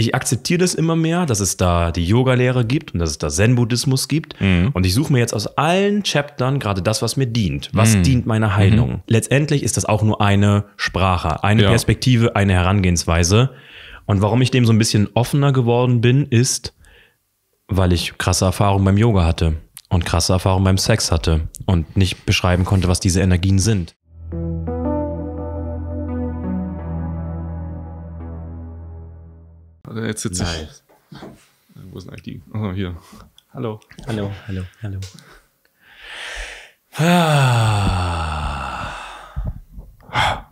ich akzeptiere das immer mehr, dass es da die Yoga-Lehre gibt und dass es da Zen-Buddhismus gibt. Mhm. Und ich suche mir jetzt aus allen Chaptern gerade das, was mir dient. Was mhm. dient meiner Heilung? Mhm. Letztendlich ist das auch nur eine Sprache, eine ja. Perspektive, eine Herangehensweise. Und warum ich dem so ein bisschen offener geworden bin, ist, weil ich krasse Erfahrungen beim Yoga hatte und krasse Erfahrungen beim Sex hatte und nicht beschreiben konnte, was diese Energien sind. Also jetzt sitze nice. ich. Äh, wo ist denn eigentlich die? Oh, hier. Hallo. Hallo, hallo, hallo. Ah. Ah,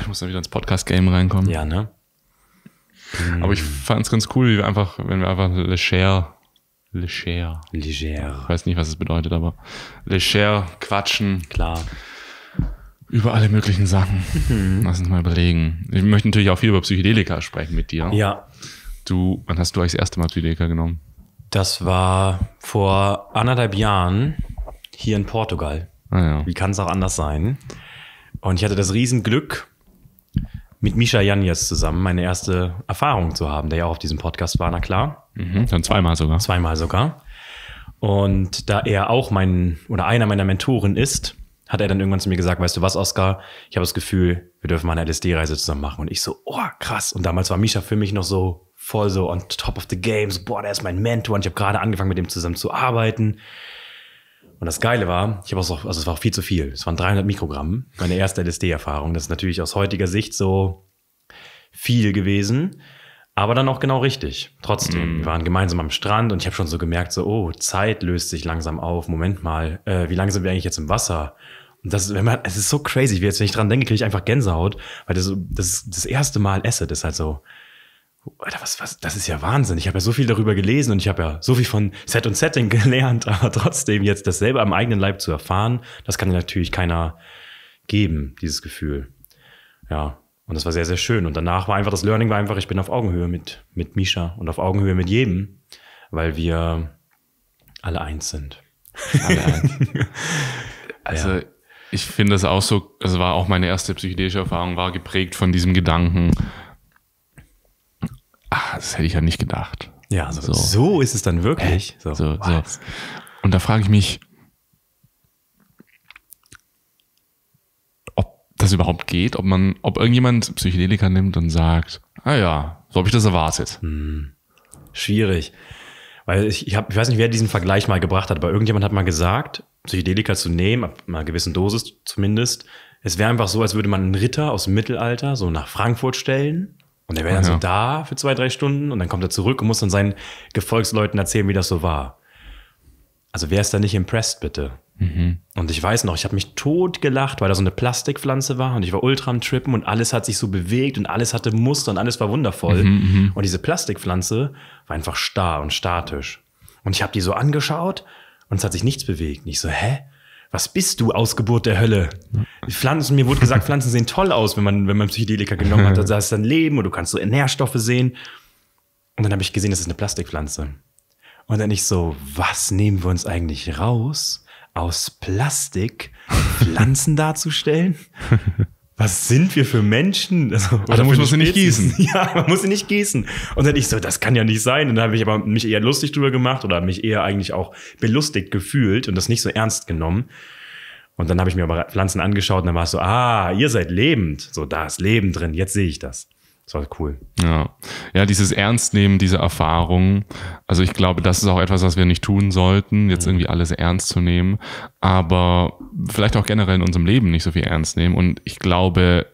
ich muss da wieder ins Podcast-Game reinkommen. Ja, ne? Aber ich fand es ganz cool, wie wir einfach, wenn wir einfach leger, leger, leger, ich weiß nicht, was es bedeutet, aber leger quatschen. Klar. Über alle möglichen Sachen. Mhm. Lass uns mal überlegen. Ich möchte natürlich auch viel über Psychedelika sprechen mit dir. Ja. Du, wann hast du euch das erste Mal Psychedelika genommen? Das war vor anderthalb Jahren hier in Portugal. Ah, ja. Wie kann es auch anders sein? Und ich hatte das Riesenglück, mit Misha Janjes zusammen meine erste Erfahrung zu haben, der ja auch auf diesem Podcast war, na klar. Mhm, dann zweimal sogar. Zweimal sogar. Und da er auch mein oder einer meiner Mentoren ist, hat er dann irgendwann zu mir gesagt, weißt du was, Oscar? ich habe das Gefühl, wir dürfen mal eine LSD-Reise zusammen machen. Und ich so, oh, krass. Und damals war Misha für mich noch so voll so on top of the games. Boah, der ist mein Mentor. Und ich habe gerade angefangen, mit dem zusammen zu arbeiten. Und das Geile war, ich habe auch, so, also es war auch viel zu viel. Es waren 300 Mikrogramm. Meine erste LSD-Erfahrung. Das ist natürlich aus heutiger Sicht so viel gewesen aber dann auch genau richtig. Trotzdem, mm. wir waren gemeinsam am Strand und ich habe schon so gemerkt, so, oh, Zeit löst sich langsam auf. Moment mal, äh, wie lange sind wir eigentlich jetzt im Wasser? Und das, ist, wenn man, es ist so crazy, wie jetzt, wenn ich dran denke, kriege ich einfach Gänsehaut, weil das, das, das erste Mal esse, das ist halt so, Alter, was, was, das ist ja Wahnsinn. Ich habe ja so viel darüber gelesen und ich habe ja so viel von Set und Setting gelernt, aber trotzdem jetzt dasselbe am eigenen Leib zu erfahren, das kann dir natürlich keiner geben, dieses Gefühl. Ja, und das war sehr, sehr schön. Und danach war einfach das Learning war einfach, ich bin auf Augenhöhe mit, mit Misha und auf Augenhöhe mit jedem, weil wir alle eins sind. Alle eins. also ja. ich finde das auch so, also war auch meine erste psychedelische Erfahrung, war geprägt von diesem Gedanken, ach, das hätte ich ja nicht gedacht. Ja, so, so. so ist es dann wirklich. Äh, so, wow. so. Und da frage ich mich, das überhaupt geht, ob man, ob irgendjemand Psychedelika nimmt und sagt, ah ja, so habe ich das erwartet. Hm. Schwierig. Weil ich, ich, hab, ich weiß nicht, wer diesen Vergleich mal gebracht hat, aber irgendjemand hat mal gesagt, Psychedelika zu nehmen, ab einer gewissen Dosis zumindest, es wäre einfach so, als würde man einen Ritter aus dem Mittelalter so nach Frankfurt stellen und der wäre dann ja. so da für zwei, drei Stunden und dann kommt er zurück und muss dann seinen Gefolgsleuten erzählen, wie das so war. Also wer ist da nicht impressed, bitte? Mhm. Und ich weiß noch, ich habe mich tot gelacht, weil da so eine Plastikpflanze war und ich war ultra am Trippen und alles hat sich so bewegt und alles hatte Muster und alles war wundervoll. Mhm, mhm. und diese Plastikpflanze war einfach starr und statisch. Und ich habe die so angeschaut und es hat sich nichts bewegt. Und ich so, hä? Was bist du, Ausgeburt der Hölle? Pflanzen, mir wurde gesagt, Pflanzen sehen toll aus, wenn man, wenn man Psychedelika genommen hat. Da ist dein Leben und du kannst so Nährstoffe sehen. Und dann habe ich gesehen, das ist eine Plastikpflanze. Und dann ich so, was nehmen wir uns eigentlich raus? aus Plastik Pflanzen darzustellen? was sind wir für Menschen? Also, ah, da muss man sie nicht gießen. Ja, man muss sie nicht gießen. Und dann ich so, das kann ja nicht sein. Und dann habe ich aber mich eher lustig drüber gemacht oder mich eher eigentlich auch belustigt gefühlt und das nicht so ernst genommen. Und dann habe ich mir aber Pflanzen angeschaut und dann war es so, ah, ihr seid lebend. So, da ist Leben drin, jetzt sehe ich das. Das war cool. Ja. ja, dieses Ernstnehmen, diese Erfahrung. Also ich glaube, das ist auch etwas, was wir nicht tun sollten, jetzt mhm. irgendwie alles ernst zu nehmen, aber vielleicht auch generell in unserem Leben nicht so viel ernst nehmen. Und ich glaube,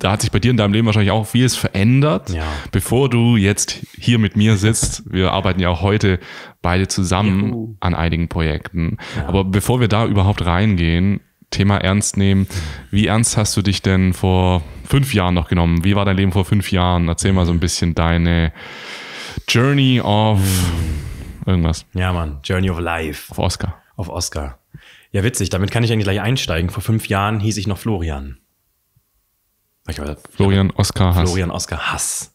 da hat sich bei dir in deinem Leben wahrscheinlich auch vieles verändert, ja. bevor du jetzt hier mit mir sitzt. Wir arbeiten ja auch heute beide zusammen Juhu. an einigen Projekten. Ja. Aber bevor wir da überhaupt reingehen, Thema ernst nehmen. Wie ernst hast du dich denn vor fünf Jahren noch genommen? Wie war dein Leben vor fünf Jahren? Erzähl mal so ein bisschen deine Journey of irgendwas. Ja, Mann, Journey of Life. Auf Oscar. Auf Oscar. Ja, witzig, damit kann ich eigentlich gleich einsteigen. Vor fünf Jahren hieß ich noch Florian. Ich, Florian Oscar Hass. Florian Oscar Hass.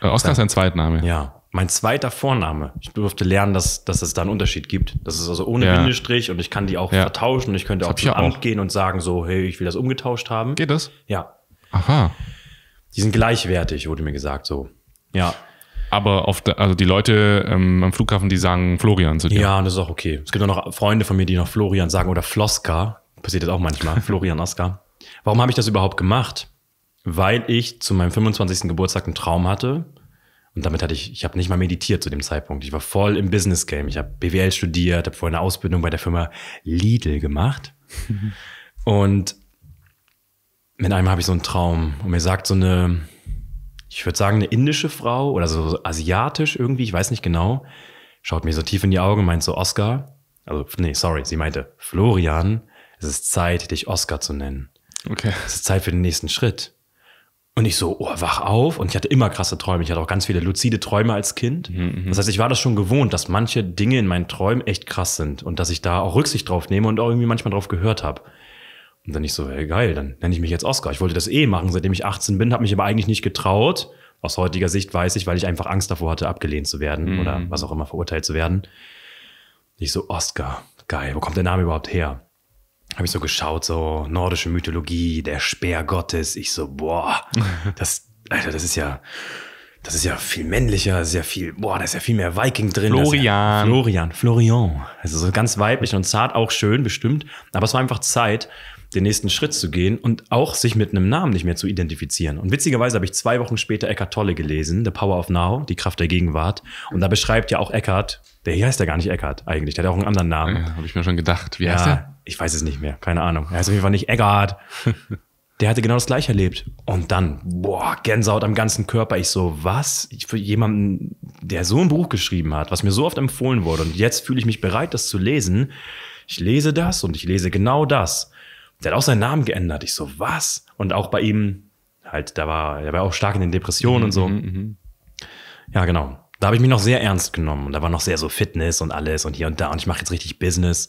Äh, Oscar ist ein Zweitname. Ja, mein zweiter Vorname. Ich durfte lernen, dass, dass es da einen Unterschied gibt. Das ist also ohne ja. Bindestrich und ich kann die auch ja. vertauschen. Ich könnte das auch zum Amt auch. gehen und sagen so, hey, ich will das umgetauscht haben. Geht das? Ja. Aha. Die sind gleichwertig, wurde mir gesagt so. Ja. Aber auf de, also die Leute ähm, am Flughafen, die sagen Florian zu dir. Ja, das ist auch okay. Es gibt auch noch Freunde von mir, die noch Florian sagen oder Floska. Passiert das auch manchmal. Florian Oskar. Warum habe ich das überhaupt gemacht? Weil ich zu meinem 25. Geburtstag einen Traum hatte und damit hatte ich, ich habe nicht mal meditiert zu dem Zeitpunkt. Ich war voll im Business Game. Ich habe BWL studiert, habe vorher eine Ausbildung bei der Firma Lidl gemacht. Und mit einem habe ich so einen Traum. Und mir sagt so eine, ich würde sagen, eine indische Frau oder so asiatisch irgendwie, ich weiß nicht genau, schaut mir so tief in die Augen, meint so Oscar. Also, nee, sorry, sie meinte, Florian, es ist Zeit, dich Oscar zu nennen. Okay. Es ist Zeit für den nächsten Schritt. Und ich so, oh, wach auf. Und ich hatte immer krasse Träume. Ich hatte auch ganz viele luzide Träume als Kind. Mhm, mhm, das heißt, ich war das schon gewohnt, dass manche Dinge in meinen Träumen echt krass sind und dass ich da auch Rücksicht drauf nehme und auch irgendwie manchmal drauf gehört habe. Und dann ich so, ey, geil, dann nenne ich mich jetzt Oscar. Ich wollte das eh machen, seitdem ich 18 bin, habe mich aber eigentlich nicht getraut. Aus heutiger Sicht weiß ich, weil ich einfach Angst davor hatte, abgelehnt zu werden mhm. oder was auch immer verurteilt zu werden. Ich so, Oscar, geil, wo kommt der Name überhaupt her? habe ich so geschaut, so nordische Mythologie, der Speer Gottes. Ich so, boah, das, Alter, das ist ja, das ist ja viel männlicher, das ist ja viel, boah, da ist ja viel mehr Viking drin. Florian. Ja, Florian, Florian. Also so ganz weiblich und zart auch schön, bestimmt. Aber es war einfach Zeit, den nächsten Schritt zu gehen und auch sich mit einem Namen nicht mehr zu identifizieren. Und witzigerweise habe ich zwei Wochen später Eckhart Tolle gelesen, The Power of Now, die Kraft der Gegenwart. Und da beschreibt ja auch Eckhart, der hier heißt ja gar nicht Eckhart eigentlich, der hat auch einen anderen Namen. Ja, habe ich mir schon gedacht. Wie heißt er? Ich weiß es nicht mehr, keine Ahnung. Er heißt auf jeden Fall nicht Eckhart. der hatte genau das gleiche erlebt. Und dann, boah, Gänsehaut am ganzen Körper. Ich so, was? Ich, für jemanden, der so ein Buch geschrieben hat, was mir so oft empfohlen wurde. Und jetzt fühle ich mich bereit, das zu lesen. Ich lese das und ich lese genau das der hat auch seinen Namen geändert. Ich so, was? Und auch bei ihm, halt, da war, er war auch stark in den Depressionen mhm, und so. Mhm, mhm, mhm. Ja, genau. Da habe ich mich noch sehr ernst genommen und da war noch sehr so Fitness und alles und hier und da und ich mache jetzt richtig Business.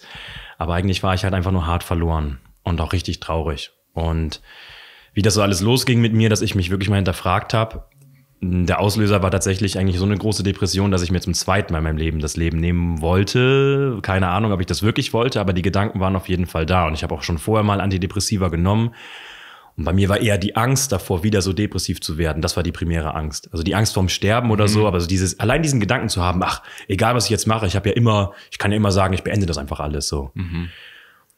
Aber eigentlich war ich halt einfach nur hart verloren und auch richtig traurig. Und wie das so alles losging mit mir, dass ich mich wirklich mal hinterfragt habe, der Auslöser war tatsächlich eigentlich so eine große Depression, dass ich mir zum zweiten Mal in meinem Leben das Leben nehmen wollte. Keine Ahnung, ob ich das wirklich wollte, aber die Gedanken waren auf jeden Fall da. Und ich habe auch schon vorher mal Antidepressiva genommen. Und bei mir war eher die Angst davor, wieder so depressiv zu werden. Das war die primäre Angst. Also die Angst vorm Sterben oder mhm. so, aber so dieses, allein diesen Gedanken zu haben, ach, egal was ich jetzt mache, ich habe ja immer, ich kann ja immer sagen, ich beende das einfach alles so. Mhm.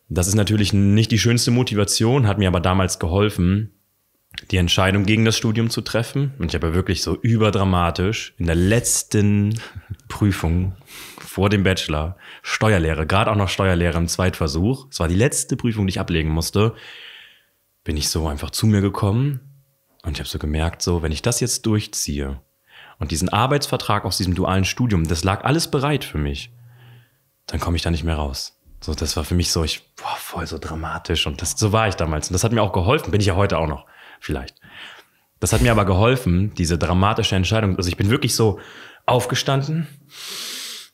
Das ist natürlich nicht die schönste Motivation, hat mir aber damals geholfen die Entscheidung gegen das Studium zu treffen. Und ich habe wirklich so überdramatisch in der letzten Prüfung vor dem Bachelor Steuerlehre, gerade auch noch Steuerlehre im Zweitversuch, es war die letzte Prüfung, die ich ablegen musste, bin ich so einfach zu mir gekommen und ich habe so gemerkt, so wenn ich das jetzt durchziehe und diesen Arbeitsvertrag aus diesem dualen Studium, das lag alles bereit für mich, dann komme ich da nicht mehr raus. So, das war für mich so, ich, boah, voll so dramatisch und das, so war ich damals. Und das hat mir auch geholfen, bin ich ja heute auch noch vielleicht. Das hat mir aber geholfen, diese dramatische Entscheidung. Also ich bin wirklich so aufgestanden.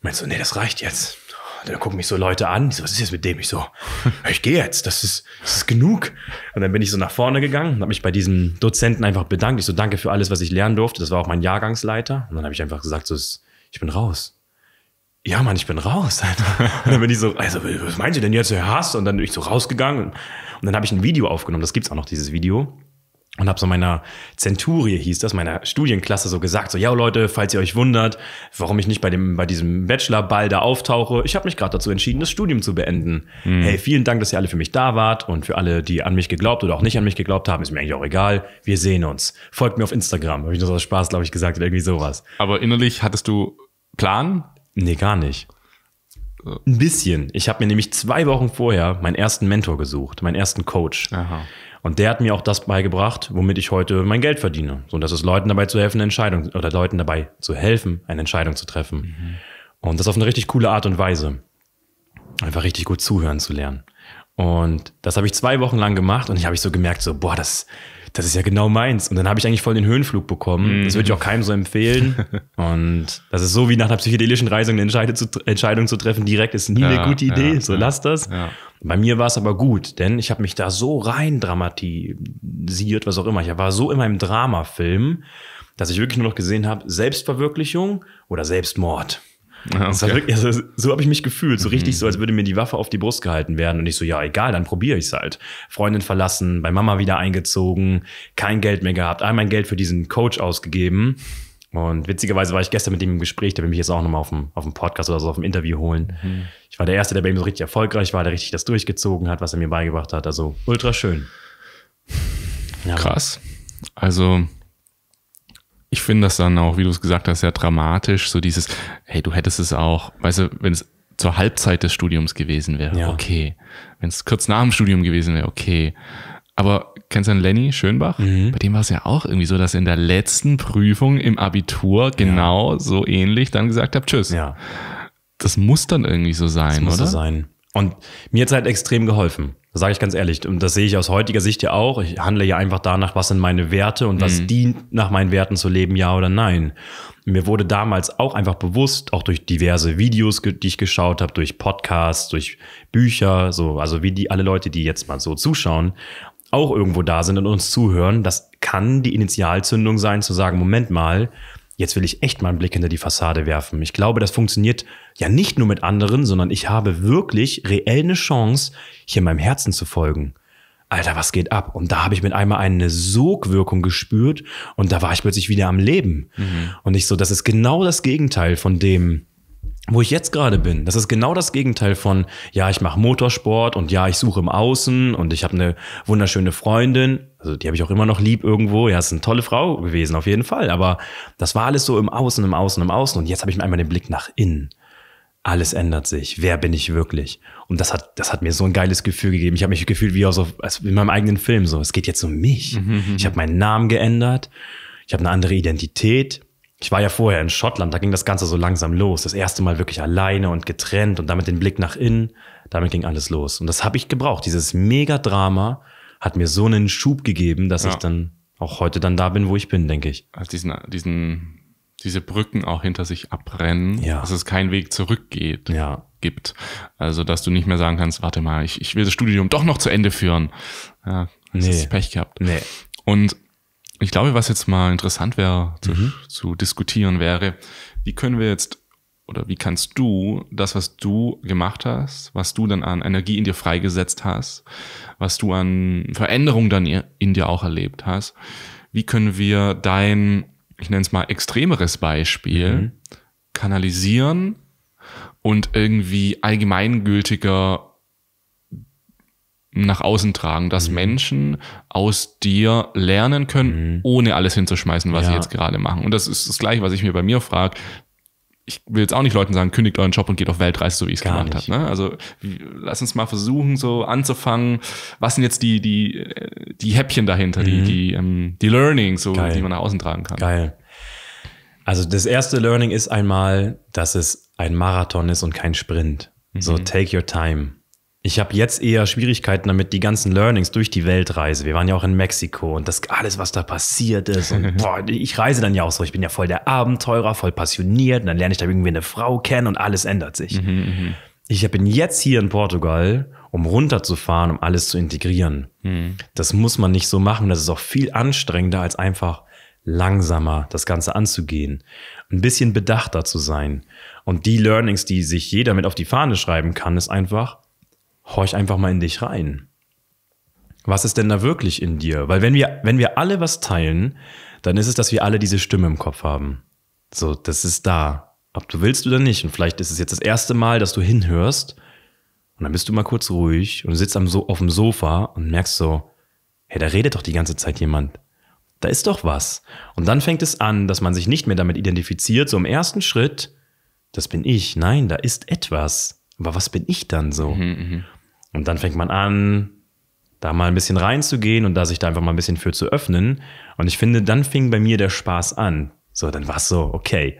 Meinst so, nee, das reicht jetzt. Und dann gucken mich so Leute an. Ich so, was ist jetzt mit dem? Ich so, ich gehe jetzt. Das ist, das ist genug. Und dann bin ich so nach vorne gegangen und habe mich bei diesem Dozenten einfach bedankt. Ich so, danke für alles, was ich lernen durfte. Das war auch mein Jahrgangsleiter. Und dann habe ich einfach gesagt, so, ich bin raus ja, Mann, ich bin raus. Und dann bin ich so, also, was meinst du denn jetzt, Herr Hass? Und dann bin ich so rausgegangen und, dann habe ich ein Video aufgenommen. Das gibt es auch noch, dieses Video und habe so meiner Zenturie hieß das, meiner Studienklasse so gesagt, so ja Leute, falls ihr euch wundert, warum ich nicht bei dem bei diesem Bachelorball da auftauche, ich habe mich gerade dazu entschieden, das Studium zu beenden. Mhm. Hey, vielen Dank, dass ihr alle für mich da wart und für alle, die an mich geglaubt oder auch nicht an mich geglaubt haben, ist mir eigentlich auch egal. Wir sehen uns. Folgt mir auf Instagram, habe ich nur so aus Spaß, glaube ich, gesagt oder irgendwie sowas. Aber innerlich hattest du Plan? Nee, gar nicht. Ein bisschen. Ich habe mir nämlich zwei Wochen vorher meinen ersten Mentor gesucht, meinen ersten Coach. Aha. Und der hat mir auch das beigebracht, womit ich heute mein Geld verdiene. So, das ist Leuten dabei zu helfen, Entscheidungen oder Leuten dabei zu helfen, eine Entscheidung zu treffen. Mhm. Und das auf eine richtig coole Art und Weise. Einfach richtig gut zuhören zu lernen. Und das habe ich zwei Wochen lang gemacht und ich habe ich so gemerkt, so, boah, das, das ist ja genau meins. Und dann habe ich eigentlich voll den Höhenflug bekommen. Mhm. Das würde ich auch keinem so empfehlen. und das ist so wie nach einer psychedelischen Reise eine Entscheidung zu, Entscheidung zu treffen, direkt ist nie ja, eine gute Idee. Ja, so ja, lass das. Bei mir war es aber gut, denn ich habe mich da so rein dramatisiert, was auch immer. Ich war so in meinem Dramafilm, dass ich wirklich nur noch gesehen habe, Selbstverwirklichung oder Selbstmord. Ah, okay. wirklich, also, so habe ich mich gefühlt, so mhm. richtig so, als würde mir die Waffe auf die Brust gehalten werden. Und ich so, ja, egal, dann probiere ich es halt. Freundin verlassen, bei Mama wieder eingezogen, kein Geld mehr gehabt, all mein Geld für diesen Coach ausgegeben. Und witzigerweise war ich gestern mit ihm im Gespräch, der will mich jetzt auch nochmal auf dem, auf dem Podcast oder so auf dem Interview holen. Mhm. Ich war der Erste, der bei ihm so richtig erfolgreich war, der richtig das durchgezogen hat, was er mir beigebracht hat. Also ultra schön. Ja. Krass. Also ich finde das dann auch, wie du es gesagt hast, sehr dramatisch, so dieses, hey, du hättest es auch, weißt du, wenn es zur Halbzeit des Studiums gewesen wäre, ja. okay. Wenn es kurz nach dem Studium gewesen wäre, okay. Aber kennst du den Lenny Schönbach? Mhm. Bei dem war es ja auch irgendwie so, dass er in der letzten Prüfung im Abitur genau ja. so ähnlich dann gesagt hat, tschüss. Ja. Das muss dann irgendwie so sein, das muss So sein. Und mir hat es halt extrem geholfen. Das sage ich ganz ehrlich. Und das sehe ich aus heutiger Sicht ja auch. Ich handle ja einfach danach, was sind meine Werte und was mhm. dient, nach meinen Werten zu leben, ja oder nein. Mir wurde damals auch einfach bewusst, auch durch diverse Videos, die ich geschaut habe, durch Podcasts, durch Bücher, so, also wie die alle Leute, die jetzt mal so zuschauen, auch irgendwo da sind und uns zuhören, das kann die Initialzündung sein, zu sagen, Moment mal, jetzt will ich echt mal einen Blick hinter die Fassade werfen. Ich glaube, das funktioniert ja nicht nur mit anderen, sondern ich habe wirklich reell eine Chance, hier meinem Herzen zu folgen. Alter, was geht ab? Und da habe ich mit einmal eine Sogwirkung gespürt und da war ich plötzlich wieder am Leben. Mhm. Und ich so, das ist genau das Gegenteil von dem, wo ich jetzt gerade bin, das ist genau das Gegenteil von, ja, ich mache Motorsport und ja, ich suche im Außen und ich habe eine wunderschöne Freundin, also die habe ich auch immer noch lieb irgendwo, ja, ist eine tolle Frau gewesen, auf jeden Fall, aber das war alles so im Außen, im Außen, im Außen und jetzt habe ich einmal den Blick nach innen. Alles ändert sich. Wer bin ich wirklich? Und das hat, das hat mir so ein geiles Gefühl gegeben. Ich habe mich gefühlt wie aus, als in meinem eigenen Film. So, es geht jetzt um mich. Mhm, mhm ich mhm. habe meinen Namen geändert. Ich habe eine andere Identität ich war ja vorher in Schottland, da ging das Ganze so langsam los. Das erste Mal wirklich alleine und getrennt und damit den Blick nach innen. Damit ging alles los. Und das habe ich gebraucht. Dieses Megadrama hat mir so einen Schub gegeben, dass ja. ich dann auch heute dann da bin, wo ich bin, denke ich. Also diesen, diesen, diese Brücken auch hinter sich abrennen, ja. dass es keinen Weg zurückgeht. Ja. gibt. Also, dass du nicht mehr sagen kannst, warte mal, ich, ich will das Studium doch noch zu Ende führen. Ja, nee. ist Pech gehabt. Nee. Und ich glaube, was jetzt mal interessant wäre zu, mhm. zu diskutieren, wäre, wie können wir jetzt oder wie kannst du das, was du gemacht hast, was du dann an Energie in dir freigesetzt hast, was du an Veränderungen dann in dir auch erlebt hast, wie können wir dein, ich nenne es mal extremeres Beispiel, mhm. kanalisieren und irgendwie allgemeingültiger nach außen tragen, dass mhm. Menschen aus dir lernen können, mhm. ohne alles hinzuschmeißen, was ja. sie jetzt gerade machen. Und das ist das Gleiche, was ich mir bei mir frage. Ich will jetzt auch nicht Leuten sagen, kündigt euren Job und geht auf Weltreise, so wie ich es gemacht habe. Ne? Also lass uns mal versuchen, so anzufangen. Was sind jetzt die die die Häppchen dahinter, mhm. die die, ähm, die Learnings, so, Geil. die man nach außen tragen kann? Geil. Also das erste Learning ist einmal, dass es ein Marathon ist und kein Sprint. So mhm. take your time. Ich habe jetzt eher Schwierigkeiten damit, die ganzen Learnings durch die Weltreise. Wir waren ja auch in Mexiko und das alles, was da passiert ist. Und, boah, ich reise dann ja auch so. Ich bin ja voll der Abenteurer, voll passioniert. Und dann lerne ich da irgendwie eine Frau kennen und alles ändert sich. Mhm, mhm. ich bin jetzt hier in Portugal, um runterzufahren, um alles zu integrieren. Mhm. Das muss man nicht so machen. Das ist auch viel anstrengender, als einfach langsamer das Ganze anzugehen. Ein bisschen bedachter zu sein. Und die Learnings, die sich jeder mit auf die Fahne schreiben kann, ist einfach, horch einfach mal in dich rein. Was ist denn da wirklich in dir? Weil wenn wir, wenn wir alle was teilen, dann ist es, dass wir alle diese Stimme im Kopf haben. So, das ist da. Ob du willst oder nicht. Und vielleicht ist es jetzt das erste Mal, dass du hinhörst. Und dann bist du mal kurz ruhig und sitzt am so auf dem Sofa und merkst so, hey, da redet doch die ganze Zeit jemand. Da ist doch was. Und dann fängt es an, dass man sich nicht mehr damit identifiziert, so im ersten Schritt, das bin ich. Nein, da ist etwas. Aber was bin ich dann so? Mhm, mh. Und dann fängt man an, da mal ein bisschen reinzugehen und da sich da einfach mal ein bisschen für zu öffnen. Und ich finde, dann fing bei mir der Spaß an. So, dann war es so, okay.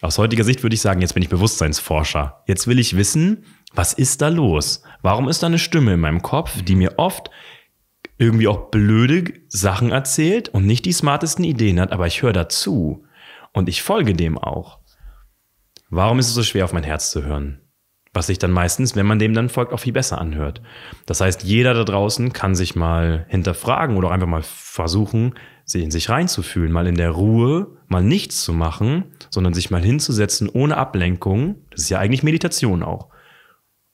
Aus heutiger Sicht würde ich sagen, jetzt bin ich Bewusstseinsforscher. Jetzt will ich wissen, was ist da los? Warum ist da eine Stimme in meinem Kopf, die mir oft irgendwie auch blöde Sachen erzählt und nicht die smartesten Ideen hat, aber ich höre dazu und ich folge dem auch. Warum ist es so schwer, auf mein Herz zu hören? was sich dann meistens, wenn man dem dann folgt, auch viel besser anhört. Das heißt, jeder da draußen kann sich mal hinterfragen oder einfach mal versuchen, sich in sich reinzufühlen, mal in der Ruhe, mal nichts zu machen, sondern sich mal hinzusetzen ohne Ablenkung. Das ist ja eigentlich Meditation auch.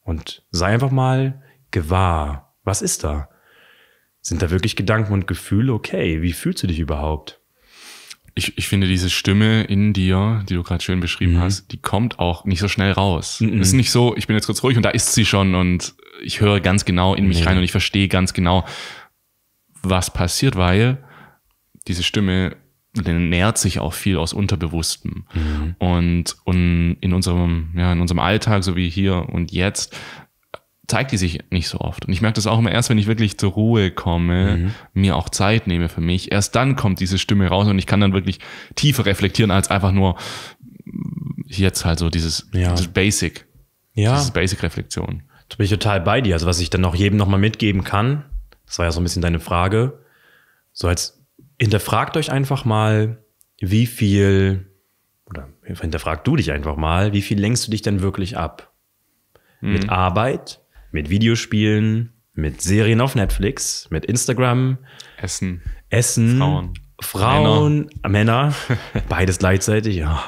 Und sei einfach mal gewahr. Was ist da? Sind da wirklich Gedanken und Gefühle okay? Wie fühlst du dich überhaupt? ich, ich finde diese Stimme in dir, die du gerade schön beschrieben mhm. hast, die kommt auch nicht so schnell raus. Mhm. Es ist nicht so, ich bin jetzt kurz ruhig und da ist sie schon und ich höre ganz genau in mich nee. rein und ich verstehe ganz genau, was passiert, weil diese Stimme nährt sich auch viel aus Unterbewusstem. Mhm. Und, und in unserem, ja, in unserem Alltag, so wie hier und jetzt, zeigt die sich nicht so oft. Und ich merke das auch immer erst, wenn ich wirklich zur Ruhe komme, mhm. mir auch Zeit nehme für mich. Erst dann kommt diese Stimme raus und ich kann dann wirklich tiefer reflektieren als einfach nur jetzt halt so dieses, ja. dieses Basic. Ja. Dieses basic reflektion Da bin ich total bei dir. Also was ich dann auch jedem nochmal mitgeben kann, das war ja so ein bisschen deine Frage, so als hinterfragt euch einfach mal, wie viel, oder hinterfragt du dich einfach mal, wie viel lenkst du dich denn wirklich ab? Mhm. Mit Arbeit, mit Videospielen, mit Serien auf Netflix, mit Instagram, Essen, Essen, Frauen, Frauen Männer, Männer beides gleichzeitig, ja.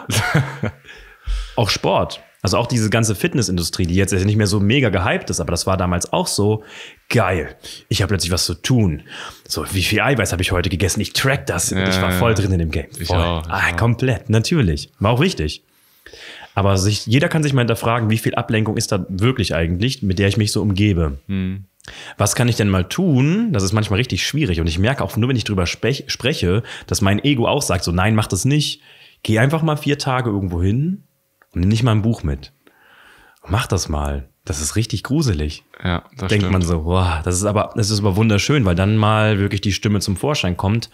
auch Sport. Also auch diese ganze Fitnessindustrie, die jetzt nicht mehr so mega gehypt ist, aber das war damals auch so geil. Ich habe plötzlich was zu tun. So, wie viel Eiweiß habe ich heute gegessen? Ich track das. Ja, ich war voll drin in dem Game. Voll. Ich auch, ich ah, auch. komplett, natürlich. War auch wichtig. Aber sich, jeder kann sich mal hinterfragen, wie viel Ablenkung ist da wirklich eigentlich, mit der ich mich so umgebe. Mhm. Was kann ich denn mal tun? Das ist manchmal richtig schwierig. Und ich merke auch nur, wenn ich drüber sprech, spreche, dass mein Ego auch sagt: so, nein, mach das nicht. Geh einfach mal vier Tage irgendwo hin und nimm nicht mal ein Buch mit. Mach das mal. Das ist richtig gruselig. Ja, das Denkt stimmt. man so, wow, das ist aber, das ist aber wunderschön, weil dann mal wirklich die Stimme zum Vorschein kommt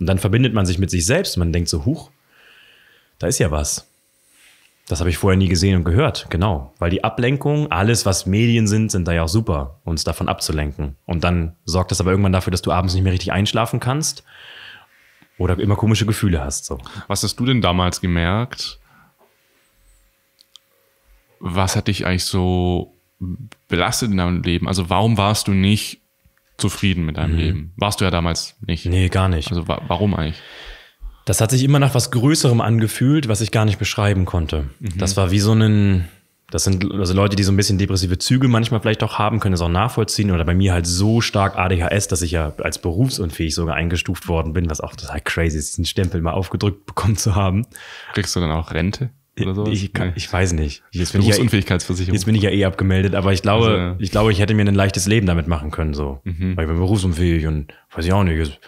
und dann verbindet man sich mit sich selbst. Man denkt so, huch, da ist ja was. Das habe ich vorher nie gesehen und gehört, genau. Weil die Ablenkung, alles, was Medien sind, sind da ja auch super, uns davon abzulenken. Und dann sorgt das aber irgendwann dafür, dass du abends nicht mehr richtig einschlafen kannst oder immer komische Gefühle hast. So. Was hast du denn damals gemerkt? Was hat dich eigentlich so belastet in deinem Leben? Also warum warst du nicht zufrieden mit deinem mhm. Leben? Warst du ja damals nicht. Nee, gar nicht. Also wa warum eigentlich? Das hat sich immer nach was Größerem angefühlt, was ich gar nicht beschreiben konnte. Mhm. Das war wie so ein, das sind also Leute, die so ein bisschen depressive Züge manchmal vielleicht auch haben, können es auch nachvollziehen. Oder bei mir halt so stark ADHS, dass ich ja als berufsunfähig sogar eingestuft worden bin, was auch total crazy ist, diesen Stempel mal aufgedrückt bekommen zu haben. Kriegst du dann auch Rente? Oder sowas? Ich, kann, ich weiß nicht. Jetzt bin, ich ja, eh- jetzt bin ich ja eh abgemeldet, aber ich glaube, also, ja. ich glaube, ich hätte mir ein leichtes Leben damit machen können, so. Mhm. Weil ich bin berufsunfähig und weiß ich auch nicht.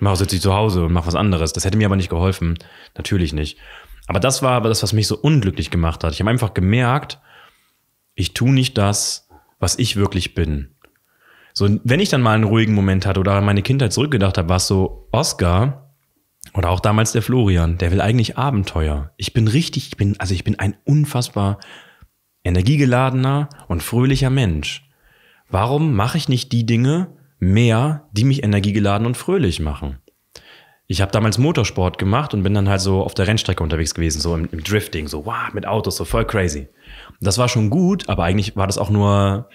Mach sitze ich zu Hause und mach was anderes. Das hätte mir aber nicht geholfen. Natürlich nicht. Aber das war aber das, was mich so unglücklich gemacht hat. Ich habe einfach gemerkt, ich tue nicht das, was ich wirklich bin. So, wenn ich dann mal einen ruhigen Moment hatte oder an meine Kindheit zurückgedacht habe, war es so, Oscar oder auch damals der Florian, der will eigentlich Abenteuer. Ich bin richtig, ich bin, also ich bin ein unfassbar energiegeladener und fröhlicher Mensch. Warum mache ich nicht die Dinge, mehr, die mich energiegeladen und fröhlich machen. Ich habe damals Motorsport gemacht und bin dann halt so auf der Rennstrecke unterwegs gewesen, so im, im Drifting, so wow, mit Autos, so voll crazy. das war schon gut, aber eigentlich war das auch nur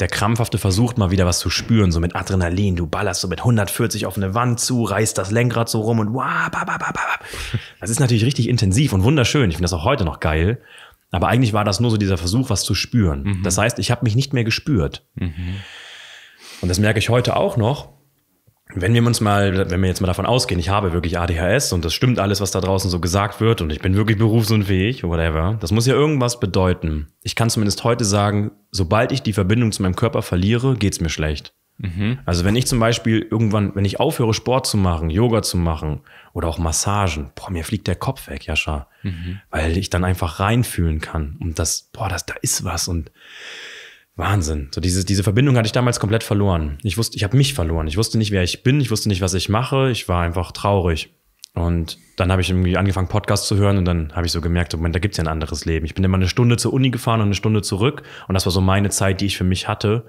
der krampfhafte Versuch, mal wieder was zu spüren, so mit Adrenalin. Du ballerst so mit 140 auf eine Wand zu, reißt das Lenkrad so rum und wow, bab, bab, bab. Das ist natürlich richtig intensiv und wunderschön. Ich finde das auch heute noch geil. Aber eigentlich war das nur so dieser Versuch, was zu spüren. Mhm. Das heißt, ich habe mich nicht mehr gespürt. Mhm. Und das merke ich heute auch noch. Wenn wir uns mal, wenn wir jetzt mal davon ausgehen, ich habe wirklich ADHS und das stimmt alles, was da draußen so gesagt wird und ich bin wirklich berufsunfähig, whatever. Das muss ja irgendwas bedeuten. Ich kann zumindest heute sagen, sobald ich die Verbindung zu meinem Körper verliere, geht es mir schlecht. Mhm. Also wenn ich zum Beispiel irgendwann, wenn ich aufhöre, Sport zu machen, Yoga zu machen oder auch Massagen, boah, mir fliegt der Kopf weg, Jascha. Mhm. Weil ich dann einfach reinfühlen kann. Und das, boah, das, da ist was. Und Wahnsinn. So diese, diese Verbindung hatte ich damals komplett verloren. Ich wusste, ich habe mich verloren. Ich wusste nicht, wer ich bin. Ich wusste nicht, was ich mache. Ich war einfach traurig. Und dann habe ich irgendwie angefangen, Podcasts zu hören und dann habe ich so gemerkt, Moment, da gibt's ja ein anderes Leben. Ich bin immer eine Stunde zur Uni gefahren und eine Stunde zurück und das war so meine Zeit, die ich für mich hatte.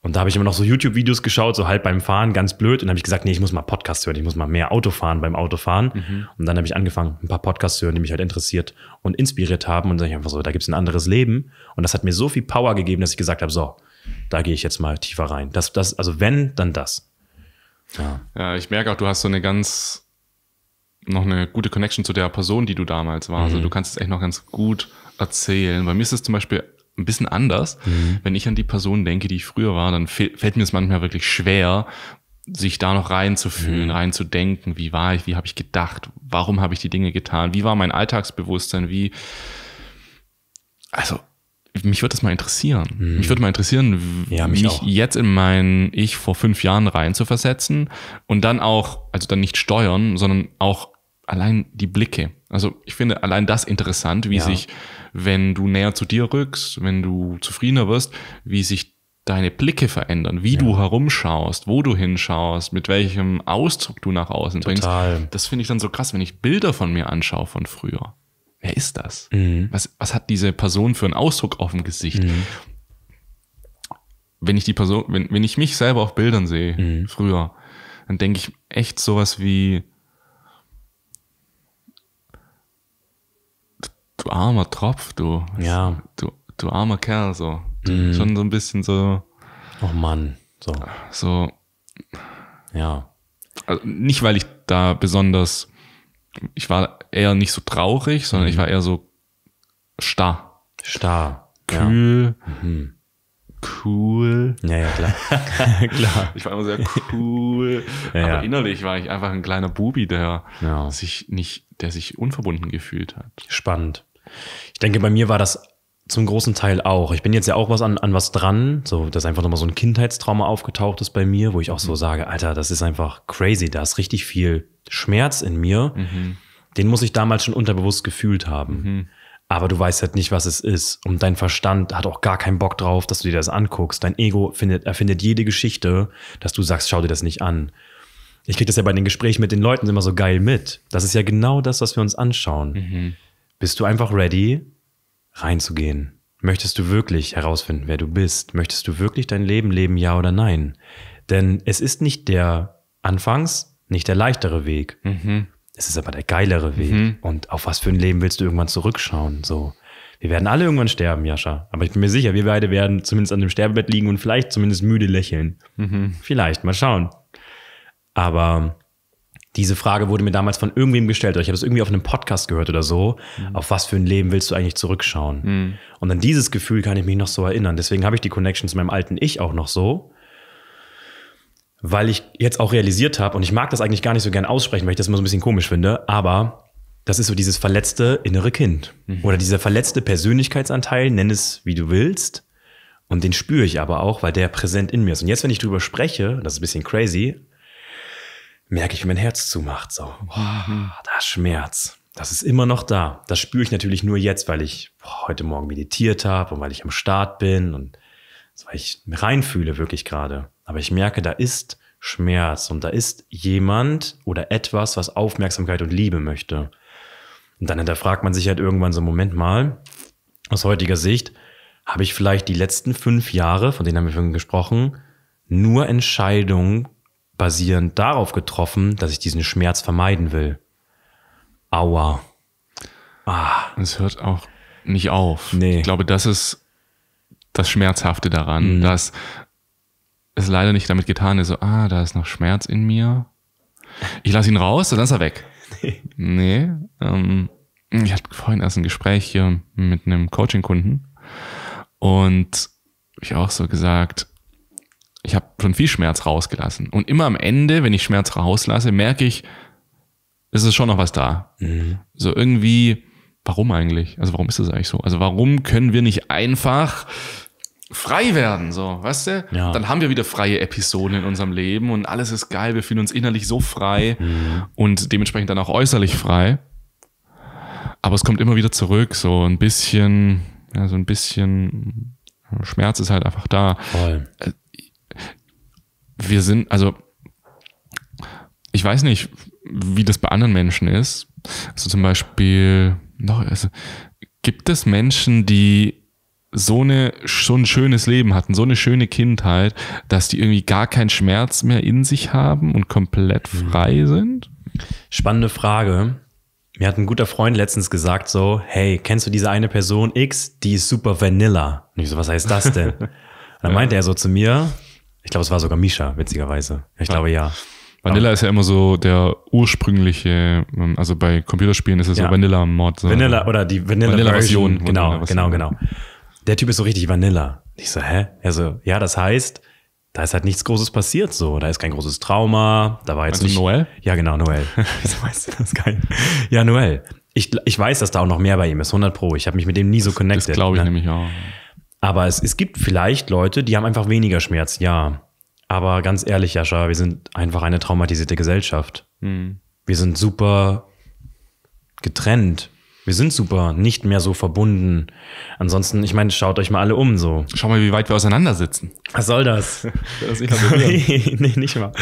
Und da habe ich immer noch so YouTube-Videos geschaut, so halt beim Fahren, ganz blöd. Und dann habe ich gesagt, nee, ich muss mal Podcast hören, ich muss mal mehr Auto fahren beim Autofahren. Mhm. Und dann habe ich angefangen, ein paar Podcasts zu hören, die mich halt interessiert und inspiriert haben. Und dann ich einfach so, da gibt es ein anderes Leben. Und das hat mir so viel Power gegeben, dass ich gesagt habe, so, da gehe ich jetzt mal tiefer rein. Das, das, also wenn, dann das. Ja. ja, ich merke auch, du hast so eine ganz, noch eine gute Connection zu der Person, die du damals warst. Also mhm. Also du kannst es echt noch ganz gut erzählen. Bei mir ist es zum Beispiel ein bisschen anders. Mhm. Wenn ich an die Person denke, die ich früher war, dann fällt mir es manchmal wirklich schwer, sich da noch reinzufühlen, mhm. reinzudenken, wie war ich, wie habe ich gedacht, warum habe ich die Dinge getan, wie war mein Alltagsbewusstsein, wie also mich würde das mal interessieren. Mhm. Mich würde mal interessieren, ja, mich, mich jetzt in mein Ich vor fünf Jahren rein zu versetzen und dann auch, also dann nicht steuern, sondern auch allein die Blicke. Also ich finde allein das interessant, wie ja. sich wenn du näher zu dir rückst, wenn du zufriedener wirst, wie sich deine Blicke verändern, wie ja. du herumschaust, wo du hinschaust, mit welchem Ausdruck du nach außen Total. bringst. Das finde ich dann so krass, wenn ich Bilder von mir anschaue von früher. Wer ist das? Mhm. Was, was hat diese Person für einen Ausdruck auf dem Gesicht? Mhm. Wenn ich die Person, wenn, wenn ich mich selber auf Bildern sehe, mhm. früher, dann denke ich echt sowas wie, du armer Tropf, du. Ja. Du, du armer Kerl, so. Mhm. Schon so ein bisschen so. Oh Mann, so. So. Ja. Also nicht, weil ich da besonders, ich war eher nicht so traurig, sondern mhm. ich war eher so starr. Starr. Kühl. Ja. Mhm. Cool. Ja, ja, klar. klar. Ich war immer sehr cool. Ja, Aber innerlich war ich einfach ein kleiner Bubi, der sich nicht, der sich unverbunden gefühlt hat. Spannend. Ich denke, bei mir war das zum großen Teil auch. Ich bin jetzt ja auch was an, an was dran, so dass einfach nochmal so ein Kindheitstrauma aufgetaucht ist bei mir, wo ich auch so mhm. sage, Alter, das ist einfach crazy, da ist richtig viel Schmerz in mir. Mhm. Den muss ich damals schon unterbewusst gefühlt haben. Mhm. Aber du weißt halt nicht, was es ist. Und dein Verstand hat auch gar keinen Bock drauf, dass du dir das anguckst. Dein Ego findet, erfindet jede Geschichte, dass du sagst, schau dir das nicht an. Ich kriege das ja bei den Gesprächen mit den Leuten immer so geil mit. Das ist ja genau das, was wir uns anschauen. Mhm. Bist du einfach ready, reinzugehen? Möchtest du wirklich herausfinden, wer du bist? Möchtest du wirklich dein Leben leben, ja oder nein? Denn es ist nicht der anfangs nicht der leichtere Weg. Mhm. Es ist aber der geilere Weg. Mhm. Und auf was für ein Leben willst du irgendwann zurückschauen? So. Wir werden alle irgendwann sterben, Jascha. Aber ich bin mir sicher, wir beide werden zumindest an dem Sterbebett liegen und vielleicht zumindest müde lächeln. Mhm. Vielleicht, mal schauen. Aber diese Frage wurde mir damals von irgendwem gestellt. Oder ich habe es irgendwie auf einem Podcast gehört oder so. Mhm. Auf was für ein Leben willst du eigentlich zurückschauen? Mhm. Und an dieses Gefühl kann ich mich noch so erinnern. Deswegen habe ich die Connection zu meinem alten Ich auch noch so. Weil ich jetzt auch realisiert habe, und ich mag das eigentlich gar nicht so gern aussprechen, weil ich das immer so ein bisschen komisch finde, aber das ist so dieses verletzte innere Kind. Mhm. Oder dieser verletzte Persönlichkeitsanteil, nenn es wie du willst. Und den spüre ich aber auch, weil der präsent in mir ist. Und jetzt, wenn ich drüber spreche, das ist ein bisschen crazy, merke ich, wie mein Herz zumacht, so, mhm. boah, da Schmerz. Das ist immer noch da. Das spüre ich natürlich nur jetzt, weil ich boah, heute Morgen meditiert habe und weil ich am Start bin und weil ich reinfühle wirklich gerade. Aber ich merke, da ist Schmerz und da ist jemand oder etwas, was Aufmerksamkeit und Liebe möchte. Und dann hinterfragt man sich halt irgendwann so, Moment mal, aus heutiger Sicht, habe ich vielleicht die letzten fünf Jahre, von denen haben wir vorhin gesprochen, nur Entscheidungen basierend darauf getroffen, dass ich diesen Schmerz vermeiden will. Aua. Ah. Es hört auch nicht auf. Nee. Ich glaube, das ist das Schmerzhafte daran, mhm. dass es leider nicht damit getan ist, so, ah, da ist noch Schmerz in mir. Ich lasse ihn raus, dann ist er weg. Nee. nee ähm, ich hatte vorhin erst ein Gespräch hier mit einem Coaching-Kunden und ich auch so gesagt, ich habe schon viel Schmerz rausgelassen. Und immer am Ende, wenn ich Schmerz rauslasse, merke ich, es ist schon noch was da. Mhm. So irgendwie, warum eigentlich? Also warum ist das eigentlich so? Also warum können wir nicht einfach frei werden, so, weißt du? Ja. Dann haben wir wieder freie Episoden in unserem Leben und alles ist geil, wir fühlen uns innerlich so frei mhm. und dementsprechend dann auch äußerlich frei. Aber es kommt immer wieder zurück, so ein bisschen, ja, so ein bisschen Schmerz ist halt einfach da. Voll. Äh, wir sind, also ich weiß nicht, wie das bei anderen Menschen ist. Also zum Beispiel, noch, also, gibt es Menschen, die so, eine, so ein schönes Leben hatten, so eine schöne Kindheit, dass die irgendwie gar keinen Schmerz mehr in sich haben und komplett mhm. frei sind? Spannende Frage. Mir hat ein guter Freund letztens gesagt so, hey, kennst du diese eine Person X, die ist super Vanilla? Und ich so, was heißt das denn? Und dann meinte er so zu mir, ich glaube, es war sogar Misha, witzigerweise. Ich ja. glaube ja. Vanilla ist ja immer so der ursprüngliche, ähm, also bei Computerspielen ist es ja, so Vanilla-Mod. So Vanilla oder die Vanilla-Version. Vanilla genau, Vanilla genau, genau. Der Typ ist so richtig Vanilla. Ich so, hä? Also, ja, das heißt, da ist halt nichts Großes passiert, so. Da ist kein großes Trauma. Da war jetzt nicht. Noel? Ja, genau, Noel. Wieso weißt du das geil? Ja, Noel. Ich, ich weiß, dass da auch noch mehr bei ihm ist. 100 Pro. Ich habe mich mit dem nie so connected. Das glaube ich ne? nämlich auch. Aber es, es gibt vielleicht Leute, die haben einfach weniger Schmerz, ja. Aber ganz ehrlich, Jascha, wir sind einfach eine traumatisierte Gesellschaft. Mhm. Wir sind super getrennt. Wir sind super nicht mehr so verbunden. Ansonsten, ich meine, schaut euch mal alle um so. Schau mal, wie weit wir auseinandersitzen. Was soll das? das nee, nee, nicht mal.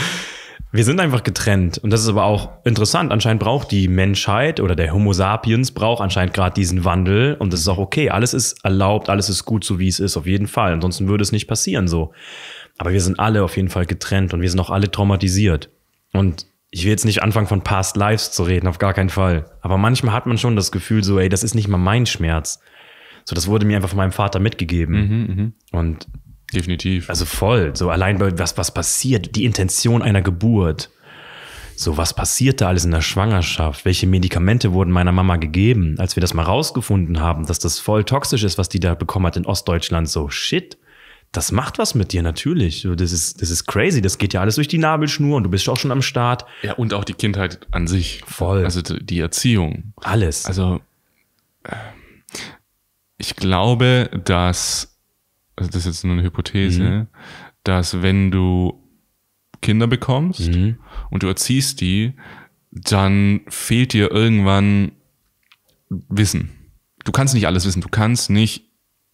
Wir sind einfach getrennt. Und das ist aber auch interessant. Anscheinend braucht die Menschheit oder der Homo sapiens braucht anscheinend gerade diesen Wandel. Und das ist auch okay. Alles ist erlaubt, alles ist gut, so wie es ist, auf jeden Fall. Ansonsten würde es nicht passieren so. Aber wir sind alle auf jeden Fall getrennt und wir sind auch alle traumatisiert. Und ich will jetzt nicht anfangen, von Past Lives zu reden, auf gar keinen Fall. Aber manchmal hat man schon das Gefühl, so, ey, das ist nicht mal mein Schmerz. So, das wurde mir einfach von meinem Vater mitgegeben. Mhm, mh. Und Definitiv. Also voll. So allein was, was passiert, die Intention einer Geburt. So, was passiert da alles in der Schwangerschaft? Welche Medikamente wurden meiner Mama gegeben? Als wir das mal rausgefunden haben, dass das voll toxisch ist, was die da bekommen hat in Ostdeutschland, so shit. Das macht was mit dir natürlich. Das ist, das ist crazy. Das geht ja alles durch die Nabelschnur und du bist auch schon am Start. Ja, und auch die Kindheit an sich. Voll. Also die Erziehung. Alles. Also, äh, ich glaube, dass also das ist jetzt nur eine Hypothese, mhm. dass wenn du Kinder bekommst mhm. und du erziehst die, dann fehlt dir irgendwann Wissen. Du kannst nicht alles wissen. Du kannst nicht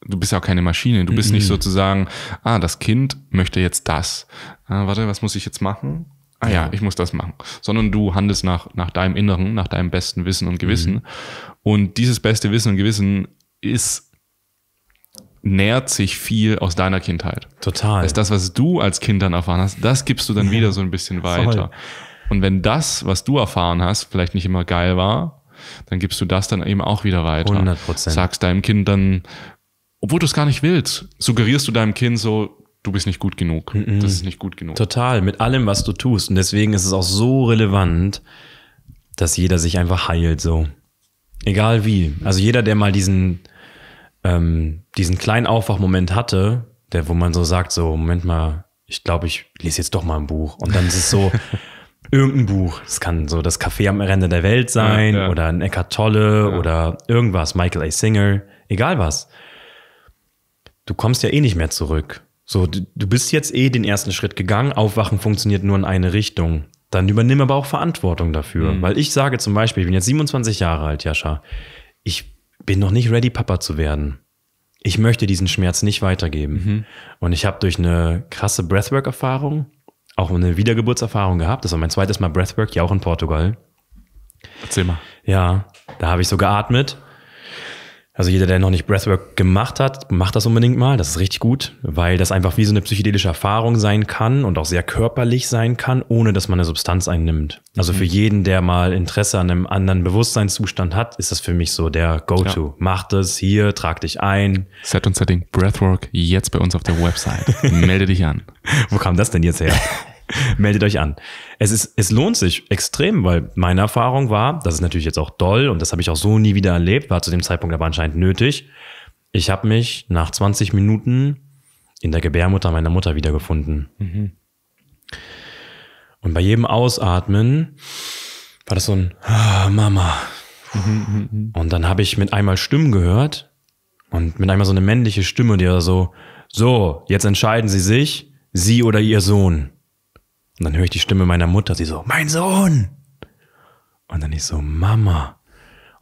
du bist ja auch keine Maschine. Du bist mhm. nicht sozusagen, ah, das Kind möchte jetzt das. Ah, warte, was muss ich jetzt machen? Ah ja, ich muss das machen. Sondern du handelst nach, nach deinem Inneren, nach deinem besten Wissen und Gewissen. Mhm. Und dieses beste Wissen und Gewissen ist nährt sich viel aus deiner Kindheit. Total. Das, das was du als Kind dann erfahren hast, das gibst du dann ja. wieder so ein bisschen weiter. Voll. Und wenn das, was du erfahren hast, vielleicht nicht immer geil war, dann gibst du das dann eben auch wieder weiter. 100 Prozent. Sagst deinem Kind dann, obwohl du es gar nicht willst, suggerierst du deinem Kind so, du bist nicht gut genug. Mm -mm. Das ist nicht gut genug. Total, mit allem, was du tust. Und deswegen ist es auch so relevant, dass jeder sich einfach heilt so. Egal wie. Also jeder, der mal diesen ähm, diesen kleinen Aufwachmoment hatte, der, wo man so sagt, so, Moment mal, ich glaube, ich lese jetzt doch mal ein Buch. Und dann ist es so, irgendein Buch. Es kann so das Café am Rande der Welt sein ja, ja. oder ein Eckart Tolle ja. oder irgendwas, Michael A. Singer, egal was. Du kommst ja eh nicht mehr zurück. So, du, du bist jetzt eh den ersten Schritt gegangen. Aufwachen funktioniert nur in eine Richtung. Dann übernimm aber auch Verantwortung dafür. Mhm. Weil ich sage zum Beispiel, ich bin jetzt 27 Jahre alt, Jascha. Ich bin noch nicht ready, Papa zu werden. Ich möchte diesen Schmerz nicht weitergeben. Mhm. Und ich habe durch eine krasse Breathwork-Erfahrung auch eine Wiedergeburtserfahrung gehabt. Das war mein zweites Mal Breathwork, ja auch in Portugal. Erzähl mal. Ja, da habe ich so geatmet also jeder, der noch nicht Breathwork gemacht hat, macht das unbedingt mal. Das ist richtig gut, weil das einfach wie so eine psychedelische Erfahrung sein kann und auch sehr körperlich sein kann, ohne dass man eine Substanz einnimmt. Also mhm. für jeden, der mal Interesse an einem anderen Bewusstseinszustand hat, ist das für mich so der Go-To. Ja. Mach das hier, trag dich ein. Set und Setting Breathwork jetzt bei uns auf der Website. Melde dich an. Wo kam das denn jetzt her? meldet euch an. Es, ist, es lohnt sich extrem, weil meine Erfahrung war, das ist natürlich jetzt auch doll und das habe ich auch so nie wieder erlebt, war zu dem Zeitpunkt aber anscheinend nötig. Ich habe mich nach 20 Minuten in der Gebärmutter meiner Mutter wiedergefunden. Mhm. Und bei jedem Ausatmen war das so ein ah, Mama. Mhm, mhm, mhm. und dann habe ich mit einmal Stimmen gehört und mit einmal so eine männliche Stimme, die war so, so, jetzt entscheiden Sie sich, Sie oder Ihr Sohn. Und dann höre ich die Stimme meiner Mutter, sie so, mein Sohn! Und dann ich so, Mama.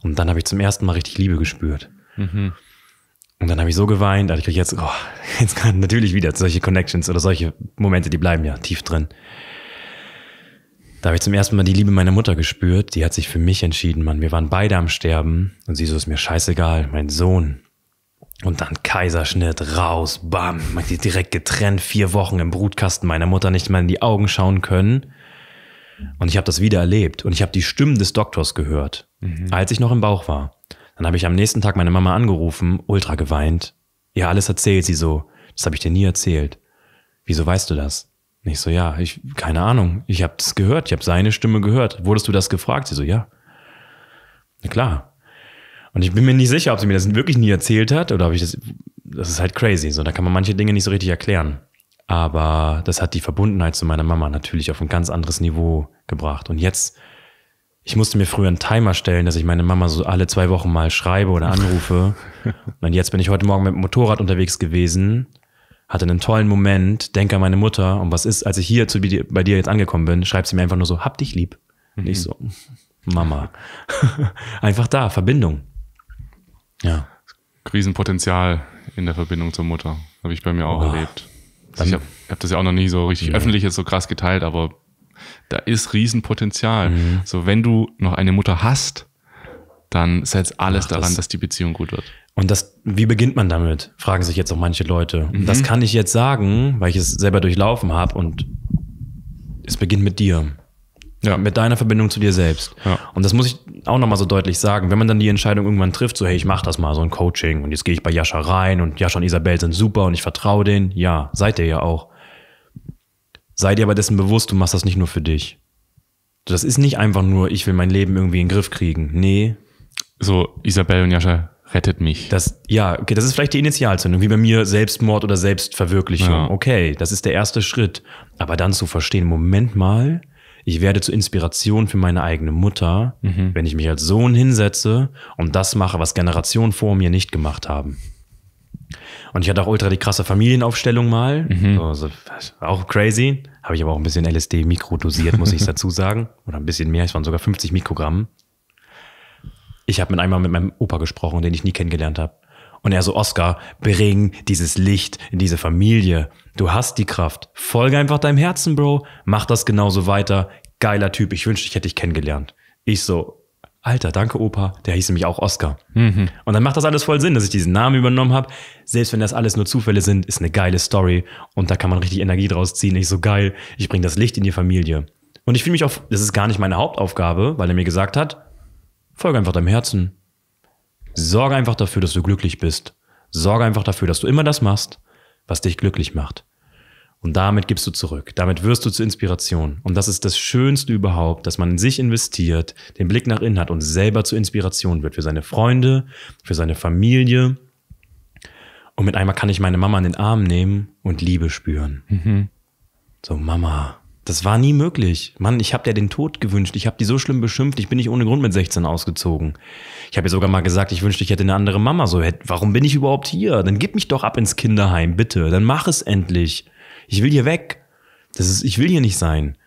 Und dann habe ich zum ersten Mal richtig Liebe gespürt. Mhm. Und dann habe ich so geweint, also ich kriege jetzt, oh, jetzt kann natürlich wieder solche Connections oder solche Momente, die bleiben ja tief drin. Da habe ich zum ersten Mal die Liebe meiner Mutter gespürt. Die hat sich für mich entschieden, Mann. Wir waren beide am Sterben. Und sie so, ist mir scheißegal, mein Sohn. Und dann Kaiserschnitt, raus, bam, direkt getrennt, vier Wochen im Brutkasten meiner Mutter nicht mal in die Augen schauen können. Und ich habe das wieder erlebt und ich habe die Stimmen des Doktors gehört, mhm. als ich noch im Bauch war. Dann habe ich am nächsten Tag meine Mama angerufen, ultra geweint. Ja, alles erzählt sie so. Das habe ich dir nie erzählt. Wieso weißt du das? Und ich so, ja, ich, keine Ahnung. Ich habe das gehört, ich habe seine Stimme gehört. Wurdest du das gefragt? Sie so, ja. Na klar, und ich bin mir nicht sicher, ob sie mir das wirklich nie erzählt hat oder ob ich das. Das ist halt crazy. So, da kann man manche Dinge nicht so richtig erklären. Aber das hat die Verbundenheit zu meiner Mama natürlich auf ein ganz anderes Niveau gebracht. Und jetzt, ich musste mir früher einen Timer stellen, dass ich meine Mama so alle zwei Wochen mal schreibe oder anrufe. Und jetzt bin ich heute Morgen mit dem Motorrad unterwegs gewesen, hatte einen tollen Moment, denke an meine Mutter. Und was ist, als ich hier zu, bei dir jetzt angekommen bin, schreibt sie mir einfach nur so, hab dich lieb. Mhm. Und ich mhm. so, Mama. einfach da, Verbindung. Ja. Riesenpotenzial in der Verbindung zur Mutter. Habe ich bei mir auch Boah. erlebt. Also ich habe hab das ja auch noch nie so richtig ja. Mhm. öffentlich jetzt so krass geteilt, aber da ist Riesenpotenzial. Mhm. So, wenn du noch eine Mutter hast, dann setzt alles Ach, daran, das dass die Beziehung gut wird. Und das, wie beginnt man damit? Fragen sich jetzt auch manche Leute. Mhm. Das kann ich jetzt sagen, weil ich es selber durchlaufen habe und es beginnt mit dir. Ja. Mit deiner Verbindung zu dir selbst. Ja. Und das muss ich auch nochmal so deutlich sagen. Wenn man dann die Entscheidung irgendwann trifft, so hey, ich mach das mal, so ein Coaching und jetzt gehe ich bei Jascha rein und Jascha und Isabel sind super und ich vertraue denen. Ja, seid ihr ja auch. Sei dir aber dessen bewusst, du machst das nicht nur für dich. Das ist nicht einfach nur, ich will mein Leben irgendwie in den Griff kriegen. Nee. So, Isabel und Jascha, rettet mich. Das, ja, okay, das ist vielleicht die Initialzündung, wie bei mir Selbstmord oder Selbstverwirklichung. Ja. Okay, das ist der erste Schritt. Aber dann zu verstehen, Moment mal, ich werde zur Inspiration für meine eigene Mutter, mhm. wenn ich mich als Sohn hinsetze und das mache, was Generationen vor mir nicht gemacht haben. Und ich hatte auch ultra die krasse Familienaufstellung mal. Mhm. Also, auch crazy. Habe ich aber auch ein bisschen LSD mikrodosiert, muss ich dazu sagen. Oder ein bisschen mehr. Es waren sogar 50 Mikrogramm. Ich habe mit einmal mit meinem Opa gesprochen, den ich nie kennengelernt habe. Und er so, Oscar, bring dieses Licht in diese Familie. Du hast die Kraft. Folge einfach deinem Herzen, Bro. Mach das genauso weiter geiler Typ, ich wünschte, ich hätte dich kennengelernt. Ich so, Alter, danke Opa, der hieß nämlich auch Oscar. Mhm. Und dann macht das alles voll Sinn, dass ich diesen Namen übernommen habe. Selbst wenn das alles nur Zufälle sind, ist eine geile Story und da kann man richtig Energie draus ziehen. Ich so geil, ich bringe das Licht in die Familie. Und ich fühle mich auch, das ist gar nicht meine Hauptaufgabe, weil er mir gesagt hat, folge einfach deinem Herzen. Sorge einfach dafür, dass du glücklich bist. Sorge einfach dafür, dass du immer das machst, was dich glücklich macht. Und damit gibst du zurück. Damit wirst du zur Inspiration. Und das ist das Schönste überhaupt, dass man in sich investiert, den Blick nach innen hat und selber zur Inspiration wird. Für seine Freunde, für seine Familie. Und mit einmal kann ich meine Mama in den Arm nehmen und Liebe spüren. Mhm. So, Mama, das war nie möglich. Mann, ich habe dir den Tod gewünscht. Ich habe die so schlimm beschimpft. Ich bin nicht ohne Grund mit 16 ausgezogen. Ich habe ihr sogar mal gesagt, ich wünschte, ich hätte eine andere Mama. So, warum bin ich überhaupt hier? Dann gib mich doch ab ins Kinderheim, bitte. Dann mach es endlich ich will hier weg. Das ist, ich will hier nicht sein.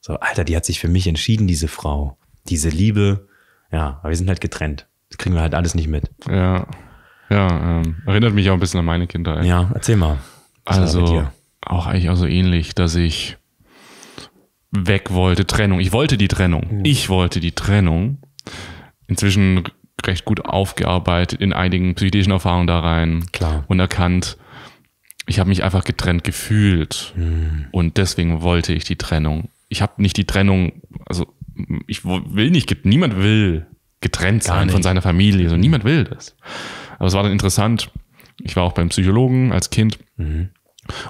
So, Alter, die hat sich für mich entschieden, diese Frau. Diese Liebe. Ja, aber wir sind halt getrennt. Das kriegen wir halt alles nicht mit. Ja. Ja, ähm, erinnert mich auch ein bisschen an meine Kindheit. Ja, erzähl mal. also, auch eigentlich auch so ähnlich, dass ich weg wollte, Trennung. Ich wollte die Trennung. Mhm. Ich wollte die Trennung. Inzwischen recht gut aufgearbeitet, in einigen psychedelischen Erfahrungen da rein. Klar. Und erkannt, ich habe mich einfach getrennt gefühlt mhm. und deswegen wollte ich die Trennung. Ich habe nicht die Trennung, also ich will nicht, niemand will getrennt sein von seiner Familie, so also, hm. niemand will das. Aber es war dann interessant. Ich war auch beim Psychologen als Kind. Mhm.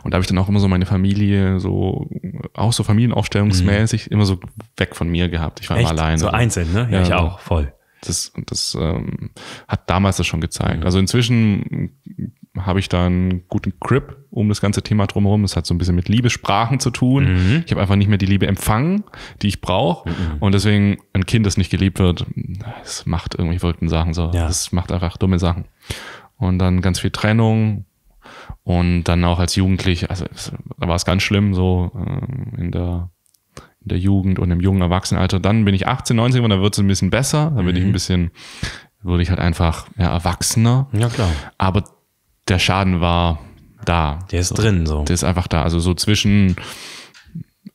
Und da habe ich dann auch immer so meine Familie, so auch so familienaufstellungsmäßig, mhm. immer so weg von mir gehabt. Ich war Echt? immer alleine. So einzeln, ne? Ja, ja ich auch, voll. Das, das ähm, hat damals das schon gezeigt. Mhm. Also inzwischen habe ich da einen guten Grip um das ganze Thema drumherum. Das hat so ein bisschen mit Liebessprachen zu tun. Mhm. Ich habe einfach nicht mehr die Liebe empfangen, die ich brauche. Mhm. Und deswegen ein Kind, das nicht geliebt wird, es macht irgendwie verrückten Sachen so. Ja. Das macht einfach dumme Sachen. Und dann ganz viel Trennung. Und dann auch als Jugendlich, also da war es ganz schlimm, so ähm, in der in der Jugend und im jungen Erwachsenenalter. Dann bin ich 18, 19 und dann wird es ein bisschen besser. Dann bin ich ein mhm. bisschen, würde ich halt einfach ja, erwachsener. Ja, klar. Aber der Schaden war da. Der ist so, drin, so. Der ist einfach da. Also so zwischen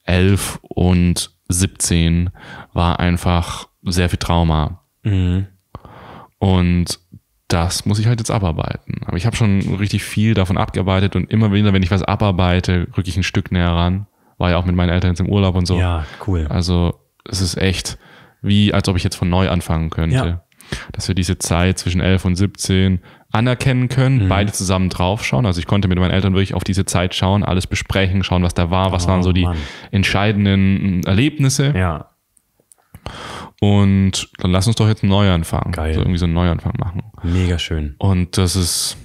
11 und 17 war einfach sehr viel Trauma. Mhm. Und das muss ich halt jetzt abarbeiten. Aber ich habe schon richtig viel davon abgearbeitet und immer wieder, wenn ich was abarbeite, rücke ich ein Stück näher ran. War ja auch mit meinen Eltern jetzt im Urlaub und so. Ja, cool. Also es ist echt wie, als ob ich jetzt von neu anfangen könnte. Ja. Dass wir diese Zeit zwischen 11 und 17 anerkennen können, mhm. beide zusammen draufschauen. Also ich konnte mit meinen Eltern wirklich auf diese Zeit schauen, alles besprechen, schauen, was da war, was oh, waren so die Mann. entscheidenden hm, Erlebnisse. Ja. Und dann lass uns doch jetzt einen Neuanfang. Geil. So irgendwie so einen Neuanfang machen. Mega schön. Und das ist,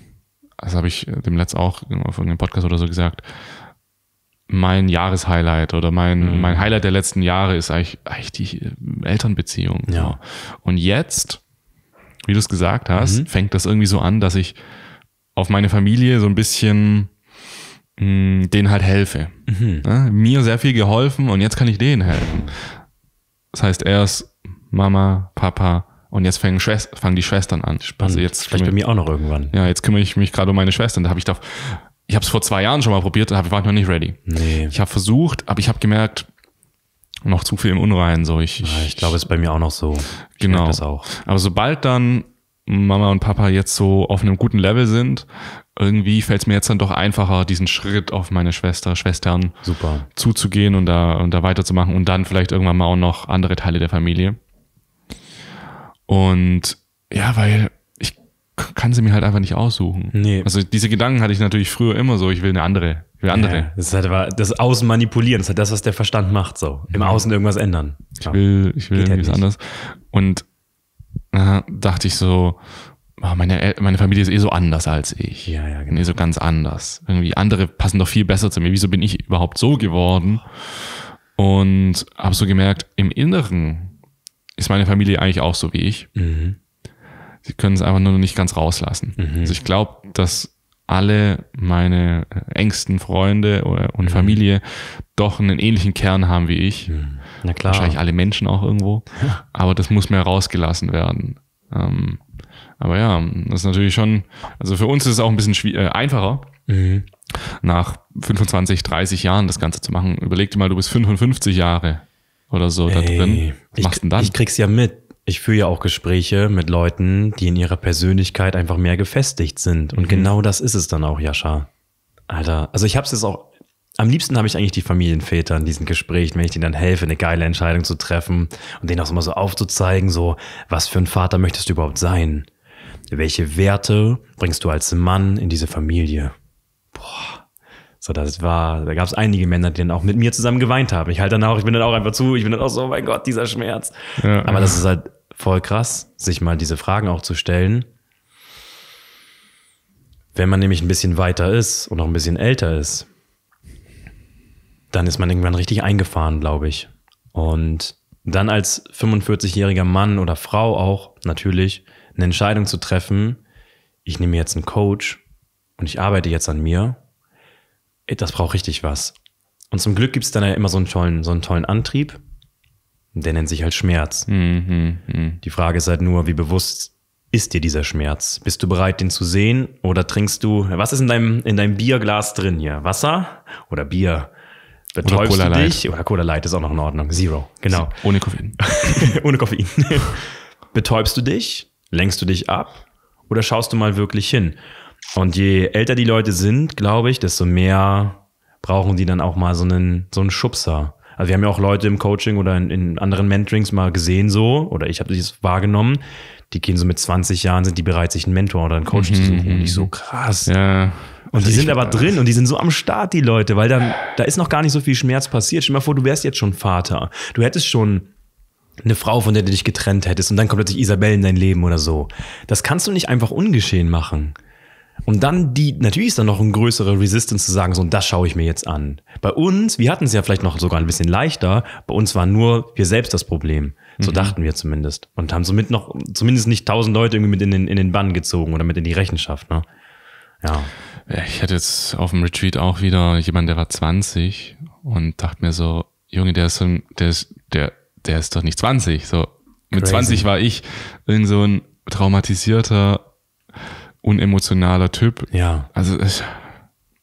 das habe ich dem Letzt auch auf irgendeinem Podcast oder so gesagt, mein Jahreshighlight oder mein, mhm. mein Highlight der letzten Jahre ist eigentlich, eigentlich die Elternbeziehung. Ja. Und jetzt wie du es gesagt hast, mhm. fängt das irgendwie so an, dass ich auf meine Familie so ein bisschen mh, hm, denen halt helfe. Mhm. Ja, ne? mir sehr viel geholfen und jetzt kann ich denen helfen. Das heißt, erst Mama, Papa und jetzt fangen, Schwest fangen die Schwestern an. Spannend. Also jetzt Vielleicht bei mir auch noch irgendwann. Ja, jetzt kümmere ich mich gerade um meine Schwestern. Da habe ich doch, ich habe es vor zwei Jahren schon mal probiert, da war ich noch nicht ready. Nee. Ich habe versucht, aber ich habe gemerkt, noch zu viel im Unreinen. So, ich, ich, ich glaube, es ist bei mir auch noch so. Ich genau. Das auch. Aber sobald dann Mama und Papa jetzt so auf einem guten Level sind, irgendwie fällt es mir jetzt dann doch einfacher, diesen Schritt auf meine Schwester, Schwestern Super. zuzugehen und da, und da weiterzumachen und dann vielleicht irgendwann mal auch noch andere Teile der Familie. Und ja, weil kann sie mir halt einfach nicht aussuchen. Nee. Also diese Gedanken hatte ich natürlich früher immer so, ich will eine andere, ich will andere. Ja, das ist halt aber das Außen manipulieren, das ist halt das, was der Verstand macht, so. Im mhm. Außen irgendwas ändern. Ich ja. will, ich will Geht irgendwas halt anderes. Und äh, dachte ich so, meine, meine Familie ist eh so anders als ich. Ja, ja, genau. Bin eh so ganz anders. Irgendwie andere passen doch viel besser zu mir. Wieso bin ich überhaupt so geworden? Und habe so gemerkt, im Inneren ist meine Familie eigentlich auch so wie ich. Mhm. Sie können es einfach nur noch nicht ganz rauslassen. Mhm. Also ich glaube, dass alle meine äh, engsten Freunde äh, und mhm. Familie doch einen ähnlichen Kern haben wie ich. Mhm. Na klar. Wahrscheinlich alle Menschen auch irgendwo. Aber das muss mehr rausgelassen werden. Ähm, aber ja, das ist natürlich schon, also für uns ist es auch ein bisschen äh, einfacher. Mhm. Nach 25, 30 Jahren das Ganze zu machen. Überleg dir mal, du bist 55 Jahre oder so Ey, da drin. Was machst du denn dann? Ich krieg's ja mit. Ich führe ja auch Gespräche mit Leuten, die in ihrer Persönlichkeit einfach mehr gefestigt sind. Und mhm. genau das ist es dann auch, Jascha. Alter, also ich habe es jetzt auch. Am liebsten habe ich eigentlich die Familienväter in diesen Gesprächen, wenn ich denen dann helfe, eine geile Entscheidung zu treffen und denen auch immer so aufzuzeigen, so, was für ein Vater möchtest du überhaupt sein? Welche Werte bringst du als Mann in diese Familie? Boah. So, das war, da gab es einige Männer, die dann auch mit mir zusammen geweint haben. Ich halte dann auch, ich bin dann auch einfach zu, ich bin dann auch so, oh mein Gott, dieser Schmerz. Ja, Aber das ist halt voll krass, sich mal diese Fragen auch zu stellen. Wenn man nämlich ein bisschen weiter ist und noch ein bisschen älter ist, dann ist man irgendwann richtig eingefahren, glaube ich. Und dann als 45-jähriger Mann oder Frau auch natürlich eine Entscheidung zu treffen, ich nehme jetzt einen Coach und ich arbeite jetzt an mir, das braucht richtig was. Und zum Glück gibt es dann ja immer so einen tollen, so einen tollen Antrieb, der nennt sich halt Schmerz. Mhm, mh. Mhm. Die Frage ist halt nur, wie bewusst ist dir dieser Schmerz? Bist du bereit, den zu sehen? Oder trinkst du, was ist in deinem, in deinem Bierglas drin hier? Wasser oder Bier? Betäubst oder Cola du dich? Light. Oder Cola Light ist auch noch in Ordnung. Zero, genau. Ohne Koffein. Ohne Koffein. Betäubst du dich? Lenkst du dich ab? Oder schaust du mal wirklich hin? Und je älter die Leute sind, glaube ich, desto mehr brauchen die dann auch mal so einen, so einen Schubser. Also wir haben ja auch Leute im Coaching oder in, in anderen Mentorings mal gesehen so, oder ich habe das wahrgenommen, die gehen so mit 20 Jahren, sind die bereit, sich einen Mentor oder einen Coach mhm. zu suchen. Und mhm. ich so, krass. Ja. Und die also sind aber drin und die sind so am Start, die Leute, weil dann, da ist noch gar nicht so viel Schmerz passiert. Stell dir mal vor, du wärst jetzt schon Vater. Du hättest schon eine Frau, von der du dich getrennt hättest und dann kommt plötzlich Isabelle in dein Leben oder so. Das kannst du nicht einfach ungeschehen machen. Und dann die, natürlich ist dann noch ein größere Resistance zu sagen, so, und das schaue ich mir jetzt an. Bei uns, wir hatten es ja vielleicht noch sogar ein bisschen leichter, bei uns war nur wir selbst das Problem. So mhm. dachten wir zumindest. Und haben somit noch, zumindest nicht tausend Leute irgendwie mit in den, in den Bann gezogen oder mit in die Rechenschaft, ne? Ja. Ich hatte jetzt auf dem Retreat auch wieder jemand, der war 20 und dachte mir so, Junge, der ist so ein, der ist, der, der ist doch nicht 20, so. Mit Crazy. 20 war ich irgend so ein traumatisierter unemotionaler Typ. Ja. Also ich,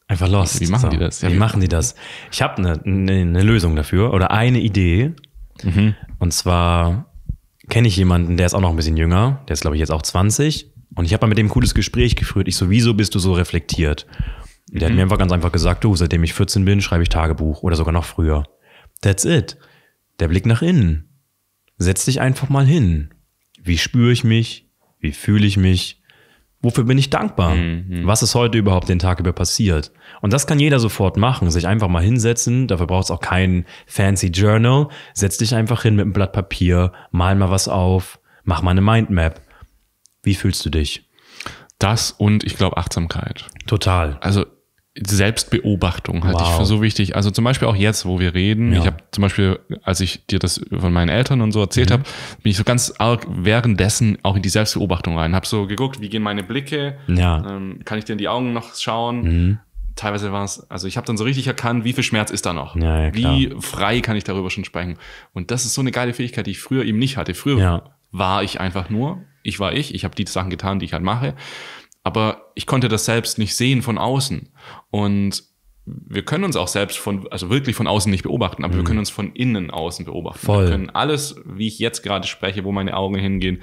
einfach lost. Wie machen so. die das? Ja, wie, wie machen die das? Ich habe eine ne, ne Lösung dafür oder eine Idee. Mhm. Und zwar kenne ich jemanden, der ist auch noch ein bisschen jünger. Der ist, glaube ich, jetzt auch 20. Und ich habe mal mit dem ein cooles Gespräch geführt. Ich so, wieso bist du so reflektiert? Der mhm. hat mir einfach ganz einfach gesagt, du, seitdem ich 14 bin, schreibe ich Tagebuch oder sogar noch früher. That's it. Der Blick nach innen. Setz dich einfach mal hin. Wie spüre ich mich? Wie fühle ich mich? Wofür bin ich dankbar? Mhm, mhm. Was ist heute überhaupt den Tag über passiert? Und das kann jeder sofort machen. Sich einfach mal hinsetzen. Dafür braucht es auch keinen fancy Journal. Setz dich einfach hin mit einem Blatt Papier, mal mal was auf, mach mal eine Mindmap. Wie fühlst du dich? Das und ich glaube Achtsamkeit. Total. Also Selbstbeobachtung halte wow. ich für so wichtig. Also zum Beispiel auch jetzt, wo wir reden. Ja. Ich habe zum Beispiel, als ich dir das von meinen Eltern und so erzählt mhm. habe, bin ich so ganz arg währenddessen auch in die Selbstbeobachtung rein. Habe so geguckt, wie gehen meine Blicke? Ja. Ähm, kann ich dir in die Augen noch schauen? Mhm. Teilweise war es, also ich habe dann so richtig erkannt, wie viel Schmerz ist da noch? Ja, ja, wie frei kann ich darüber schon sprechen? Und das ist so eine geile Fähigkeit, die ich früher eben nicht hatte. Früher war ich einfach nur, ich war ich, ich habe die Sachen getan, die ich halt mache aber ich konnte das selbst nicht sehen von außen. Und wir können uns auch selbst von, also wirklich von außen nicht beobachten, aber mhm. wir können uns von innen außen beobachten. Voll. Wir können alles, wie ich jetzt gerade spreche, wo meine Augen hingehen,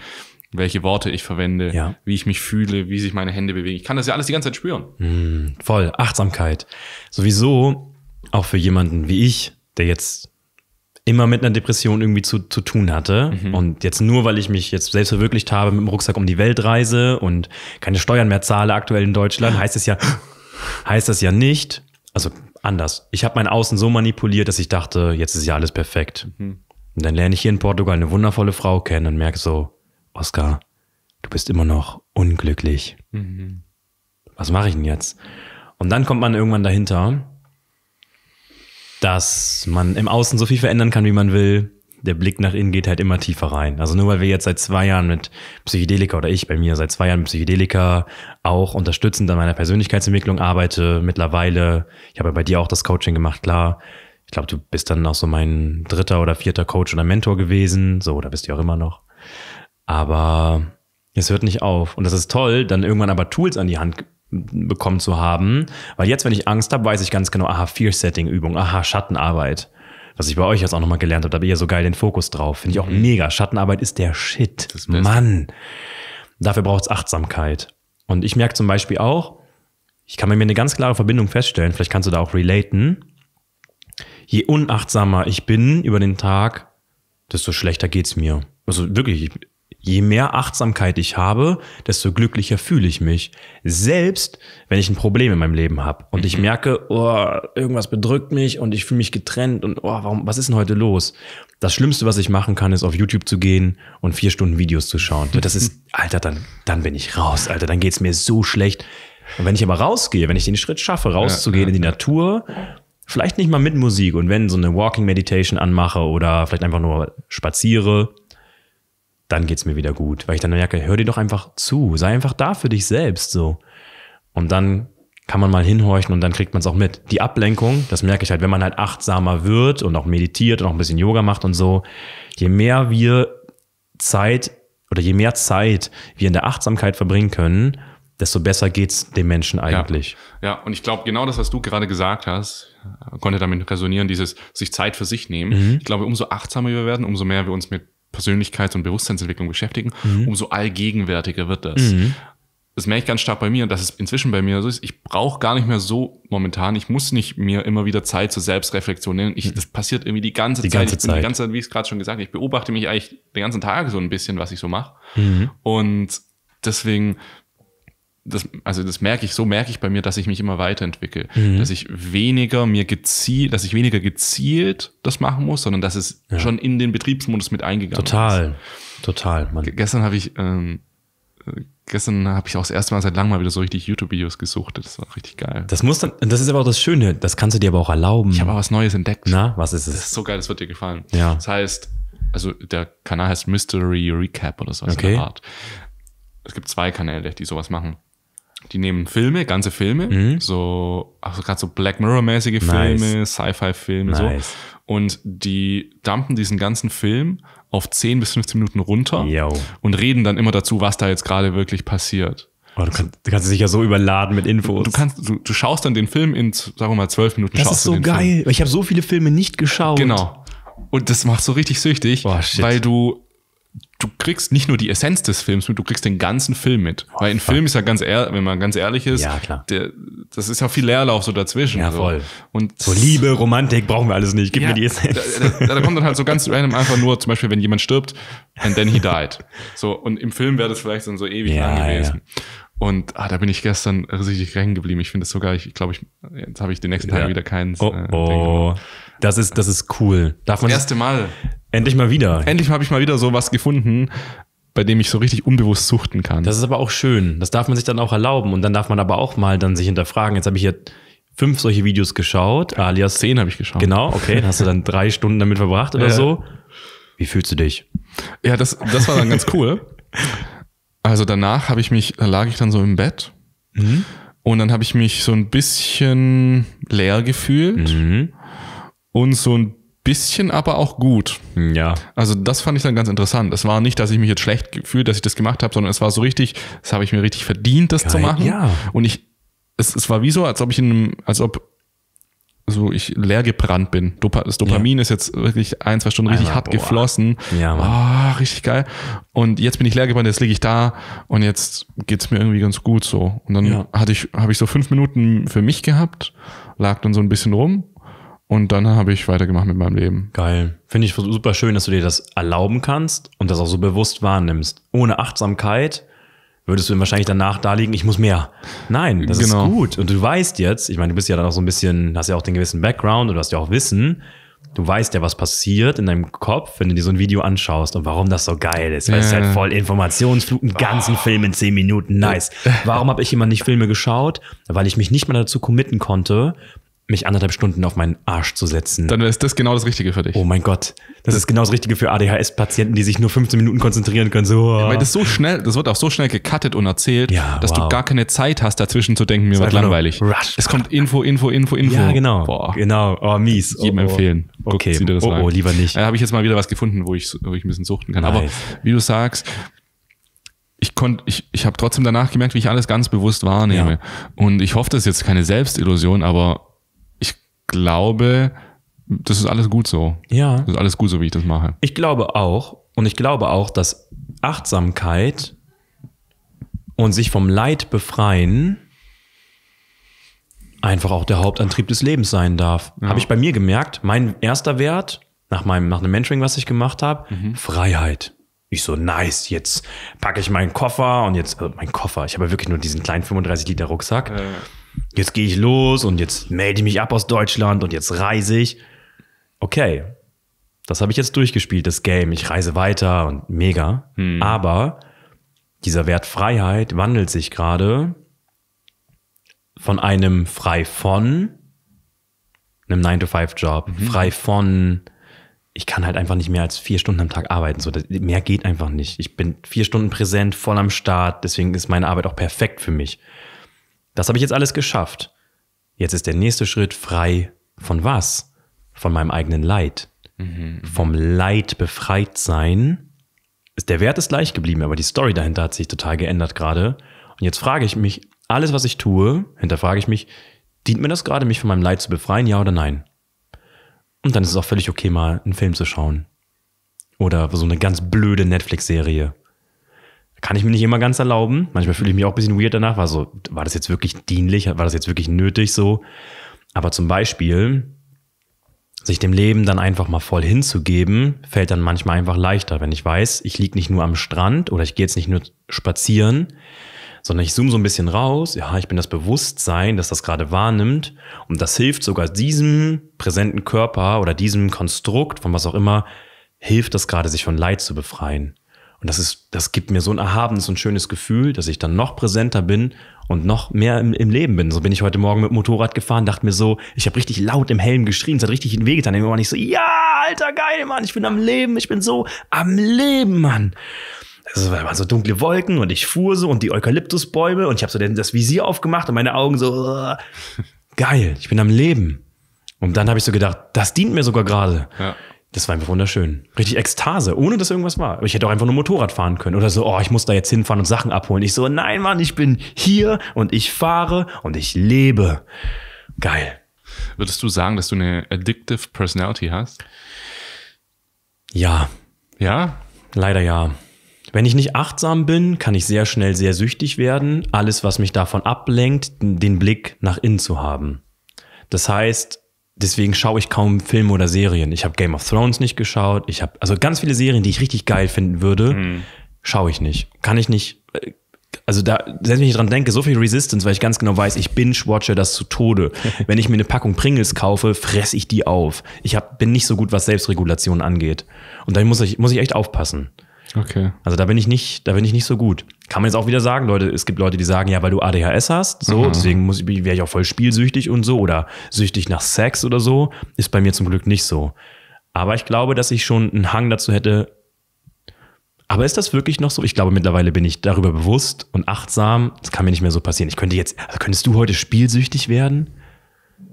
welche Worte ich verwende, ja. wie ich mich fühle, wie sich meine Hände bewegen. Ich kann das ja alles die ganze Zeit spüren. Mhm. Voll. Achtsamkeit. Sowieso auch für jemanden wie ich, der jetzt immer mit einer Depression irgendwie zu, zu tun hatte. Mhm. Und jetzt nur, weil ich mich jetzt selbst verwirklicht habe, mit dem Rucksack um die Welt reise und keine Steuern mehr zahle aktuell in Deutschland, heißt es ja, heißt das ja nicht, also anders. Ich habe mein Außen so manipuliert, dass ich dachte, jetzt ist ja alles perfekt. Mhm. Und dann lerne ich hier in Portugal eine wundervolle Frau kennen und merke so, Oscar, du bist immer noch unglücklich. Mhm. Was mache ich denn jetzt? Und dann kommt man irgendwann dahinter, dass man im Außen so viel verändern kann, wie man will, der Blick nach innen geht halt immer tiefer rein. Also nur weil wir jetzt seit zwei Jahren mit Psychedelika oder ich bei mir seit zwei Jahren mit Psychedelika auch unterstützend an meiner Persönlichkeitsentwicklung arbeite, mittlerweile, ich habe ja bei dir auch das Coaching gemacht, klar. Ich glaube, du bist dann auch so mein dritter oder vierter Coach oder Mentor gewesen. So, da bist du auch immer noch. Aber es hört nicht auf. Und das ist toll, dann irgendwann aber Tools an die Hand bekommen zu haben. Weil jetzt, wenn ich Angst habe, weiß ich ganz genau, aha, Fear-Setting-Übung, aha, Schattenarbeit was ich bei euch jetzt auch nochmal gelernt habe, da habt ihr so geil den Fokus drauf. Finde ich auch mhm. mega. Schattenarbeit ist der Shit. Das Mann. Dafür braucht es Achtsamkeit. Und ich merke zum Beispiel auch, ich kann mir eine ganz klare Verbindung feststellen, vielleicht kannst du da auch relaten. Je unachtsamer ich bin über den Tag, desto schlechter geht's mir. Also wirklich, Je mehr Achtsamkeit ich habe, desto glücklicher fühle ich mich. Selbst wenn ich ein Problem in meinem Leben habe und ich mhm. merke, oh, irgendwas bedrückt mich und ich fühle mich getrennt und oh, warum, was ist denn heute los? Das Schlimmste, was ich machen kann, ist auf YouTube zu gehen und vier Stunden Videos zu schauen. Das ist, Alter, dann, dann bin ich raus, Alter, dann geht's mir so schlecht. Und wenn ich aber rausgehe, wenn ich den Schritt schaffe, rauszugehen ja, ja, in die Natur, vielleicht nicht mal mit Musik und wenn so eine Walking Meditation anmache oder vielleicht einfach nur spaziere, dann geht's mir wieder gut, weil ich dann merke, hör dir doch einfach zu, sei einfach da für dich selbst so. Und dann kann man mal hinhorchen und dann kriegt man es auch mit. Die Ablenkung, das merke ich halt, wenn man halt achtsamer wird und auch meditiert und auch ein bisschen Yoga macht und so, je mehr wir Zeit oder je mehr Zeit wir in der Achtsamkeit verbringen können, desto besser geht's dem Menschen eigentlich. Ja, ja. und ich glaube, genau das, was du gerade gesagt hast, konnte damit resonieren, dieses sich Zeit für sich nehmen. Mhm. Ich glaube, umso achtsamer wir werden, umso mehr wir uns mit Persönlichkeits- und Bewusstseinsentwicklung beschäftigen, mhm. umso allgegenwärtiger wird das. Mhm. Das merke ich ganz stark bei mir, dass es inzwischen bei mir so ist. Ich brauche gar nicht mehr so momentan. Ich muss nicht mir immer wieder Zeit zur Selbstreflexion nehmen. Ich, mhm. das passiert irgendwie die ganze die Zeit. Ganze ich bin Zeit. die ganze Zeit, wie ich es gerade schon gesagt habe, ich beobachte mich eigentlich den ganzen Tag so ein bisschen, was ich so mache. Mhm. Und deswegen das, also das merke ich, so merke ich bei mir, dass ich mich immer weiterentwickle. Mhm. Dass ich weniger mir gezielt, dass ich weniger gezielt das machen muss, sondern dass es ja. schon in den Betriebsmodus mit eingegangen total, ist. Total, total. Gestern habe ich, ähm, äh, gestern habe ich auch das erste Mal seit langem mal wieder so richtig YouTube-Videos gesucht. Das war richtig geil. Das muss dann, das ist aber auch das Schöne, das kannst du dir aber auch erlauben. Ich habe auch was Neues entdeckt. Na, was ist es? Das ist so geil, das wird dir gefallen. Ja. Das heißt, also der Kanal heißt Mystery Recap oder so also okay. in der Art. Es gibt zwei Kanäle, die sowas machen die nehmen Filme, ganze Filme, mhm. so, also gerade so Black Mirror-mäßige Filme, nice. Sci-Fi-Filme, nice. so. Und die dumpen diesen ganzen Film auf 10 bis 15 Minuten runter Yo. und reden dann immer dazu, was da jetzt gerade wirklich passiert. Oh, du, kannst, du kannst dich ja so überladen mit Infos. Du, kannst, du, du schaust dann den Film in, sagen wir mal, zwölf Minuten. Das ist so geil. Film. Ich habe so viele Filme nicht geschaut. Genau. Und das macht so richtig süchtig, oh, weil du du kriegst nicht nur die Essenz des Films mit, du kriegst den ganzen Film mit. Oh, Weil ein Film ist ja ganz ehrlich, wenn man ganz ehrlich ist, ja, klar. Der, das ist ja viel Leerlauf so dazwischen. Ja, voll. So. Und so Liebe, Romantik brauchen wir alles nicht, gib ja, mir die Essenz. Da, da, da, kommt dann halt so ganz random einfach nur, zum Beispiel, wenn jemand stirbt, and then he died. So, und im Film wäre das vielleicht dann so ewig ja, lang gewesen. Ja. Und ah, da bin ich gestern richtig hängen geblieben. Ich finde es sogar, ich glaube, ich, jetzt habe ich den nächsten Tag wieder keins. Oh, äh, oh. Das ist, das ist cool. Darf man das erste Mal. Endlich mal wieder. Endlich habe ich mal wieder so was gefunden, bei dem ich so richtig unbewusst suchten kann. Das ist aber auch schön. Das darf man sich dann auch erlauben. Und dann darf man aber auch mal dann sich hinterfragen. Jetzt habe ich hier fünf solche Videos geschaut, alias zehn habe ich geschaut. Genau, okay. Dann hast du dann drei Stunden damit verbracht oder ja. so. Wie fühlst du dich? Ja, das, das war dann ganz cool. Also danach habe ich mich, da lag ich dann so im Bett mhm. und dann habe ich mich so ein bisschen leer gefühlt. Mhm und so ein bisschen aber auch gut. Ja. Also das fand ich dann ganz interessant. Es war nicht, dass ich mich jetzt schlecht gefühlt, dass ich das gemacht habe, sondern es war so richtig, das habe ich mir richtig verdient, das Geil, zu machen. Ja. Und ich, es, es war wie so, als ob ich in einem, als ob so ich leer gebrannt bin. Dop das Dopamin ja. ist jetzt wirklich ein, zwei Stunden richtig Alter, hart boah. geflossen. Ja, Oh, richtig geil. Und jetzt bin ich leer gebrannt, jetzt liege ich da und jetzt geht es mir irgendwie ganz gut so. Und dann ja. hatte ich, habe ich so fünf Minuten für mich gehabt, lag dann so ein bisschen rum und dann habe ich weitergemacht mit meinem Leben. Geil. Finde ich super schön, dass du dir das erlauben kannst und das auch so bewusst wahrnimmst. Ohne Achtsamkeit würdest du wahrscheinlich danach darlegen, ich muss mehr. Nein, das genau. ist gut. Und du weißt jetzt, ich meine, du bist ja dann auch so ein bisschen, hast ja auch den gewissen Background und du hast ja auch Wissen. Du weißt ja, was passiert in deinem Kopf, wenn du dir so ein Video anschaust und warum das so geil ist. Weil yeah. es ist halt voll Informationsflug, einen ganzen oh. Film in zehn Minuten, nice. Warum habe ich immer nicht Filme geschaut? Weil ich mich nicht mal dazu committen konnte, mich anderthalb Stunden auf meinen Arsch zu setzen. Dann ist das genau das Richtige für dich. Oh mein Gott. Das, das ist genau das Richtige für ADHS-Patienten, die sich nur 15 Minuten konzentrieren können. So. Ja, weil das so schnell, das wird auch so schnell gecuttet und erzählt, ja, dass wow. du gar keine Zeit hast, dazwischen zu denken, mir wird langweilig. Rush. Es kommt Info, Info, Info, Info. Ja, genau. Boah. Genau. Oh, mies. Jedem oh, oh. empfehlen. Guck, okay. Dir das oh, oh, lieber nicht. Da habe ich jetzt mal wieder was gefunden, wo ich, wo ich ein bisschen suchten kann. Nice. Aber wie du sagst, ich konnte, ich, ich habe trotzdem danach gemerkt, wie ich alles ganz bewusst wahrnehme. Ja. Und ich hoffe, das ist jetzt keine Selbstillusion, aber glaube, das ist alles gut so. Ja. Das ist alles gut so, wie ich das mache. Ich glaube auch. Und ich glaube auch, dass Achtsamkeit und sich vom Leid befreien einfach auch der Hauptantrieb des Lebens sein darf. Ja. Habe ich bei mir gemerkt, mein erster Wert nach, meinem, nach einem Mentoring, was ich gemacht habe, mhm. Freiheit. Ich so, nice, jetzt packe ich meinen Koffer und jetzt, also mein Koffer, ich habe wirklich nur diesen kleinen 35 Liter Rucksack. Äh jetzt gehe ich los und jetzt melde ich mich ab aus Deutschland und jetzt reise ich. Okay, das habe ich jetzt durchgespielt, das Game. Ich reise weiter und mega. Hm. Aber dieser Wert Freiheit wandelt sich gerade von einem frei von einem 9-to-5-Job, mhm. frei von, ich kann halt einfach nicht mehr als vier Stunden am Tag arbeiten. So, mehr geht einfach nicht. Ich bin vier Stunden präsent, voll am Start. Deswegen ist meine Arbeit auch perfekt für mich. Das habe ich jetzt alles geschafft. Jetzt ist der nächste Schritt frei von was? Von meinem eigenen Leid. Mhm. Vom Leid befreit sein. Der Wert ist gleich geblieben, aber die Story dahinter hat sich total geändert gerade. Und jetzt frage ich mich, alles, was ich tue, hinterfrage ich mich, dient mir das gerade, mich von meinem Leid zu befreien, ja oder nein? Und dann ist es auch völlig okay, mal einen Film zu schauen. Oder so eine ganz blöde Netflix-Serie kann ich mir nicht immer ganz erlauben. Manchmal fühle ich mich auch ein bisschen weird danach. War so, war das jetzt wirklich dienlich? War das jetzt wirklich nötig so? Aber zum Beispiel, sich dem Leben dann einfach mal voll hinzugeben, fällt dann manchmal einfach leichter, wenn ich weiß, ich liege nicht nur am Strand oder ich gehe jetzt nicht nur spazieren, sondern ich zoome so ein bisschen raus. Ja, ich bin das Bewusstsein, das das gerade wahrnimmt. Und das hilft sogar diesem präsenten Körper oder diesem Konstrukt, von was auch immer, hilft das gerade, sich von Leid zu befreien. Und das ist, das gibt mir so ein erhabenes und schönes Gefühl, dass ich dann noch präsenter bin und noch mehr im, im Leben bin. So bin ich heute Morgen mit dem Motorrad gefahren, dachte mir so, ich habe richtig laut im Helm geschrien, es hat richtig einen Weg getan. Immer war nicht so, ja, alter geil, Mann, ich bin am Leben, ich bin so am Leben, Mann. Also waren so dunkle Wolken und ich fuhr so und die Eukalyptusbäume und ich habe so das Visier aufgemacht und meine Augen so, uh, geil, ich bin am Leben. Und dann habe ich so gedacht, das dient mir sogar gerade. Ja. Das war einfach wunderschön. Richtig Ekstase, ohne dass irgendwas war. ich hätte auch einfach nur Motorrad fahren können oder so, oh, ich muss da jetzt hinfahren und Sachen abholen. Ich so, nein, Mann, ich bin hier und ich fahre und ich lebe. Geil. Würdest du sagen, dass du eine addictive Personality hast? Ja. Ja? Leider ja. Wenn ich nicht achtsam bin, kann ich sehr schnell sehr süchtig werden. Alles, was mich davon ablenkt, den Blick nach innen zu haben. Das heißt, deswegen schaue ich kaum Filme oder Serien. Ich habe Game of Thrones nicht geschaut. Ich habe also ganz viele Serien, die ich richtig geil finden würde, mhm. schaue ich nicht. Kann ich nicht. Äh, also da, selbst wenn ich dran denke, so viel Resistance, weil ich ganz genau weiß, ich binge-watche das zu Tode. wenn ich mir eine Packung Pringles kaufe, fresse ich die auf. Ich hab, bin nicht so gut, was Selbstregulation angeht. Und da muss ich, muss ich echt aufpassen. Okay. Also da bin ich nicht, da bin ich nicht so gut. Kann man jetzt auch wieder sagen, Leute, es gibt Leute, die sagen, ja, weil du ADHS hast, so, Aha. Mhm. deswegen muss ich, wäre ich auch voll spielsüchtig und so oder süchtig nach Sex oder so. Ist bei mir zum Glück nicht so. Aber ich glaube, dass ich schon einen Hang dazu hätte. Aber ist das wirklich noch so? Ich glaube, mittlerweile bin ich darüber bewusst und achtsam. Das kann mir nicht mehr so passieren. Ich könnte jetzt, also könntest du heute spielsüchtig werden?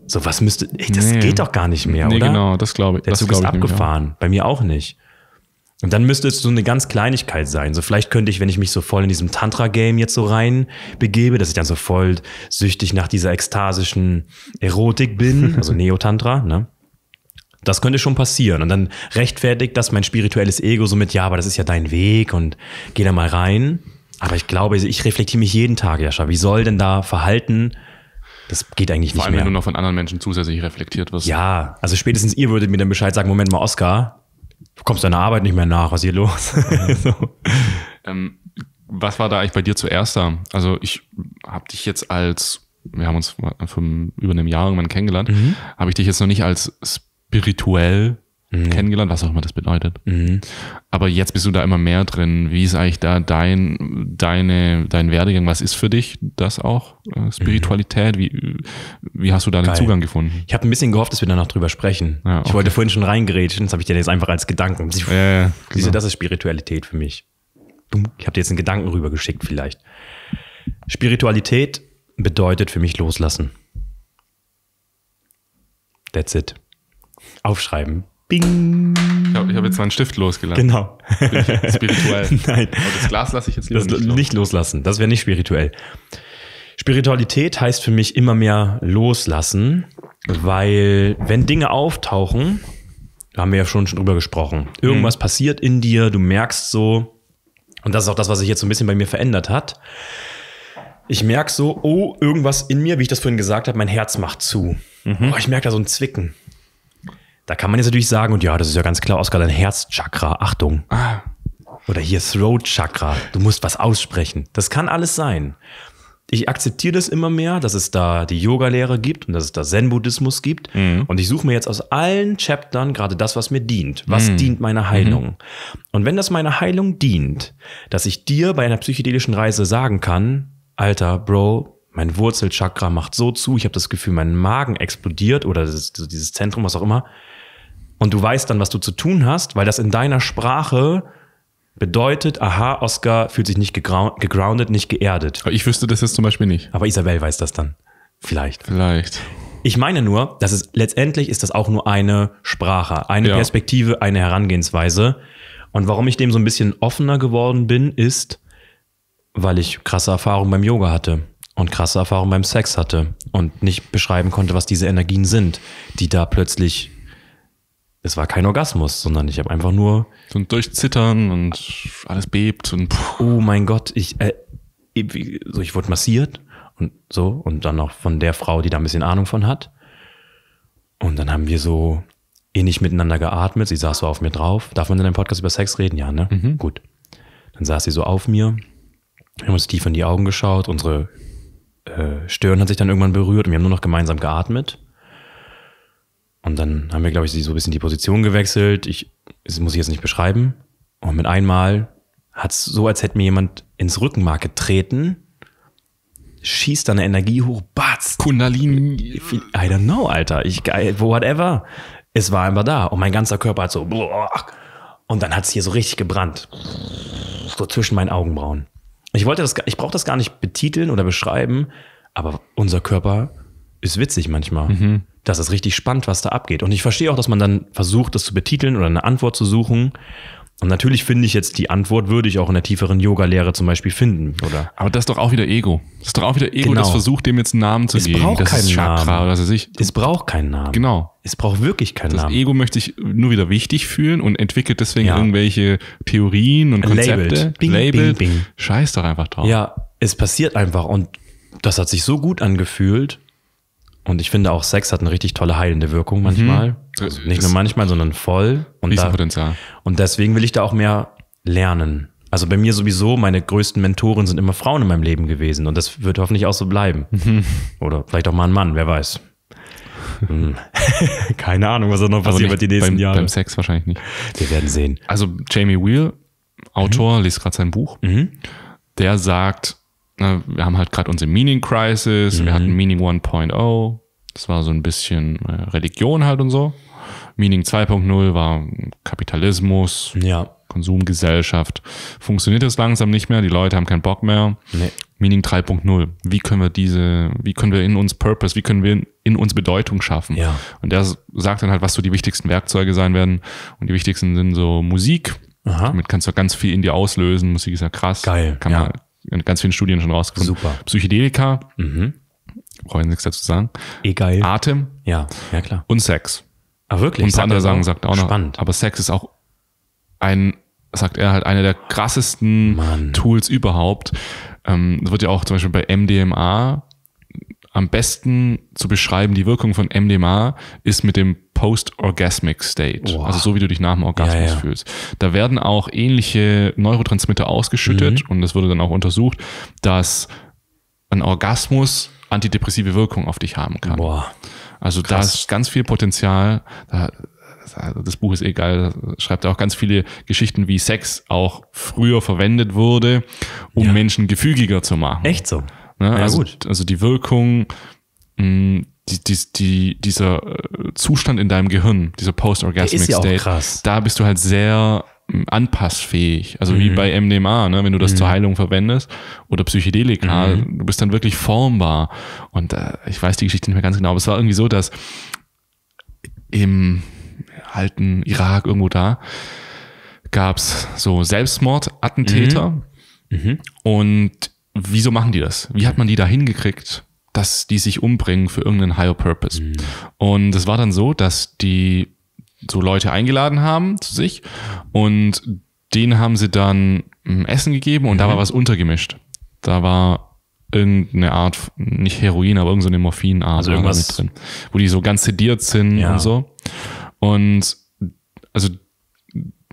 So was müsste, ey, das nee. geht doch gar nicht mehr, nee, oder? genau, das glaube ich. Der Zug ist abgefahren. Bei mir auch nicht. Und dann müsste es so eine ganz Kleinigkeit sein. So vielleicht könnte ich, wenn ich mich so voll in diesem Tantra-Game jetzt so rein begebe, dass ich dann so voll süchtig nach dieser ekstasischen Erotik bin, also Neo-Tantra, ne? Das könnte schon passieren. Und dann rechtfertigt das mein spirituelles Ego so mit, ja, aber das ist ja dein Weg und geh da mal rein. Aber ich glaube, ich reflektiere mich jeden Tag, Jascha. Wie soll denn da Verhalten das geht eigentlich Vor nicht allem, mehr. Vor allem, wenn du noch von anderen Menschen zusätzlich reflektiert wirst. Ja, also spätestens ihr würdet mir dann Bescheid sagen, Moment mal, Oscar, du kommst deiner Arbeit nicht mehr nach, was ist hier los? Mhm. so. ähm, was war da eigentlich bei dir zuerst da? Also ich habe dich jetzt als, wir haben uns vor über einem Jahr irgendwann kennengelernt, mhm. habe ich dich jetzt noch nicht als spirituell mhm. kennengelernt, was auch immer das bedeutet. Mhm. Aber jetzt bist du da immer mehr drin. Wie ist eigentlich da dein, deine, dein Werdegang? Was ist für dich das auch? Äh, mhm. Spiritualität? Wie, wie hast du da den Zugang gefunden? Ich habe ein bisschen gehofft, dass wir danach drüber sprechen. Ja, okay. Ich wollte vorhin schon reingerätschen, das habe ich dir jetzt einfach als Gedanken. Ja, ja, genau. das ist Spiritualität für mich. Ich habe dir jetzt einen Gedanken rübergeschickt vielleicht. Spiritualität bedeutet für mich loslassen. That's it. Aufschreiben. Bing. Ich habe hab jetzt meinen Stift losgelassen. Genau. spirituell. Nein. Aber das Glas lasse ich jetzt lieber das, nicht, los. nicht loslassen. Das wäre nicht spirituell. Spiritualität heißt für mich immer mehr loslassen, weil wenn Dinge auftauchen, da haben wir ja schon, schon drüber gesprochen, irgendwas mhm. passiert in dir, du merkst so, und das ist auch das, was sich jetzt so ein bisschen bei mir verändert hat. Ich merke so, oh, irgendwas in mir, wie ich das vorhin gesagt habe, mein Herz macht zu. Mhm. Oh, ich merke da so ein Zwicken. Da kann man jetzt natürlich sagen, und ja, das ist ja ganz klar, Oskar, dein Herzchakra, Achtung. Ah. Oder hier Throat Chakra, du musst was aussprechen. Das kann alles sein. Ich akzeptiere das immer mehr, dass es da die Yoga-Lehre gibt und dass es da Zen-Buddhismus gibt. Mhm. Und ich suche mir jetzt aus allen Chaptern gerade das, was mir dient. Was mhm. dient meiner Heilung? Mhm. Und wenn das meiner Heilung dient, dass ich dir bei einer psychedelischen Reise sagen kann, Alter, Bro, mein Wurzelchakra macht so zu, ich habe das Gefühl, mein Magen explodiert oder dieses Zentrum, was auch immer und du weißt dann, was du zu tun hast, weil das in deiner Sprache bedeutet, aha, Oscar fühlt sich nicht gegroundet, nicht geerdet. ich wüsste das jetzt zum Beispiel nicht. Aber Isabel weiß das dann. Vielleicht. Vielleicht. Ich meine nur, dass es letztendlich ist das auch nur eine Sprache, eine ja. Perspektive, eine Herangehensweise. Und warum ich dem so ein bisschen offener geworden bin, ist, weil ich krasse Erfahrungen beim Yoga hatte und krasse Erfahrungen beim Sex hatte und nicht beschreiben konnte, was diese Energien sind, die da plötzlich es war kein Orgasmus, sondern ich habe einfach nur. So ein Durchzittern und alles bebt und. Puh. Oh mein Gott, ich, äh, so, ich wurde massiert und so und dann noch von der Frau, die da ein bisschen Ahnung von hat. Und dann haben wir so ähnlich miteinander geatmet. Sie saß so auf mir drauf. Darf man in einem Podcast über Sex reden? Ja, ne? Mhm. Gut. Dann saß sie so auf mir. Wir haben uns tief in die Augen geschaut. Unsere äh, Stirn hat sich dann irgendwann berührt und wir haben nur noch gemeinsam geatmet. Und dann haben wir, glaube ich, so ein bisschen die Position gewechselt. Ich, das muss ich jetzt nicht beschreiben. Und mit einmal hat es so, als hätte mir jemand ins Rückenmark getreten, schießt dann eine Energie hoch, batz. Kundalini. I don't know, Alter. Ich, whatever. Es war einfach da. Und mein ganzer Körper hat so, boah. und dann hat es hier so richtig gebrannt. So zwischen meinen Augenbrauen. Ich wollte das, ich brauche das gar nicht betiteln oder beschreiben, aber unser Körper ist witzig manchmal. Mhm das ist richtig spannend, was da abgeht. Und ich verstehe auch, dass man dann versucht, das zu betiteln oder eine Antwort zu suchen. Und natürlich finde ich jetzt die Antwort, würde ich auch in der tieferen Yoga-Lehre zum Beispiel finden, oder? Aber das ist doch auch wieder Ego. Das ist doch auch wieder Ego, genau. das versucht, dem jetzt einen Namen zu es geben. Braucht das keinen ist Chakra Namen. oder was ich. Es braucht keinen Namen. Genau. Es braucht wirklich keinen das Namen. Das Ego möchte sich nur wieder wichtig fühlen und entwickelt deswegen ja. irgendwelche Theorien und Konzepte. Labeled. Bing, Labeled. Bing, bing. Scheiß doch einfach drauf. Ja, es passiert einfach und das hat sich so gut angefühlt und ich finde auch Sex hat eine richtig tolle heilende Wirkung mhm. manchmal. Mhm. Also nicht das nur manchmal, sondern voll. Und, da, Potenzial. und deswegen will ich da auch mehr lernen. Also bei mir sowieso, meine größten Mentoren sind immer Frauen in meinem Leben gewesen. Und das wird hoffentlich auch so bleiben. Mhm. Oder vielleicht auch mal ein Mann, wer weiß. Hm. Keine Ahnung, was da noch passiert wird die nächsten beim, Jahre. Beim Sex wahrscheinlich nicht. Wir werden sehen. Also Jamie Wheel, Autor, mhm. liest gerade sein Buch. Mhm. Der sagt, Ne, wir haben halt gerade unsere Meaning Crisis, mhm. wir hatten Meaning 1.0, das war so ein bisschen äh, Religion halt und so. Meaning 2.0 war Kapitalismus, ja. Konsumgesellschaft. Funktioniert das langsam nicht mehr, die Leute haben keinen Bock mehr. Nee. Meaning 3.0, wie können wir diese, wie können wir in uns Purpose, wie können wir in, uns Bedeutung schaffen? Ja. Und der sagt dann halt, was so die wichtigsten Werkzeuge sein werden. Und die wichtigsten sind so Musik. Aha. Damit kannst du ganz viel in dir auslösen. Musik ist ja krass. Geil. Kann ja. man in ganz vielen Studien schon rausgefunden. Super. Psychedelika, mhm. brauche ich nichts dazu sagen. Egal. Eh Atem. Ja, ja klar. Und Sex. Ah, wirklich? Und ein paar andere sagen, sagt er auch noch. Spannend. Aber Sex ist auch ein, sagt er halt, einer der krassesten Mann. Tools überhaupt. Ähm, das wird ja auch zum Beispiel bei MDMA am besten zu beschreiben, die Wirkung von MDMA ist mit dem Post-Orgasmic State. Wow. Also so, wie du dich nach dem Orgasmus ja, ja. fühlst. Da werden auch ähnliche Neurotransmitter ausgeschüttet mhm. und das wurde dann auch untersucht, dass ein Orgasmus antidepressive Wirkung auf dich haben kann. Boah. Also Krass. da ist ganz viel Potenzial. Da, das Buch ist egal, eh schreibt auch ganz viele Geschichten, wie Sex auch früher verwendet wurde, um ja. Menschen gefügiger zu machen. Echt so? Ne? Ja, also, gut. also die Wirkung, mh, mm, die, die, die, dieser äh, Zustand in deinem Gehirn, dieser Post-Orgasmic ja State, krass. da bist du halt sehr mm, anpassfähig. Also mhm. wie bei MDMA, ne? wenn du das mhm. zur Heilung verwendest oder Psychedelika, mhm. du bist dann wirklich formbar. Und äh, ich weiß die Geschichte nicht mehr ganz genau, aber es war irgendwie so, dass im alten Irak irgendwo da gab es so Selbstmordattentäter mhm. Mhm. und wieso machen die das? Wie hat man die da hingekriegt, dass die sich umbringen für irgendeinen higher purpose? Mhm. Und es war dann so, dass die so Leute eingeladen haben zu sich und denen haben sie dann hm, Essen gegeben und mhm. da war mhm. was untergemischt. Da war irgendeine Art, nicht Heroin, aber irgendeine so Morphinart also irgendwas mit drin, wo die so ganz sediert sind ja. und so. Und also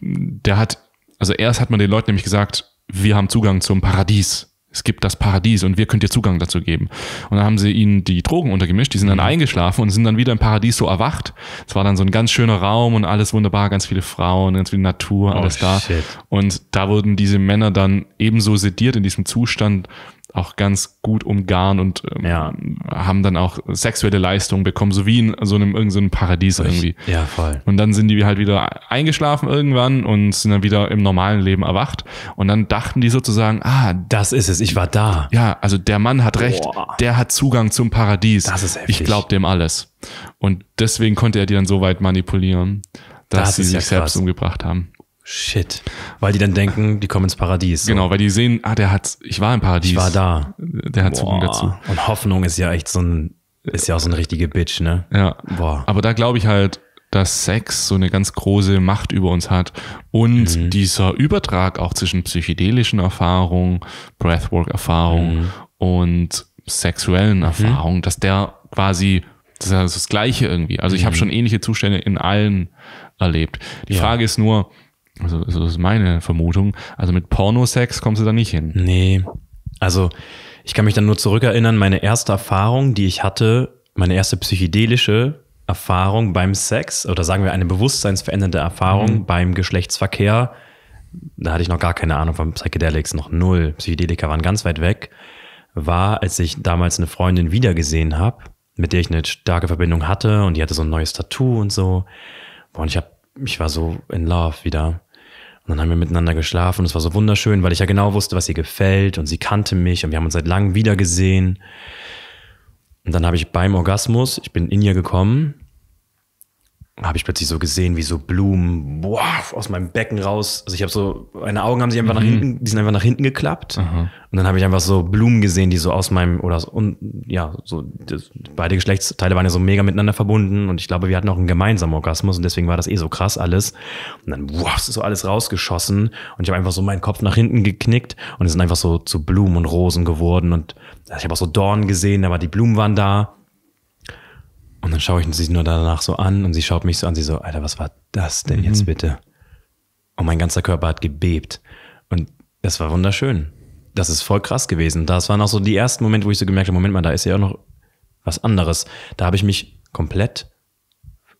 der hat, also erst hat man den Leuten nämlich gesagt, wir haben Zugang zum Paradies es gibt das Paradies und wir könnt ihr Zugang dazu geben. Und dann haben sie ihnen die Drogen untergemischt, die sind dann mhm. eingeschlafen und sind dann wieder im Paradies so erwacht. Es war dann so ein ganz schöner Raum und alles wunderbar, ganz viele Frauen, ganz viel Natur, alles oh, da. Shit. Und da wurden diese Männer dann ebenso sediert in diesem Zustand, auch ganz gut umgarn und ähm, ja. haben dann auch sexuelle Leistungen bekommen, so wie in so einem irgendeinem so Paradies ich, irgendwie. Ja, voll. Und dann sind die halt wieder eingeschlafen irgendwann und sind dann wieder im normalen Leben erwacht. Und dann dachten die sozusagen, ah, das ist es, ich war da. Ja, also der Mann hat recht, Boah. der hat Zugang zum Paradies. Das ist heftig. Ich glaube dem alles. Und deswegen konnte er die dann so weit manipulieren, dass das sie sich ja selbst umgebracht haben. Shit. Weil die dann denken, die kommen ins Paradies. Genau, so. Genau, weil die sehen, ah, der hat, ich war im Paradies. Ich war da. Der hat Zugang dazu. Und Hoffnung ist ja echt so ein, ist ja auch so eine richtige Bitch, ne? Ja. Boah. Aber da glaube ich halt, dass Sex so eine ganz große Macht über uns hat und mhm. dieser Übertrag auch zwischen psychedelischen Erfahrungen, Breathwork-Erfahrungen mhm. und sexuellen mhm. Erfahrungen, mhm. dass der quasi, das ist das Gleiche irgendwie. Also ich habe mhm. schon ähnliche Zustände in allen erlebt. Die ja. Frage ist nur, also, also, das ist meine Vermutung. Also mit Pornosex kommst du da nicht hin. Nee. Also, ich kann mich dann nur zurückerinnern, meine erste Erfahrung, die ich hatte, meine erste psychedelische Erfahrung beim Sex oder sagen wir eine bewusstseinsverändernde Erfahrung mhm. beim Geschlechtsverkehr. Da hatte ich noch gar keine Ahnung von Psychedelics, noch null. Psychedelika waren ganz weit weg. War, als ich damals eine Freundin wiedergesehen habe, mit der ich eine starke Verbindung hatte und die hatte so ein neues Tattoo und so. Boah, und ich, hab, ich war so in love wieder dann haben wir miteinander geschlafen. Es war so wunderschön, weil ich ja genau wusste, was ihr gefällt. Und sie kannte mich und wir haben uns seit langem wiedergesehen. Und dann habe ich beim Orgasmus, ich bin in ihr gekommen habe ich plötzlich so gesehen, wie so Blumen boah, aus meinem Becken raus. Also ich habe so, meine Augen haben sich einfach mhm. nach hinten, die sind einfach nach hinten geklappt. Mhm. Und dann habe ich einfach so Blumen gesehen, die so aus meinem, oder aus, und, ja, so, das, beide Geschlechtsteile waren ja so mega miteinander verbunden. Und ich glaube, wir hatten auch einen gemeinsamen Orgasmus und deswegen war das eh so krass alles. Und dann, boah, ist so alles rausgeschossen. Und ich habe einfach so meinen Kopf nach hinten geknickt und es sind einfach so zu so Blumen und Rosen geworden. Und ich habe auch so Dornen gesehen, aber die Blumen waren da. Und dann schaue ich sie nur danach so an und sie schaut mich so an, sie so, Alter, was war das denn mhm. jetzt bitte? Und mein ganzer Körper hat gebebt. Und das war wunderschön. Das ist voll krass gewesen. Das waren auch so die ersten Momente, wo ich so gemerkt habe, Moment mal, da ist ja auch noch was anderes. Da habe ich mich komplett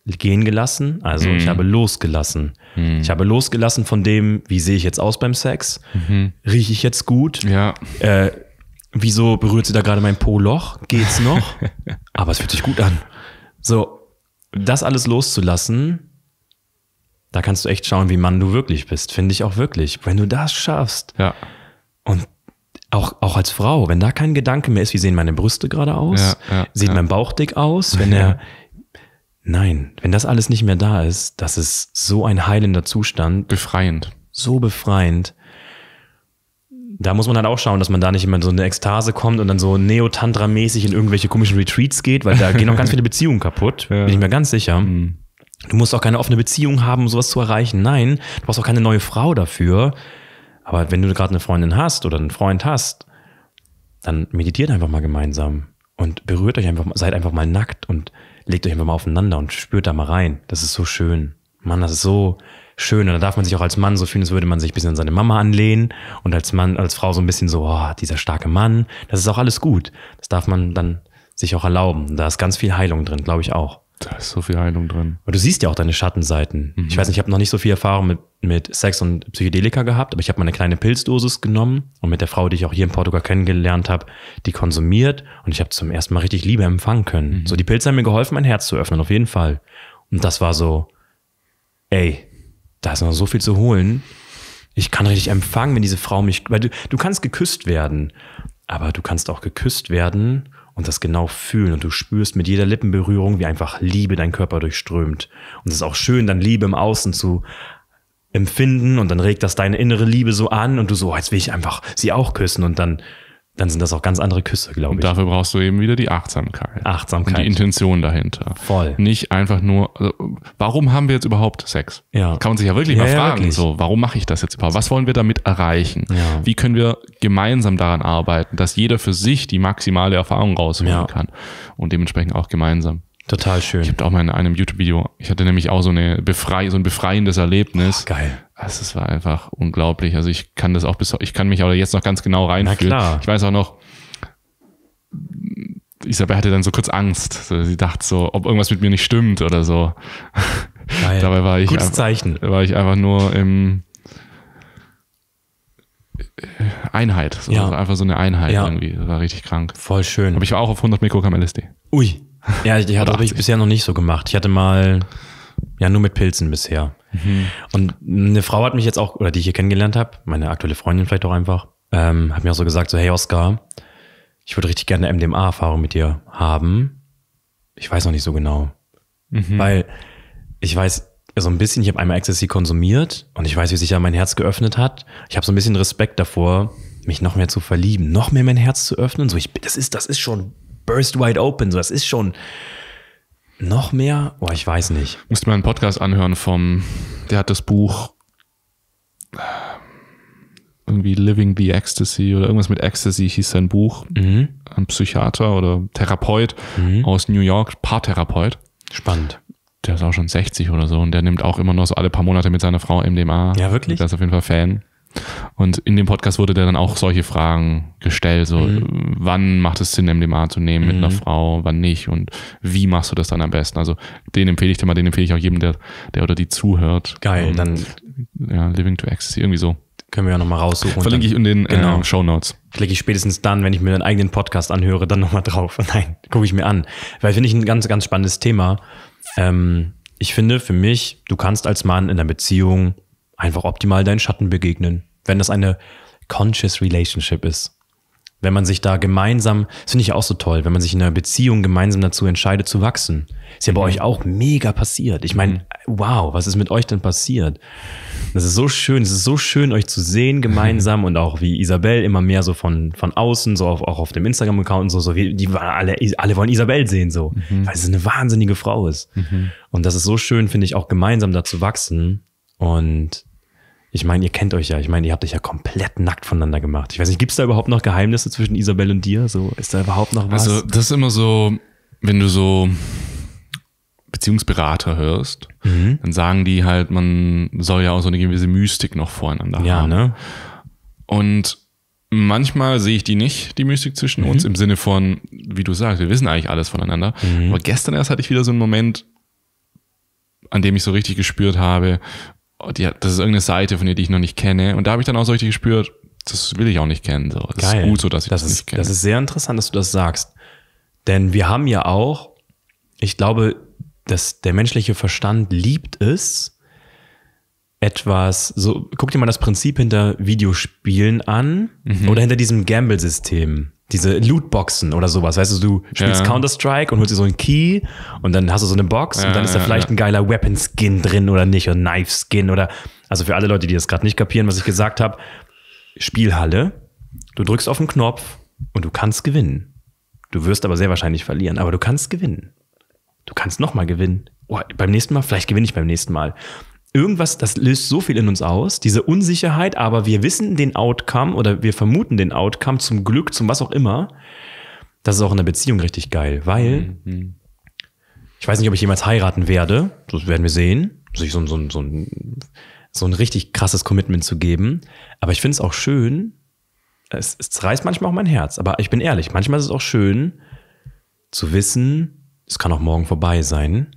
gehen gelassen. Also mhm. ich habe losgelassen. Mhm. Ich habe losgelassen von dem, wie sehe ich jetzt aus beim Sex? Mhm. Rieche ich jetzt gut? Ja. Äh, wieso berührt sie da gerade mein Po-Loch? Geht's noch? Aber es fühlt sich gut an. So, das alles loszulassen, da kannst du echt schauen, wie Mann du wirklich bist. Finde ich auch wirklich. Wenn du das schaffst. Ja. Und auch, auch als Frau, wenn da kein Gedanke mehr ist, wie sehen meine Brüste gerade aus? Ja, ja, Sieht ja. mein Bauch dick aus? Wenn er. Nein, wenn das alles nicht mehr da ist, das ist so ein heilender Zustand. Befreiend. So befreiend da muss man halt auch schauen, dass man da nicht immer in so eine Ekstase kommt und dann so Neo-Tantra-mäßig in irgendwelche komischen Retreats geht, weil da gehen auch ganz viele Beziehungen kaputt. Ja. Bin ich mir ganz sicher. Mhm. Du musst auch keine offene Beziehung haben, um sowas zu erreichen. Nein, du brauchst auch keine neue Frau dafür. Aber wenn du gerade eine Freundin hast oder einen Freund hast, dann meditiert einfach mal gemeinsam und berührt euch einfach, mal, seid einfach mal nackt und legt euch einfach mal aufeinander und spürt da mal rein. Das ist so schön. Mann, das ist so, schön. Und da darf man sich auch als Mann so fühlen, als würde man sich ein bisschen an seine Mama anlehnen und als Mann, als Frau so ein bisschen so, oh, dieser starke Mann. Das ist auch alles gut. Das darf man dann sich auch erlauben. Da ist ganz viel Heilung drin, glaube ich auch. Da ist so viel Heilung drin. Aber du siehst ja auch deine Schattenseiten. Mhm. Ich weiß nicht, ich habe noch nicht so viel Erfahrung mit, mit Sex und Psychedelika gehabt, aber ich habe mal eine kleine Pilzdosis genommen und mit der Frau, die ich auch hier in Portugal kennengelernt habe, die konsumiert und ich habe zum ersten Mal richtig Liebe empfangen können. Mhm. So, die Pilze haben mir geholfen, mein Herz zu öffnen, auf jeden Fall. Und das war so, ey, da ist noch so viel zu holen. Ich kann richtig empfangen, wenn diese Frau mich, weil du, du kannst geküsst werden, aber du kannst auch geküsst werden und das genau fühlen und du spürst mit jeder Lippenberührung, wie einfach Liebe dein Körper durchströmt. Und es ist auch schön, dann Liebe im Außen zu empfinden und dann regt das deine innere Liebe so an und du so, oh, jetzt will ich einfach sie auch küssen und dann dann sind das auch ganz andere Küsse, glaube ich. Und dafür brauchst du eben wieder die Achtsamkeit. Achtsamkeit. Und die Intention dahinter. Voll. Nicht einfach nur, also, warum haben wir jetzt überhaupt Sex? Ja. Kann man sich ja wirklich ja, mal fragen, ja, wirklich. so, warum mache ich das jetzt überhaupt? Was wollen wir damit erreichen? Ja. Wie können wir gemeinsam daran arbeiten, dass jeder für sich die maximale Erfahrung rausholen ja. kann und dementsprechend auch gemeinsam. Total schön. Ich habe auch mal in einem YouTube-Video, ich hatte nämlich auch so eine Befrei so ein befreiendes Erlebnis. Oh, geil. Also es war einfach unglaublich. Also ich kann das auch bis, ich kann mich auch jetzt noch ganz genau reinfühlen. Ich weiß auch noch, Isabel hatte dann so kurz Angst. Sie dachte so, ob irgendwas mit mir nicht stimmt oder so. Geil. Dabei war ich, Gutes Zeichen. war ich einfach nur im äh, Einheit. So, ja. einfach so eine Einheit ja. irgendwie. Das war richtig krank. Voll schön. Aber ich war auch auf 100 Mikrogramm LSD. Ui. Ja, die hatte, ich bisher noch nicht so gemacht. Ich hatte mal, ja, nur mit Pilzen bisher. Mhm. Und eine Frau hat mich jetzt auch, oder die ich hier kennengelernt habe, meine aktuelle Freundin vielleicht auch einfach, ähm, hat mir auch so gesagt, so, hey Oscar, ich würde richtig gerne MDMA-Erfahrung mit dir haben. Ich weiß noch nicht so genau. Mhm. Weil ich weiß so ein bisschen, ich habe einmal Ecstasy konsumiert und ich weiß, wie sich ja mein Herz geöffnet hat. Ich habe so ein bisschen Respekt davor, mich noch mehr zu verlieben, noch mehr mein Herz zu öffnen. So, ich, das ist, das ist schon burst wide open. So, das ist schon, noch mehr? Oh, ich weiß nicht. Musste mal einen Podcast anhören vom, der hat das Buch irgendwie Living the Ecstasy oder irgendwas mit Ecstasy hieß sein Buch. Mhm. Ein Psychiater oder Therapeut mhm. aus New York, Paartherapeut. Spannend. Der ist auch schon 60 oder so und der nimmt auch immer noch so alle paar Monate mit seiner Frau MDMA. Ja, wirklich? Der ist auf jeden Fall Fan. Und in dem Podcast wurde der dann auch solche Fragen gestellt, so mhm. wann macht es Sinn, MDMA zu nehmen mhm. mit einer mhm. Frau, wann nicht und wie machst du das dann am besten? Also den empfehle ich dir mal, den empfehle ich auch jedem, der, der oder die zuhört. Geil, um, dann ja, Living to Access, irgendwie so. Können wir ja nochmal raussuchen. Verlinke ich in den äh, genau, äh, Show Notes. Klicke ich spätestens dann, wenn ich mir einen eigenen Podcast anhöre, dann nochmal drauf. Nein, gucke ich mir an. Weil finde ich ein ganz, ganz spannendes Thema. Ähm, ich finde für mich, du kannst als Mann in einer Beziehung einfach optimal deinen Schatten begegnen. Wenn das eine conscious relationship ist. Wenn man sich da gemeinsam, das finde ich auch so toll, wenn man sich in einer Beziehung gemeinsam dazu entscheidet zu wachsen. Ist ja bei mhm. euch auch mega passiert. Ich meine, mhm. wow, was ist mit euch denn passiert? Das ist so schön, es ist so schön, euch zu sehen gemeinsam und auch wie Isabel immer mehr so von, von außen, so auf, auch auf dem Instagram-Account und so, so wie, die alle, alle wollen Isabel sehen, so, mhm. weil sie eine wahnsinnige Frau ist. Mhm. Und das ist so schön, finde ich, auch gemeinsam dazu wachsen. Und ich meine, ihr kennt euch ja. Ich meine, ihr habt euch ja komplett nackt voneinander gemacht. Ich weiß nicht, gibt es da überhaupt noch Geheimnisse zwischen Isabel und dir? So, ist da überhaupt noch also, was? Also, das ist immer so, wenn du so Beziehungsberater hörst, mhm. dann sagen die halt, man soll ja auch so eine gewisse Mystik noch voreinander ja, haben. Ne? Und manchmal sehe ich die nicht, die Mystik zwischen mhm. uns, im Sinne von, wie du sagst, wir wissen eigentlich alles voneinander. Mhm. Aber gestern erst hatte ich wieder so einen Moment, an dem ich so richtig gespürt habe, oh, die hat, das ist irgendeine Seite von ihr, die ich noch nicht kenne. Und da habe ich dann auch so richtig gespürt, das will ich auch nicht kennen. So. Das Geil. ist gut so, dass ich das, das ist, nicht kenne. Das ist sehr interessant, dass du das sagst. Denn wir haben ja auch, ich glaube, dass der menschliche Verstand liebt es, etwas, so, guck dir mal das Prinzip hinter Videospielen an mhm. oder hinter diesem Gamble-System diese Lootboxen oder sowas. Weißt du, du spielst ja. Counter-Strike und holst dir so einen Key und dann hast du so eine Box ja, und dann ist da vielleicht ja. ein geiler Weapon-Skin drin oder nicht oder Knife-Skin oder. Also für alle Leute, die das gerade nicht kapieren, was ich gesagt habe, Spielhalle, du drückst auf den Knopf und du kannst gewinnen. Du wirst aber sehr wahrscheinlich verlieren, aber du kannst gewinnen. Du kannst nochmal gewinnen. Oh, beim nächsten Mal, vielleicht gewinne ich beim nächsten Mal irgendwas, das löst so viel in uns aus, diese Unsicherheit, aber wir wissen den Outcome oder wir vermuten den Outcome zum Glück, zum was auch immer. Das ist auch in der Beziehung richtig geil, weil mhm. ich weiß nicht, ob ich jemals heiraten werde. Das werden wir sehen. Sich so, so, so, ein, so ein richtig krasses Commitment zu geben. Aber ich finde es auch schön. Es, es reißt manchmal auch mein Herz. Aber ich bin ehrlich, manchmal ist es auch schön zu wissen, es kann auch morgen vorbei sein.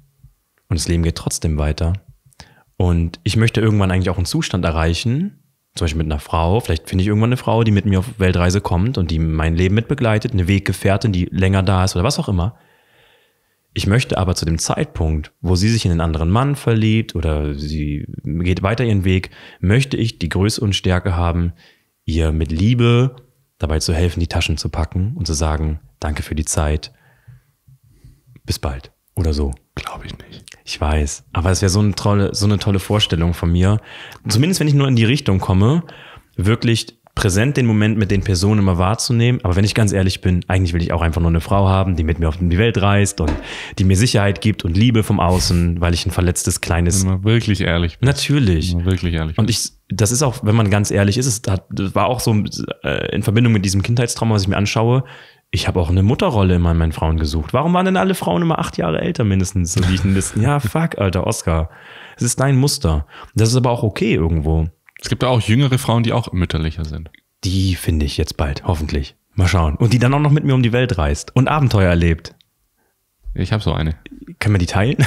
Und das Leben geht trotzdem weiter. Und ich möchte irgendwann eigentlich auch einen Zustand erreichen, zum Beispiel mit einer Frau, vielleicht finde ich irgendwann eine Frau, die mit mir auf Weltreise kommt und die mein Leben mit begleitet, eine Weggefährtin, die länger da ist oder was auch immer. Ich möchte aber zu dem Zeitpunkt, wo sie sich in einen anderen Mann verliebt oder sie geht weiter ihren Weg, möchte ich die Größe und Stärke haben, ihr mit Liebe dabei zu helfen, die Taschen zu packen und zu sagen, danke für die Zeit, bis bald oder so. Glaube ich nicht. Ich weiß. Aber es wäre so, eine tolle, so eine tolle Vorstellung von mir. Zumindest wenn ich nur in die Richtung komme, wirklich präsent den Moment mit den Personen immer wahrzunehmen. Aber wenn ich ganz ehrlich bin, eigentlich will ich auch einfach nur eine Frau haben, die mit mir auf die Welt reist und die mir Sicherheit gibt und Liebe vom Außen, weil ich ein verletztes kleines. Wenn man wirklich ehrlich. Bist. Natürlich. Wenn man wirklich ehrlich. Bist. Und ich, das ist auch, wenn man ganz ehrlich ist, es hat, war auch so äh, in Verbindung mit diesem Kindheitstrauma, was ich mir anschaue ich habe auch eine Mutterrolle immer in meinen Frauen gesucht. Warum waren denn alle Frauen immer acht Jahre älter mindestens? So wie ich in Listen. Ja, fuck, alter Oscar. Es ist dein Muster. Das ist aber auch okay irgendwo. Es gibt ja auch jüngere Frauen, die auch mütterlicher sind. Die finde ich jetzt bald, hoffentlich. Mal schauen. Und die dann auch noch mit mir um die Welt reist und Abenteuer erlebt. Ich habe so eine. Können wir die teilen?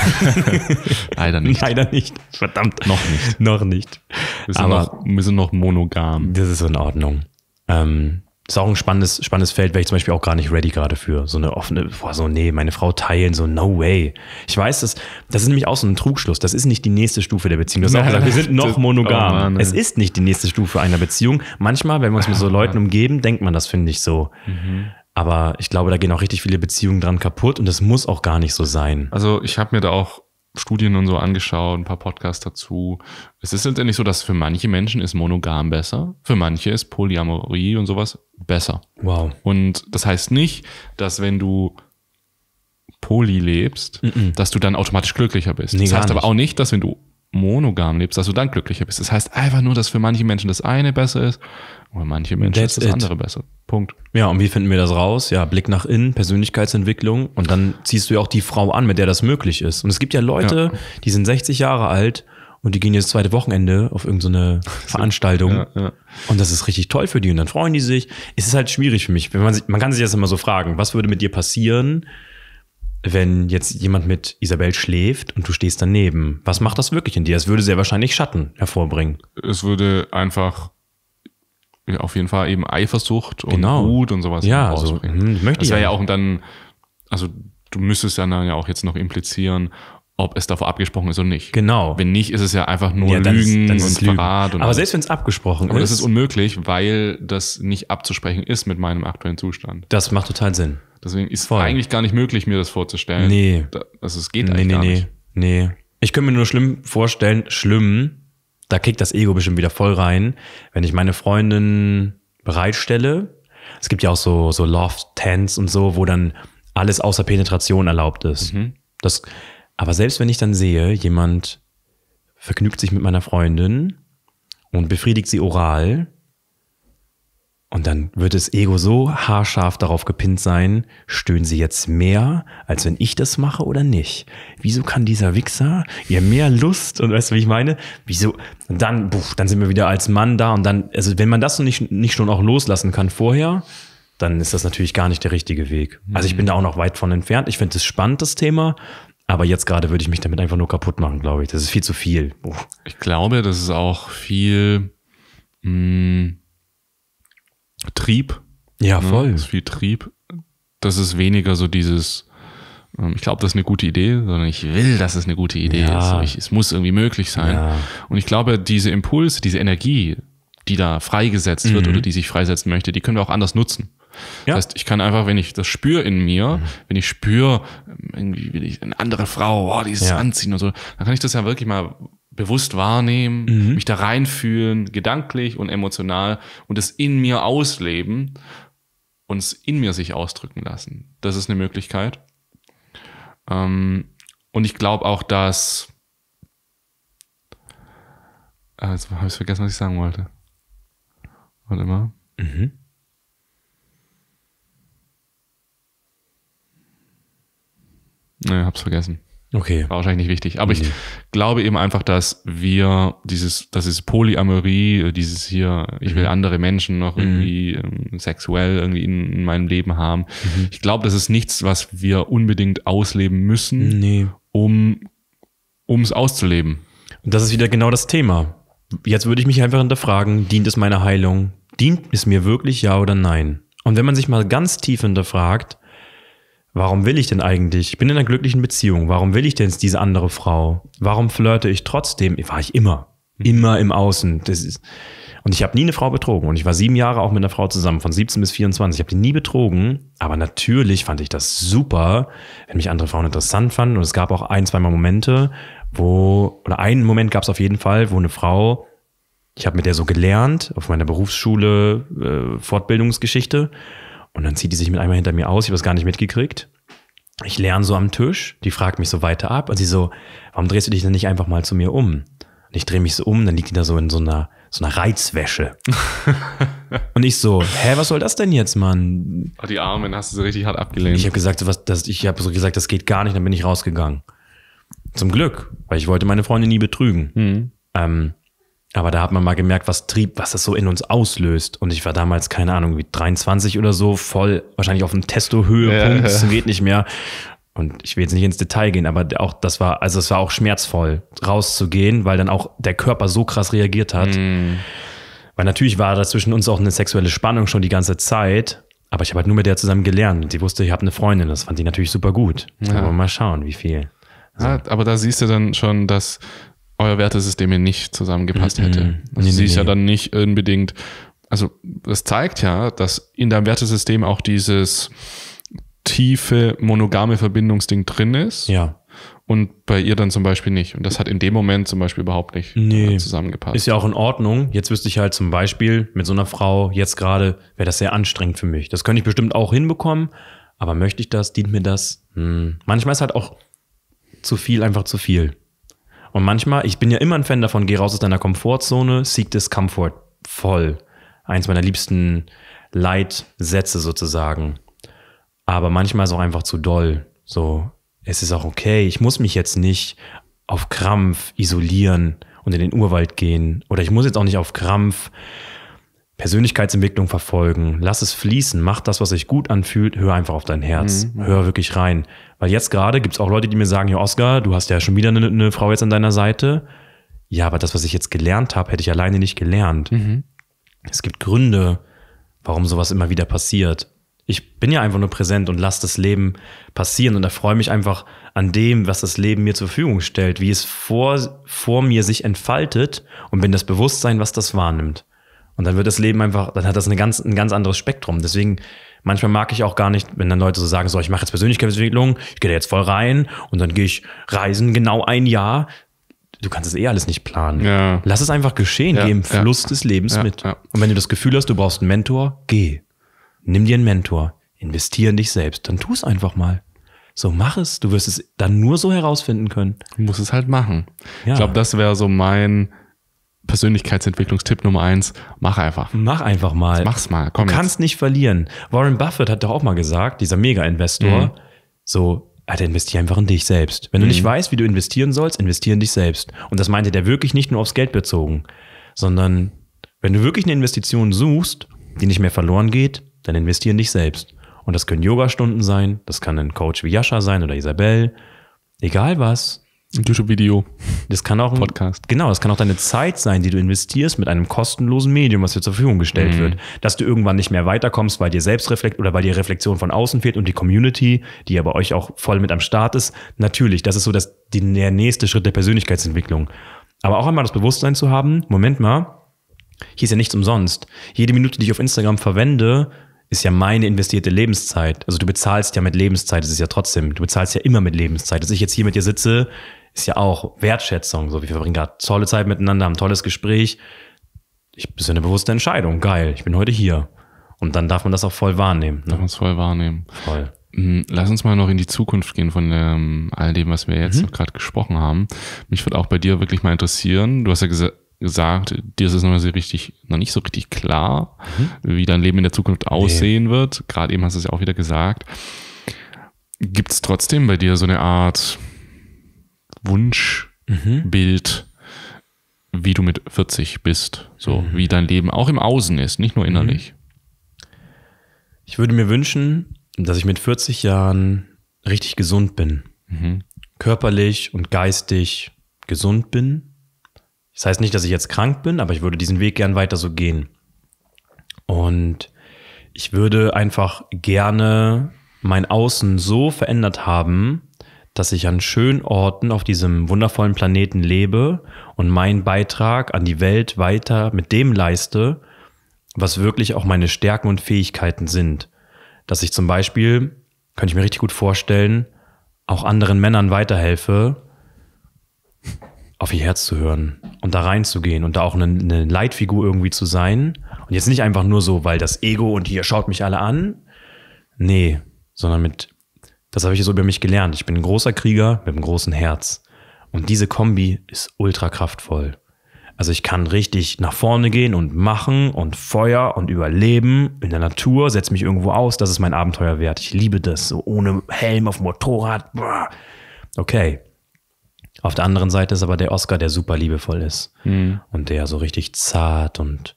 Leider nicht. Leider nicht. Verdammt. Noch nicht. noch nicht. Wir sind, Aber noch, wir sind noch monogam. Das ist in Ordnung. Ähm, ist auch ein spannendes, spannendes Feld, wäre ich zum Beispiel auch gar nicht ready gerade für. So eine offene, boah, so nee, meine Frau teilen, so no way. Ich weiß, das, das ist nämlich auch so ein Trugschluss. Das ist nicht die nächste Stufe der Beziehung. Du hast auch gesagt, wir sind noch oh, monogam. Oh Mann, es ist nicht die nächste Stufe einer Beziehung. Manchmal, wenn wir uns mit so Leuten umgeben, denkt man das, finde ich, so. Mhm. Aber ich glaube, da gehen auch richtig viele Beziehungen dran kaputt und das muss auch gar nicht so sein. Also ich habe mir da auch Studien und so angeschaut, ein paar Podcasts dazu. Es ist letztendlich so, dass für manche Menschen ist monogam besser, für manche ist Polyamorie und sowas besser. Wow. Und das heißt nicht, dass wenn du Poly lebst, mm -mm. dass du dann automatisch glücklicher bist. Nee, das heißt aber auch nicht, dass wenn du monogam lebst, dass du dann glücklicher bist. Das heißt einfach nur, dass für manche Menschen das eine besser ist und für manche Menschen That's ist das it. andere besser. Punkt. Ja, und wie finden wir das raus? Ja, Blick nach innen, Persönlichkeitsentwicklung und dann ziehst du ja auch die Frau an, mit der das möglich ist. Und es gibt ja Leute, ja. die sind 60 Jahre alt und die gehen jetzt zweite Wochenende auf irgendeine so Veranstaltung ja, ja. und das ist richtig toll für die und dann freuen die sich. Es ist halt schwierig für mich. Man, man kann sich das immer so fragen, was würde mit dir passieren, wenn jetzt jemand mit Isabel schläft und du stehst daneben, was macht das wirklich in dir? Das würde sehr wahrscheinlich Schatten hervorbringen. Es würde einfach ja, auf jeden Fall eben Eifersucht und genau. Wut und sowas ja, also, hm, möchte Das wäre ja auch dann, also du müsstest ja dann ja auch jetzt noch implizieren, ob es davor abgesprochen ist oder nicht. Genau. Wenn nicht, ist es ja einfach nur ja, Lügen das ist, das und Verrat. Und Aber selbst wenn es abgesprochen Aber ist. Aber das ist unmöglich, weil das nicht abzusprechen ist mit meinem aktuellen Zustand. Das macht total Sinn. Deswegen ist Voll. eigentlich gar nicht möglich, mir das vorzustellen. Nee. also es geht nee, eigentlich nee, gar nee. nicht. Nee. Ich könnte mir nur schlimm vorstellen, schlimm, da kickt das Ego bestimmt wieder voll rein, wenn ich meine Freundin bereitstelle. Es gibt ja auch so, so Loft-Tents und so, wo dann alles außer Penetration erlaubt ist. Mhm. Das, aber selbst wenn ich dann sehe, jemand vergnügt sich mit meiner Freundin und befriedigt sie oral, und dann wird das Ego so haarscharf darauf gepinnt sein, stöhnen sie jetzt mehr, als wenn ich das mache oder nicht? Wieso kann dieser Wichser ihr mehr Lust und weißt du, wie ich meine? Wieso? Und dann, buch, dann sind wir wieder als Mann da und dann, also wenn man das nicht, nicht schon auch loslassen kann vorher, dann ist das natürlich gar nicht der richtige Weg. Also ich bin da auch noch weit von entfernt. Ich finde es spannend, das Thema. Aber jetzt gerade würde ich mich damit einfach nur kaputt machen, glaube ich. Das ist viel zu viel. Buch. Ich glaube, das ist auch viel, mh, mm, Trieb. Ja, ne? voll. Ne? Das ist viel Trieb. Das ist weniger so dieses, ähm, ich glaube, das ist eine gute Idee, sondern ich will, dass es eine gute Idee ja. ist. Ich, es muss irgendwie möglich sein. Ja. Und ich glaube, diese Impulse, diese Energie, die da freigesetzt mhm. wird oder die sich freisetzen möchte, die können wir auch anders nutzen. Ja. Das heißt, ich kann einfach, wenn ich das spüre in mir, mhm. wenn ich spüre, irgendwie will ich eine andere Frau, oh, dieses Anziehen und so, dann kann ich das ja wirklich mal bewusst wahrnehmen, mhm. mich da reinfühlen, gedanklich und emotional und es in mir ausleben und es in mir sich ausdrücken lassen. Das ist eine Möglichkeit. Ähm, und ich glaube auch, dass. Äh, jetzt habe ich vergessen, was ich sagen wollte. Warte mal. Mhm. Ne, hab's vergessen. Okay. War wahrscheinlich nicht wichtig. Aber nee. ich mhm. glaube eben einfach, dass wir dieses, das ist Polyamorie, dieses hier, ich will mhm. andere Menschen noch mhm. irgendwie mhm. sexuell irgendwie in, in, meinem Leben haben. Mhm. Ich glaube, das ist nichts, was wir unbedingt ausleben müssen, nee. um es auszuleben. Und das ist wieder genau das Thema. Jetzt würde ich mich einfach hinterfragen, dient es meiner Heilung? Dient es mir wirklich ja oder nein? Und wenn man sich mal ganz tief hinterfragt, Warum will ich denn eigentlich? Ich bin in einer glücklichen Beziehung. Warum will ich denn diese andere Frau? Warum flirte ich trotzdem? War ich immer. Mhm. Immer im Außen. Das ist, und ich habe nie eine Frau betrogen. Und ich war sieben Jahre auch mit einer Frau zusammen, von 17 bis 24. Ich habe die nie betrogen. Aber natürlich fand ich das super, wenn mich andere Frauen interessant fanden. Und es gab auch ein, zweimal Momente, wo, oder einen Moment gab es auf jeden Fall, wo eine Frau, ich habe mit der so gelernt, auf meiner Berufsschule, äh, Fortbildungsgeschichte. Und dann zieht die sich mit einmal hinter mir aus, ich habe das gar nicht mitgekriegt. Ich lerne so am Tisch, die fragt mich so weiter ab und sie so, warum drehst du dich denn nicht einfach mal zu mir um? Und ich drehe mich so um, dann liegt die da so in so einer, so einer Reizwäsche. und ich so, hä, was soll das denn jetzt, Mann? Oh, die Armen hast du so richtig hart abgelehnt. Ich habe gesagt, so was, das, ich habe so gesagt, das geht gar nicht, dann bin ich rausgegangen. Zum Glück, weil ich wollte meine Freunde nie betrügen. Mhm. Ähm, aber da hat man mal gemerkt, was Trieb, was das so in uns auslöst. Und ich war damals, keine Ahnung, wie 23 oder so, voll, wahrscheinlich auf dem Testo-Höhepunkt, es ja, ja. geht nicht mehr. Und ich will jetzt nicht ins Detail gehen, aber auch das war, also es war auch schmerzvoll, rauszugehen, weil dann auch der Körper so krass reagiert hat. Mm. Weil natürlich war da zwischen uns auch eine sexuelle Spannung schon die ganze Zeit. Aber ich habe halt nur mit der zusammen gelernt. die wusste, ich habe eine Freundin. Das fand die natürlich super gut. Ja. Aber mal schauen, wie viel. So. Ja, aber da siehst du dann schon, dass euer Wertesystem nicht zusammengepasst hätte. Also nee, sie nee, ist nee. ja dann nicht unbedingt, also das zeigt ja, dass in deinem Wertesystem auch dieses tiefe monogame Verbindungsding drin ist. Ja. Und bei ihr dann zum Beispiel nicht. Und das hat in dem Moment zum Beispiel überhaupt nicht äh, nee. zusammengepasst. Ist ja auch in Ordnung. Jetzt wüsste ich halt zum Beispiel mit so einer Frau jetzt gerade, wäre das sehr anstrengend für mich. Das könnte ich bestimmt auch hinbekommen. Aber möchte ich das? Dient mir das? Hm. Manchmal ist halt auch zu viel einfach zu viel. Und manchmal, ich bin ja immer ein Fan davon, geh raus aus deiner Komfortzone, seek discomfort voll. Eins meiner liebsten Leitsätze sozusagen. Aber manchmal ist es auch einfach zu doll. So, es ist auch okay, ich muss mich jetzt nicht auf Krampf isolieren und in den Urwald gehen. Oder ich muss jetzt auch nicht auf Krampf Persönlichkeitsentwicklung verfolgen, lass es fließen, mach das, was sich gut anfühlt, hör einfach auf dein Herz, mhm. mhm. hör wirklich rein. Weil jetzt gerade gibt es auch Leute, die mir sagen, ja, Oskar, du hast ja schon wieder eine, eine, Frau jetzt an deiner Seite. Ja, aber das, was ich jetzt gelernt habe, hätte ich alleine nicht gelernt. Mhm. Es gibt Gründe, warum sowas immer wieder passiert. Ich bin ja einfach nur präsent und lass das Leben passieren und erfreue mich einfach an dem, was das Leben mir zur Verfügung stellt, wie es vor, vor mir sich entfaltet und bin das Bewusstsein, was das wahrnimmt. Und dann wird das Leben einfach, dann hat das eine ganz, ein ganz anderes Spektrum. Deswegen, manchmal mag ich auch gar nicht, wenn dann Leute so sagen, so, ich mache jetzt Persönlichkeitsentwicklung, ich gehe da jetzt voll rein und dann gehe ich reisen genau ein Jahr. Du kannst es eh alles nicht planen. Ja. Lass es einfach geschehen, ja, geh im ja, Fluss des Lebens mit. Ja. Und wenn du das Gefühl hast, du brauchst einen Mentor, geh. Nimm dir einen Mentor, investier in dich selbst, dann tu es einfach mal. So, mach es. Du wirst es dann nur so herausfinden können. Du musst es halt machen. Ja. Ich glaube, das wäre so mein Persönlichkeitsentwicklungstipp Nummer eins, mach einfach. Mach einfach mal. mach's mal, komm. Du jetzt. kannst nicht verlieren. Warren Buffett hat doch auch mal gesagt, dieser Mega-Investor, mhm. so, Alter, ah, investier einfach in dich selbst. Wenn mhm. du nicht mhm. weißt, wie du investieren sollst, investier in dich selbst. Und das meinte der wirklich nicht nur aufs Geld bezogen, sondern wenn du wirklich eine Investition suchst, die nicht mehr verloren geht, dann investier in dich selbst. Und das können Yogastunden sein, das kann ein Coach wie Yasha sein oder Isabel. Egal was, YouTube-Video. Das kann auch Podcast. Genau, das kann auch deine Zeit sein, die du investierst mit einem kostenlosen Medium, was dir zur Verfügung gestellt mhm. wird. Dass du irgendwann nicht mehr weiterkommst, weil dir Selbstreflekt oder weil dir Reflexion von außen fehlt und die Community, die ja bei euch auch voll mit am Start ist. Natürlich, das ist so das, die, der nächste Schritt der Persönlichkeitsentwicklung. Aber auch einmal das Bewusstsein zu haben, Moment mal, hier ist ja nichts umsonst. Jede Minute, die ich auf Instagram verwende, ist ja meine investierte Lebenszeit. Also du bezahlst ja mit Lebenszeit, das ist ja trotzdem, du bezahlst ja immer mit Lebenszeit. Dass ich jetzt hier mit dir sitze, ist ja auch Wertschätzung. So, wir verbringen gerade tolle Zeit miteinander, haben ein tolles Gespräch. Ich bin eine bewusste Entscheidung. Geil, ich bin heute hier. Und dann darf man das auch voll wahrnehmen. Ne? Darf man es voll wahrnehmen. Voll. Mhm, lass uns mal noch in die Zukunft gehen von ähm, all dem, was wir jetzt mhm. gerade gesprochen haben. Mich würde auch bei dir wirklich mal interessieren. Du hast ja gesagt, gesagt, dir ist es noch, richtig, noch nicht so richtig klar, mhm. wie dein Leben in der Zukunft aussehen nee. wird. Gerade eben hast du es ja auch wieder gesagt. Gibt es trotzdem bei dir so eine Art Wunschbild, mhm. wie du mit 40 bist, so mhm. wie dein Leben auch im Außen ist, nicht nur mhm. innerlich. Ich würde mir wünschen, dass ich mit 40 Jahren richtig gesund bin. Mhm. Körperlich und geistig gesund bin. Das heißt nicht, dass ich jetzt krank bin, aber ich würde diesen Weg gern weiter so gehen. Und ich würde einfach gerne mein Außen so verändert haben, dass ich an schönen Orten auf diesem wundervollen Planeten lebe und meinen Beitrag an die Welt weiter mit dem leiste, was wirklich auch meine Stärken und Fähigkeiten sind. Dass ich zum Beispiel, könnte ich mir richtig gut vorstellen, auch anderen Männern weiterhelfe, auf ihr Herz zu hören und da reinzugehen und da auch eine, eine Leitfigur irgendwie zu sein. Und jetzt nicht einfach nur so, weil das Ego und hier schaut mich alle an. Nee, sondern mit das habe ich so über mich gelernt. Ich bin ein großer Krieger mit einem großen Herz. Und diese Kombi ist ultra kraftvoll. Also ich kann richtig nach vorne gehen und machen und Feuer und überleben in der Natur, setze mich irgendwo aus, das ist mein Abenteuer wert. Ich liebe das, so ohne Helm auf Motorrad. Okay. Auf der anderen Seite ist aber der Oscar, der super liebevoll ist mhm. und der so richtig zart und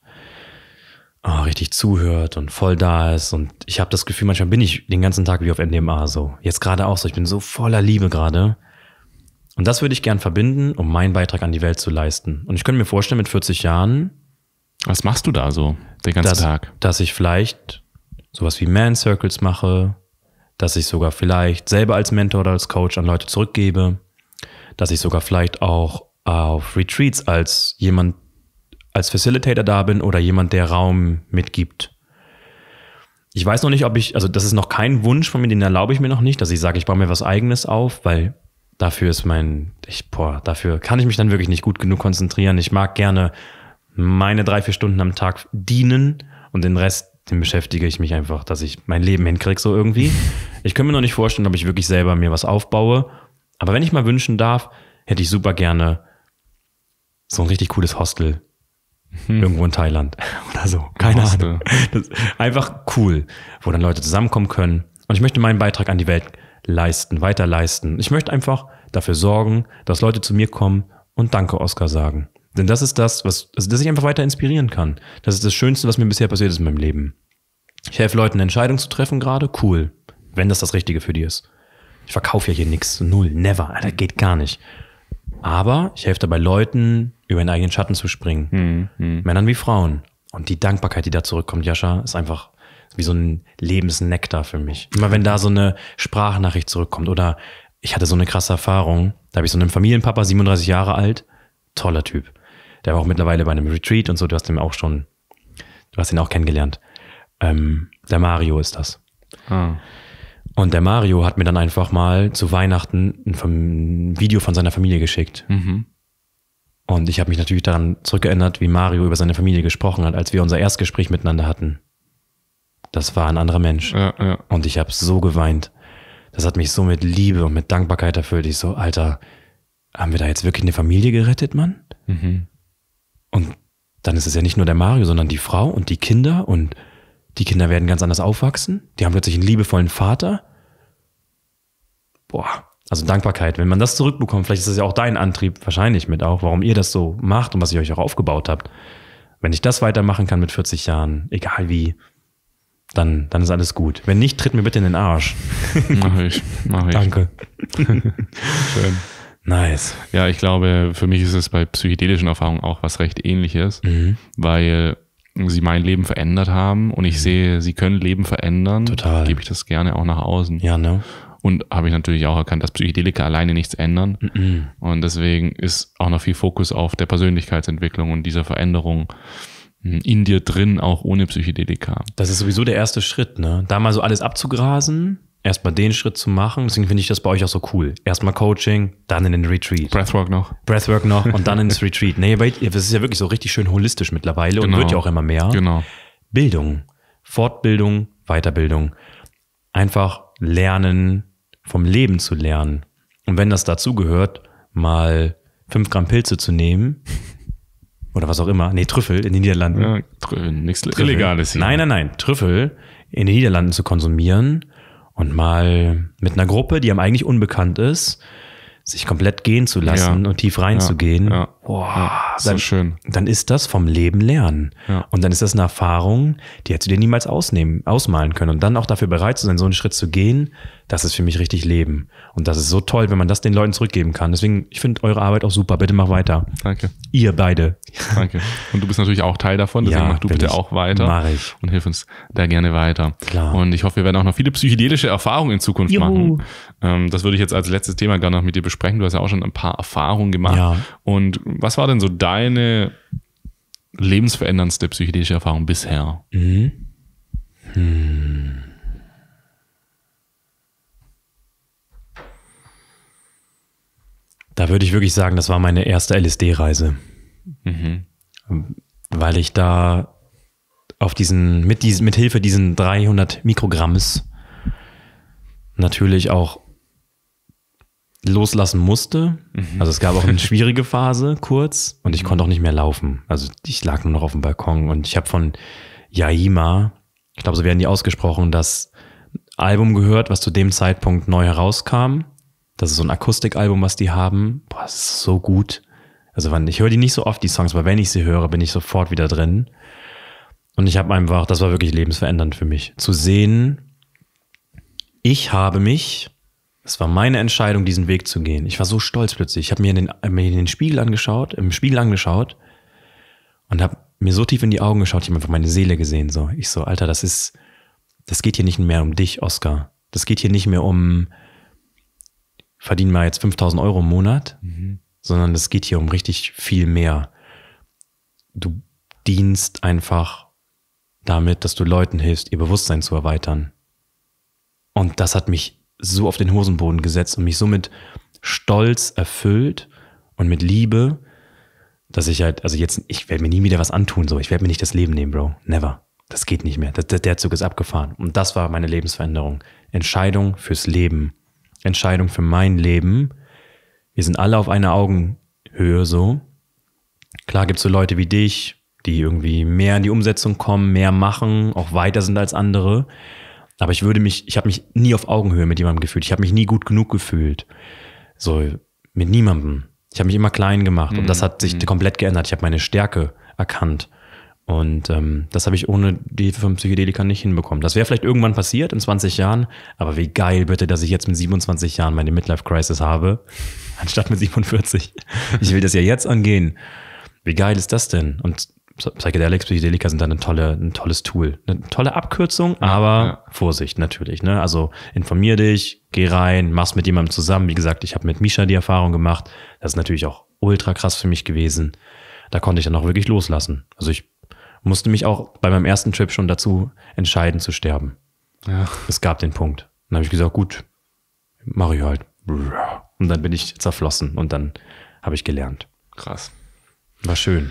oh, richtig zuhört und voll da ist. Und ich habe das Gefühl, manchmal bin ich den ganzen Tag wie auf NDMA so. Jetzt gerade auch so. Ich bin so voller Liebe gerade. Und das würde ich gern verbinden, um meinen Beitrag an die Welt zu leisten. Und ich könnte mir vorstellen, mit 40 Jahren. Was machst du da so den ganzen dass, Tag? Dass ich vielleicht sowas wie Man Circles mache, dass ich sogar vielleicht selber als Mentor oder als Coach an Leute zurückgebe, dass ich sogar vielleicht auch auf Retreats als jemand als Facilitator da bin oder jemand, der Raum mitgibt. Ich weiß noch nicht, ob ich, also das ist noch kein Wunsch von mir, den erlaube ich mir noch nicht, dass ich sage, ich baue mir was eigenes auf, weil dafür ist mein, ich, boah, dafür kann ich mich dann wirklich nicht gut genug konzentrieren. Ich mag gerne meine drei, vier Stunden am Tag dienen und den Rest, den beschäftige ich mich einfach, dass ich mein Leben hinkriege, so irgendwie. Ich kann mir noch nicht vorstellen, ob ich wirklich selber mir was aufbaue. Aber wenn ich mal wünschen darf, hätte ich super gerne so ein richtig cooles Hostel hm. Irgendwo in Thailand oder so. Keine Hostel. Ahnung. einfach cool, wo dann Leute zusammenkommen können. Und ich möchte meinen Beitrag an die Welt leisten, weiter leisten. Ich möchte einfach dafür sorgen, dass Leute zu mir kommen und Danke, Oscar, sagen. Denn das ist das, was, also dass ich einfach weiter inspirieren kann. Das ist das Schönste, was mir bisher passiert ist in meinem Leben. Ich helfe Leuten, eine Entscheidung zu treffen gerade, cool. Wenn das das Richtige für die ist. Ich verkaufe ja hier nichts. Null, never. Das geht gar nicht. Aber ich helfe dabei Leuten, über den eigenen Schatten zu springen. Mhm. Männern wie Frauen. Und die Dankbarkeit, die da zurückkommt, Jascha, ist einfach wie so ein Lebensnektar für mich. Immer wenn da so eine Sprachnachricht zurückkommt oder ich hatte so eine krasse Erfahrung, da habe ich so einen Familienpapa, 37 Jahre alt, toller Typ. Der war auch mittlerweile bei einem Retreat und so, du hast ihn auch schon, du hast ihn auch kennengelernt. Ähm, der Mario ist das. Ah. Und der Mario hat mir dann einfach mal zu Weihnachten ein Video von seiner Familie geschickt. Mhm. Und ich habe mich natürlich daran zurückgeändert, wie Mario über seine Familie gesprochen hat, als wir unser Erstgespräch miteinander hatten. Das war ein anderer Mensch. Ja, ja. Und ich habe so geweint. Das hat mich so mit Liebe und mit Dankbarkeit erfüllt. Ich so, Alter, haben wir da jetzt wirklich eine Familie gerettet, Mann? Mhm. Und dann ist es ja nicht nur der Mario, sondern die Frau und die Kinder. Und die Kinder werden ganz anders aufwachsen. Die haben plötzlich einen liebevollen Vater. Boah, also Dankbarkeit, wenn man das zurückbekommt, vielleicht ist das ja auch dein Antrieb, wahrscheinlich mit auch, warum ihr das so macht und was ihr euch auch aufgebaut habt. Wenn ich das weitermachen kann mit 40 Jahren, egal wie, dann, dann ist alles gut. Wenn nicht, tritt mir bitte in den Arsch. Mach ich, mach ich. Danke. Schön. Nice. Ja, ich glaube, für mich ist es bei psychedelischen Erfahrungen auch was recht ähnliches, mhm. weil sie mein Leben verändert haben und ich mhm. sehe, sie können Leben verändern. Total. Gebe ich das gerne auch nach außen. Ja, ne? Und habe ich natürlich auch erkannt, dass Psychedelika alleine nichts ändern. Mm -mm. Und deswegen ist auch noch viel Fokus auf der Persönlichkeitsentwicklung und dieser Veränderung hm, in dir drin, auch ohne Psychedelika. Das ist sowieso der erste Schritt, ne? Da mal so alles abzugrasen, erstmal den Schritt zu machen. Deswegen finde ich das bei euch auch so cool. Erstmal Coaching, dann in den Retreat. Breathwork noch. Breathwork noch und dann ins Retreat. Nee, weil das ist ja wirklich so richtig schön holistisch mittlerweile genau. und wird genau. ja auch immer mehr. Genau. Bildung, Fortbildung, Weiterbildung. Einfach lernen, vom Leben zu lernen. Und wenn das dazu gehört, mal fünf Gramm Pilze zu nehmen oder was auch immer, nee, Trüffel in den Niederlanden. Ja, Trüffel, nichts Trüffel. Illegales hier. Nein, nein, nein, Trüffel in den Niederlanden zu konsumieren und mal mit einer Gruppe, die einem eigentlich unbekannt ist, sich komplett gehen zu lassen ja. und tief reinzugehen. Ja. Boah dann, so schön. dann ist das vom Leben lernen. Ja. Und dann ist das eine Erfahrung, die hättest du dir niemals ausnehmen, ausmalen können. Und dann auch dafür bereit zu sein, so einen Schritt zu gehen, das ist für mich richtig Leben. Und das ist so toll, wenn man das den Leuten zurückgeben kann. Deswegen, ich finde eure Arbeit auch super. Bitte mach weiter. Danke. Ihr beide. Danke. Und du bist natürlich auch Teil davon, deswegen ja, mach du bitte auch weiter. Mach ich. Und hilf uns da gerne weiter. Klar. Und ich hoffe, wir werden auch noch viele psychedelische Erfahrungen in Zukunft Juhu. machen. Ähm, das würde ich jetzt als letztes Thema gerne noch mit dir besprechen. Du hast ja auch schon ein paar Erfahrungen gemacht. Ja. Und was war denn so da deine lebensveränderndste psychedelische Erfahrung bisher? Mhm. Hm. Da würde ich wirklich sagen, das war meine erste LSD-Reise. Mhm. Weil ich da auf diesen, mit, diesen, mit Hilfe diesen 300 Mikrogramms natürlich auch loslassen musste. Mhm. Also es gab auch eine schwierige Phase kurz und ich mhm. konnte auch nicht mehr laufen. Also ich lag nur noch auf dem Balkon und ich habe von Yaima, ich glaube, so werden die ausgesprochen, das Album gehört, was zu dem Zeitpunkt neu herauskam. Das ist so ein Akustikalbum, was die haben. Boah, das ist so gut. Also wenn, ich höre die nicht so oft, die Songs, aber wenn ich sie höre, bin ich sofort wieder drin. Und ich habe einfach, das war wirklich lebensverändernd für mich, zu sehen, ich habe mich es war meine Entscheidung, diesen Weg zu gehen. Ich war so stolz plötzlich. Ich habe mir, den, in den Spiegel angeschaut, im Spiegel angeschaut und habe mir so tief in die Augen geschaut, ich habe einfach meine Seele gesehen. So, ich so, Alter, das ist, das geht hier nicht mehr um dich, Oscar. Das geht hier nicht mehr um, verdienen mal jetzt 5000 Euro im Monat, mhm. sondern das geht hier um richtig viel mehr. Du dienst einfach damit, dass du Leuten hilfst, ihr Bewusstsein zu erweitern. Und das hat mich so auf den Hosenboden gesetzt und mich so mit stolz erfüllt und mit Liebe, dass ich halt, also jetzt, ich werde mir nie wieder was antun, so. Ich werde mir nicht das Leben nehmen, Bro. Never. Das geht nicht mehr. Das, der Zug ist abgefahren. Und das war meine Lebensveränderung. Entscheidung fürs Leben. Entscheidung für mein Leben. Wir sind alle auf einer Augenhöhe so. Klar gibt es so Leute wie dich, die irgendwie mehr in die Umsetzung kommen, mehr machen, auch weiter sind als andere. Aber ich würde mich, ich habe mich nie auf Augenhöhe mit jemandem gefühlt. Ich habe mich nie gut genug gefühlt. So, mit niemandem. Ich habe mich immer klein gemacht mhm. und das mhm. hat sich mhm. komplett geändert. Ich habe meine Stärke erkannt. Und ähm, das habe ich ohne die Hilfe von Psychedelika nicht hinbekommen. Das wäre vielleicht irgendwann passiert in 20 Jahren, aber wie geil bitte, dass ich jetzt mit 27 Jahren meine Midlife-Crisis habe, anstatt mit 47. ich will das ja jetzt angehen. Wie geil ist das denn? Und Psychedelics, Psychedelika sind dann eine tolle, ein tolles Tool. Eine tolle Abkürzung, aber ja. Vorsicht natürlich. Ne? Also informier dich, geh rein, mach's mit jemandem zusammen. Wie gesagt, ich habe mit Misha die Erfahrung gemacht. Das ist natürlich auch ultra krass für mich gewesen. Da konnte ich dann auch wirklich loslassen. Also ich musste mich auch bei meinem ersten Trip schon dazu entscheiden zu sterben. Ja. Es gab den Punkt. Dann habe ich gesagt, gut, mach ich halt. Und dann bin ich zerflossen und dann habe ich gelernt. Krass. War schön.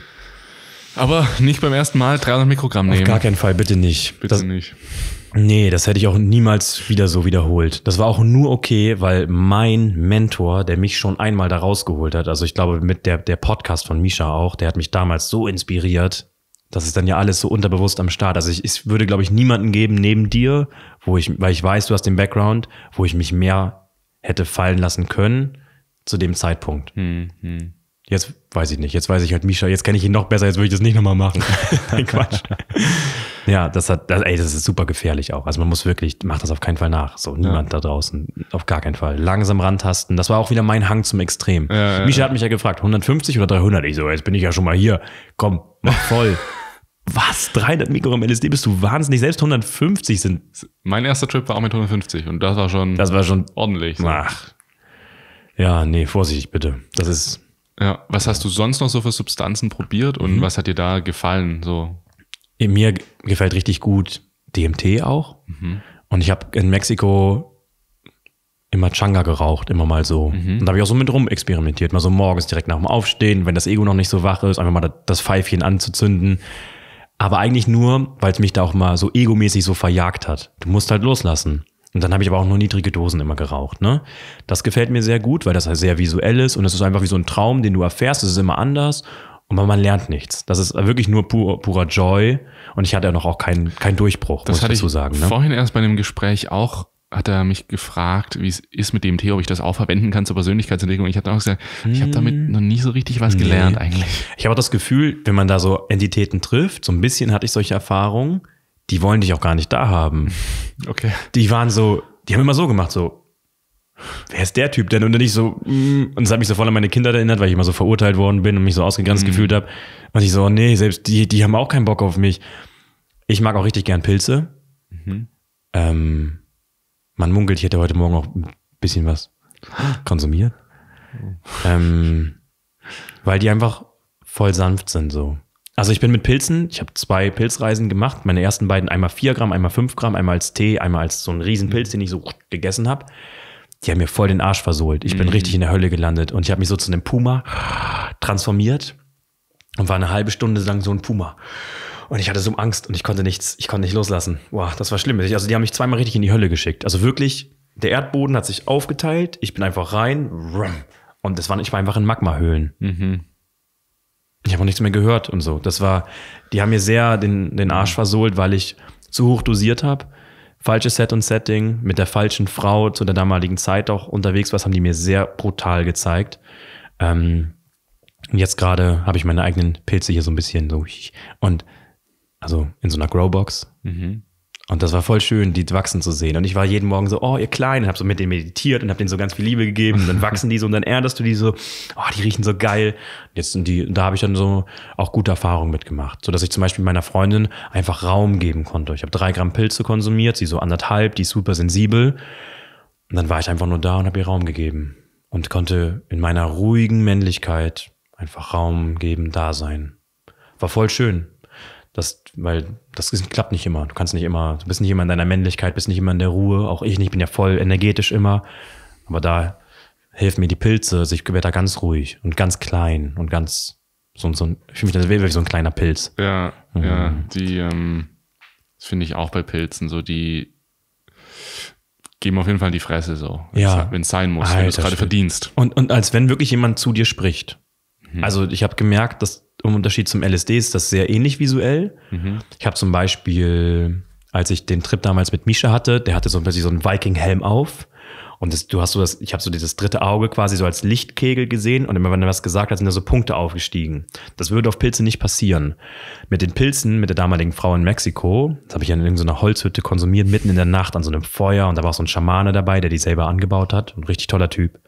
Aber nicht beim ersten Mal 300 Mikrogramm nehmen. Auf gar keinen Fall, bitte nicht. Bitte das, nicht. Nee, das hätte ich auch niemals wieder so wiederholt. Das war auch nur okay, weil mein Mentor, der mich schon einmal da rausgeholt hat, also ich glaube mit der, der Podcast von Misha auch, der hat mich damals so inspiriert. Das ist dann ja alles so unterbewusst am Start. Also ich, es würde, glaube ich, niemanden geben neben dir, wo ich, weil ich weiß, du hast den Background, wo ich mich mehr hätte fallen lassen können zu dem Zeitpunkt. Hm, hm. Jetzt weiß ich nicht. Jetzt weiß ich halt Misha. Jetzt kenne ich ihn noch besser. Jetzt würde ich das nicht nochmal machen. Nein, Quatsch. ja, das hat, das, ey, das ist super gefährlich auch. Also man muss wirklich, macht das auf keinen Fall nach. So niemand ja. da draußen. Auf gar keinen Fall. Langsam rantasten. Das war auch wieder mein Hang zum Extrem. Ja, ja, Misha hat mich ja gefragt, 150 oder 300? Ich so, jetzt bin ich ja schon mal hier. Komm, mach voll. Was? 300 Mikrogramm LSD? Bist du wahnsinnig? Selbst 150 sind. Mein erster Trip war auch mit 150 und das war schon. Das war schon ordentlich. So. Ach. Ja, nee, vorsichtig bitte. Das ist ja, was hast du sonst noch so für Substanzen probiert und mhm. was hat dir da gefallen? So? Äh, mir gefällt richtig gut DMT auch. Mhm. Und ich habe in Mexiko immer Changa geraucht, immer mal so. Mhm. Und da habe ich auch so mit rum experimentiert. Mal so morgens direkt nach dem Aufstehen, wenn das Ego noch nicht so wach ist, einfach mal das Pfeifchen anzuzünden. Aber eigentlich nur, weil es mich da auch mal so egomäßig so verjagt hat. Du musst halt loslassen. Und dann habe ich aber auch nur niedrige Dosen immer geraucht. Ne? Das gefällt mir sehr gut, weil das halt sehr visuell ist und es ist einfach wie so ein Traum, den du erfährst. Es ist immer anders und man lernt nichts. Das ist wirklich nur pur, purer Joy und ich hatte ja noch auch keinen keinen Durchbruch, das muss hatte ich dazu sagen. ne? Vorhin erst bei dem Gespräch auch hat er mich gefragt, wie es ist mit dem Tee, ob ich das auch verwenden kann zur Persönlichkeitsentwicklung. Und Ich habe dann auch gesagt, ich habe damit hm. noch nie so richtig was gelernt nee. eigentlich. Ich habe auch das Gefühl, wenn man da so Entitäten trifft, so ein bisschen hatte ich solche Erfahrungen, die wollen dich auch gar nicht da haben. Okay. Die waren so, die haben immer so gemacht, so, wer ist der Typ denn? Und dann ich so, mm, und das hat mich so voll an meine Kinder erinnert, weil ich immer so verurteilt worden bin und mich so ausgegrenzt mm. gefühlt habe. Und ich so, nee, selbst die, die haben auch keinen Bock auf mich. Ich mag auch richtig gern Pilze. Mhm. Ähm, man munkelt, ich hätte heute Morgen auch ein bisschen was konsumiert. Oh. Ähm, weil die einfach voll sanft sind so. Also ich bin mit Pilzen, ich habe zwei Pilzreisen gemacht, meine ersten beiden, einmal 4 Gramm, einmal 5 Gramm, einmal als Tee, einmal als so ein Riesenpilz, mhm. den ich so gegessen habe. Die haben mir voll den Arsch versohlt. Ich bin mhm. richtig in der Hölle gelandet und ich habe mich so zu einem Puma transformiert und war eine halbe Stunde lang so ein Puma. Und ich hatte so Angst und ich konnte nichts, ich konnte nicht loslassen. Boah, das war schlimm. Also die haben mich zweimal richtig in die Hölle geschickt. Also wirklich, der Erdboden hat sich aufgeteilt, ich bin einfach rein und das waren, ich war einfach in Magmahöhlen. Mhm ich habe auch nichts mehr gehört und so. Das war, die haben mir sehr den, den Arsch versohlt, weil ich zu hoch dosiert habe. Falsches Set und Setting, mit der falschen Frau zu der damaligen Zeit auch unterwegs was haben die mir sehr brutal gezeigt. Ähm, jetzt gerade habe ich meine eigenen Pilze hier so ein bisschen durch. und also in so einer Growbox. Mhm. Und das war voll schön, die wachsen zu sehen. Und ich war jeden Morgen so, oh, ihr Kleinen, hab so mit denen meditiert und hab denen so ganz viel Liebe gegeben. Und dann wachsen die so und dann erntest du die so, oh, die riechen so geil. Jetzt sind die, und da habe ich dann so auch gute Erfahrungen mitgemacht. So dass ich zum Beispiel meiner Freundin einfach Raum geben konnte. Ich habe drei Gramm Pilze konsumiert, sie so anderthalb, die ist super sensibel. Und dann war ich einfach nur da und habe ihr Raum gegeben. Und konnte in meiner ruhigen Männlichkeit einfach Raum geben, da sein. War voll schön. Das, weil das ist, klappt nicht immer. Du kannst nicht immer, du bist nicht immer in deiner Männlichkeit, bist nicht immer in der Ruhe. Auch ich nicht, bin ja voll energetisch immer. Aber da helfen mir die Pilze. Also ich werde da ganz ruhig und ganz klein und ganz so, so ich fühle mich dann wie so ein kleiner Pilz. Ja, mhm. ja, die, ähm, das finde ich auch bei Pilzen so, die geben auf jeden Fall in die Fresse so, ja. wenn es sein muss, Alter, wenn du es gerade verdienst. Und, und als wenn wirklich jemand zu dir spricht. Mhm. Also ich habe gemerkt, dass im Unterschied zum LSD ist das sehr ähnlich visuell. Mhm. Ich habe zum Beispiel, als ich den Trip damals mit Misha hatte, der hatte so plötzlich so einen Viking-Helm auf. Und das, du hast so das, ich habe so dieses dritte Auge quasi so als Lichtkegel gesehen und immer wenn er was gesagt hat, sind da so Punkte aufgestiegen. Das würde auf Pilze nicht passieren. Mit den Pilzen, mit der damaligen Frau in Mexiko, das habe ich in irgendeiner Holzhütte konsumiert, mitten in der Nacht an so einem Feuer und da war auch so ein Schamane dabei, der die selber angebaut hat. Ein richtig toller Typ.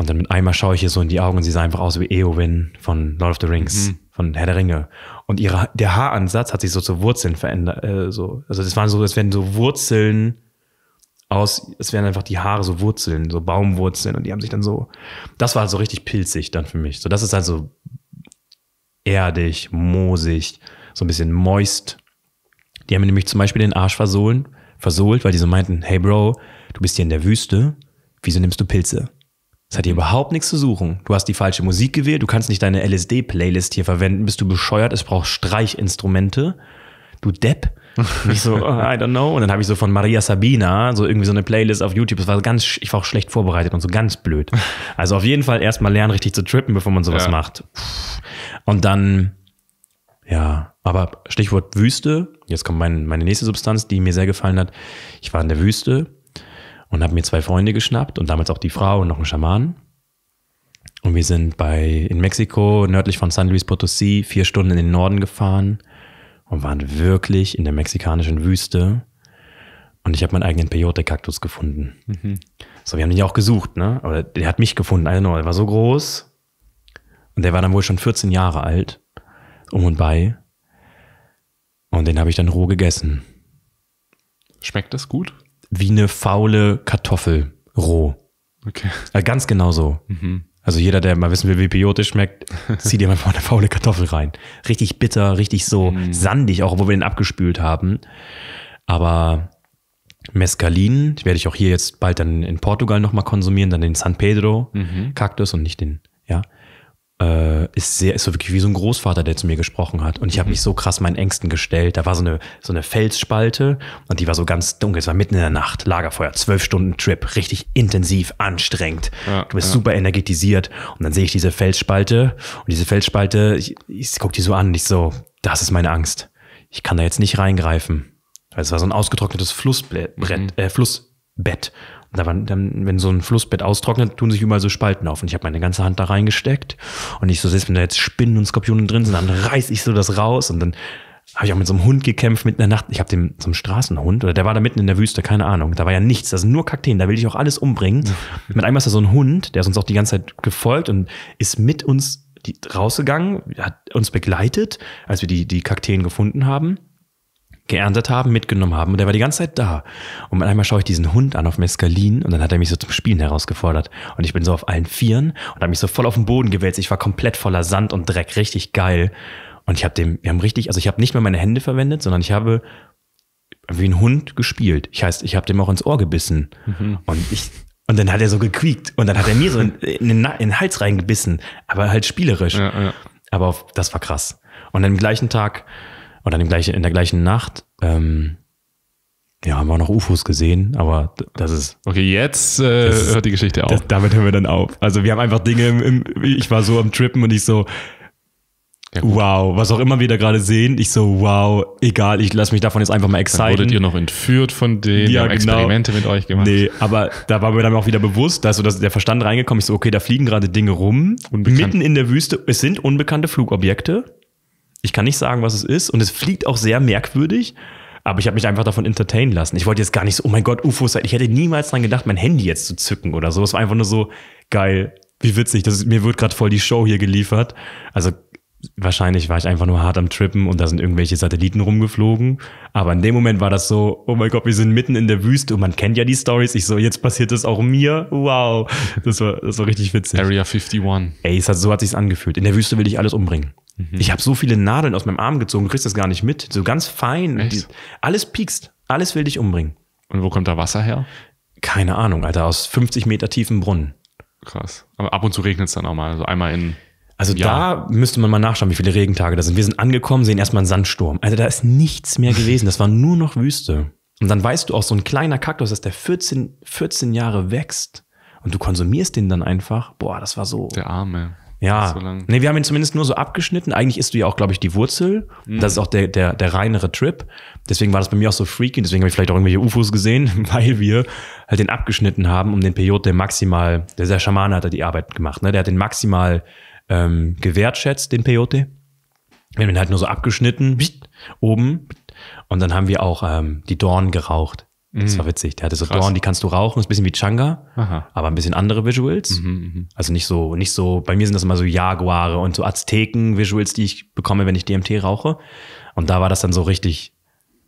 Und dann mit einmal schaue ich ihr so in die Augen und sie sah einfach aus wie Eowyn von Lord of the Rings, mhm. von Herr der Ringe. Und ihre, der Haaransatz hat sich so zu Wurzeln verändert. Äh, so. Also das waren so, es werden so Wurzeln aus, es werden einfach die Haare so Wurzeln, so Baumwurzeln und die haben sich dann so, das war halt so richtig pilzig dann für mich. So, das ist also erdig, moosig, so ein bisschen moist. Die haben nämlich zum Beispiel den Arsch versohlen, versohlt, weil die so meinten, hey Bro, du bist hier in der Wüste, wieso nimmst du Pilze? Das hat hier überhaupt nichts zu suchen. Du hast die falsche Musik gewählt, du kannst nicht deine LSD-Playlist hier verwenden, bist du bescheuert, es braucht Streichinstrumente. Du Depp. Und ich so, oh, I don't know. Und dann habe ich so von Maria Sabina so irgendwie so eine Playlist auf YouTube. Das war ganz, ich war auch schlecht vorbereitet und so ganz blöd. Also auf jeden Fall erstmal lernen, richtig zu trippen, bevor man sowas ja. macht. Und dann, ja, aber Stichwort Wüste. Jetzt kommt mein, meine nächste Substanz, die mir sehr gefallen hat. Ich war in der Wüste und habe mir zwei Freunde geschnappt und damals auch die Frau und noch einen Schaman. Und wir sind bei, in Mexiko, nördlich von San Luis Potosí, vier Stunden in den Norden gefahren und waren wirklich in der mexikanischen Wüste. Und ich habe meinen eigenen Peyote-Kaktus gefunden. Mhm. So, wir haben ihn auch gesucht, ne? Oder der hat mich gefunden, I don't know, der war so groß. Und der war dann wohl schon 14 Jahre alt, um und bei. Und den habe ich dann roh gegessen. Schmeckt das gut? wie eine faule Kartoffel roh. Okay. Also ganz genau so. Mhm. Also jeder, der mal wissen will, wie Biote schmeckt, zieht dir mal eine faule Kartoffel rein. Richtig bitter, richtig so mhm. sandig, auch wo wir den abgespült haben. Aber Mescalin, werde ich auch hier jetzt bald dann in Portugal nochmal konsumieren, dann den San Pedro mhm. Kaktus und nicht den, ja äh, ist sehr, ist so wirklich wie so ein Großvater, der zu mir gesprochen hat. Und ich habe mhm. mich so krass meinen Ängsten gestellt. Da war so eine, so eine Felsspalte und die war so ganz dunkel. Es war mitten in der Nacht, Lagerfeuer, zwölf Stunden Trip, richtig intensiv, anstrengend. Ja, du bist ja. super energetisiert. Und dann sehe ich diese Felsspalte und diese Felsspalte, ich, ich gucke die so an und ich so, das ist meine Angst. Ich kann da jetzt nicht reingreifen. Weil also es war so ein ausgetrocknetes Flussbrett, mhm. äh, Fluss, Bett. Und da waren dann, wenn so ein Flussbett austrocknet, tun sich überall so Spalten auf. Und ich habe meine ganze Hand da reingesteckt und ich so selbst, wenn da jetzt Spinnen und Skorpionen drin sind, dann reiß ich so das raus und dann habe ich auch mit so einem Hund gekämpft mitten in der Nacht. Ich habe dem so einem Straßenhund oder der war da mitten in der Wüste, keine Ahnung. Da war ja nichts, da sind nur Kakteen, da will ich auch alles umbringen. mit einmal ist da so ein Hund, der ist uns auch die ganze Zeit gefolgt und ist mit uns die, rausgegangen, hat uns begleitet, als wir die, die Kakteen gefunden haben geerntet haben, mitgenommen haben. Und der war die ganze Zeit da. Und einmal schaue ich diesen Hund an auf Meskalin und dann hat er mich so zum Spielen herausgefordert. Und ich bin so auf allen Vieren und habe mich so voll auf den Boden gewälzt. Ich war komplett voller Sand und Dreck. Richtig geil. Und ich habe dem, wir haben richtig, also ich habe nicht mehr meine Hände verwendet, sondern ich habe wie ein Hund gespielt. Ich heißt, ich habe dem auch ins Ohr gebissen. Mhm. Und ich, und dann hat er so gequiekt und dann hat er mir so in, in, in den Hals reingebissen, aber halt spielerisch. Ja, ja. Aber auf, das war krass. Und am gleichen Tag und dann gleichen, in der gleichen Nacht, ähm, ja, haben wir auch noch UFOs gesehen, aber das ist. Okay, jetzt äh, ist, hört die Geschichte auf. Das, damit hören wir dann auf. Also wir haben einfach Dinge im, im ich war so am Trippen und ich so, ja, wow, was auch immer wir da gerade sehen, ich so, wow, egal, ich lasse mich davon jetzt einfach mal exciten. wurdet ihr noch entführt von denen, ja, genau. Experimente mit euch gemacht. Nee, aber da war mir dann auch wieder bewusst, da ist so dass der Verstand reingekommen, ich so, okay, da fliegen gerade Dinge rum, Unbekannt. mitten in der Wüste, es sind unbekannte Flugobjekte ich kann nicht sagen, was es ist und es fliegt auch sehr merkwürdig. Aber ich habe mich einfach davon entertainen lassen. Ich wollte jetzt gar nicht so, oh mein Gott, UFOs. Ich hätte niemals dran gedacht, mein Handy jetzt zu zücken oder so. Es war einfach nur so, geil, wie witzig. Das ist, mir wird gerade voll die Show hier geliefert. Also wahrscheinlich war ich einfach nur hart am Trippen und da sind irgendwelche Satelliten rumgeflogen. Aber in dem Moment war das so, oh mein Gott, wir sind mitten in der Wüste und man kennt ja die Stories. Ich so, jetzt passiert das auch mir. Wow. Das war, das war richtig witzig. Area 51. Ey, es hat, so hat sich's angefühlt. In der Wüste will ich alles umbringen. Mhm. Ich habe so viele Nadeln aus meinem Arm gezogen, du kriegst das gar nicht mit. So ganz fein. Die, alles piekst. Alles will dich umbringen. Und wo kommt da Wasser her? Keine Ahnung, Alter. Aus 50 Meter tiefen Brunnen. Krass. Aber ab und zu regnet es dann auch mal. Also einmal in. Also da müsste man mal nachschauen, wie viele Regentage da sind. Wir sind angekommen, sehen erstmal einen Sandsturm. Also da ist nichts mehr gewesen. Das war nur noch Wüste. Und dann weißt du auch, so ein kleiner Kaktus, dass der 14, 14 Jahre wächst und du konsumierst den dann einfach. Boah, das war so. Der Arme. Ja, so nee, wir haben ihn zumindest nur so abgeschnitten. Eigentlich isst du ja auch, glaube ich, die Wurzel. Mhm. Das ist auch der, der, der reinere Trip. Deswegen war das bei mir auch so freaky. Deswegen habe ich vielleicht auch irgendwelche UFOs gesehen, weil wir halt den abgeschnitten haben, um den Peyote maximal, der, sehr Schamane hat da die Arbeit gemacht, ne? Der hat den maximal ähm, gewertschätzt, den Peyote. Wir haben ihn halt nur so abgeschnitten, oben. Und dann haben wir auch ähm, die Dorn geraucht. Das war mhm. witzig. Der hatte so Dorn, die kannst du rauchen, ist ein bisschen wie Changa, Aha. aber ein bisschen andere Visuals. Mhm, mhm. also nicht so, nicht so, bei mir sind das immer so Jaguare und so Azteken-Visuals, die ich bekomme, wenn ich DMT rauche. Und da war das dann so richtig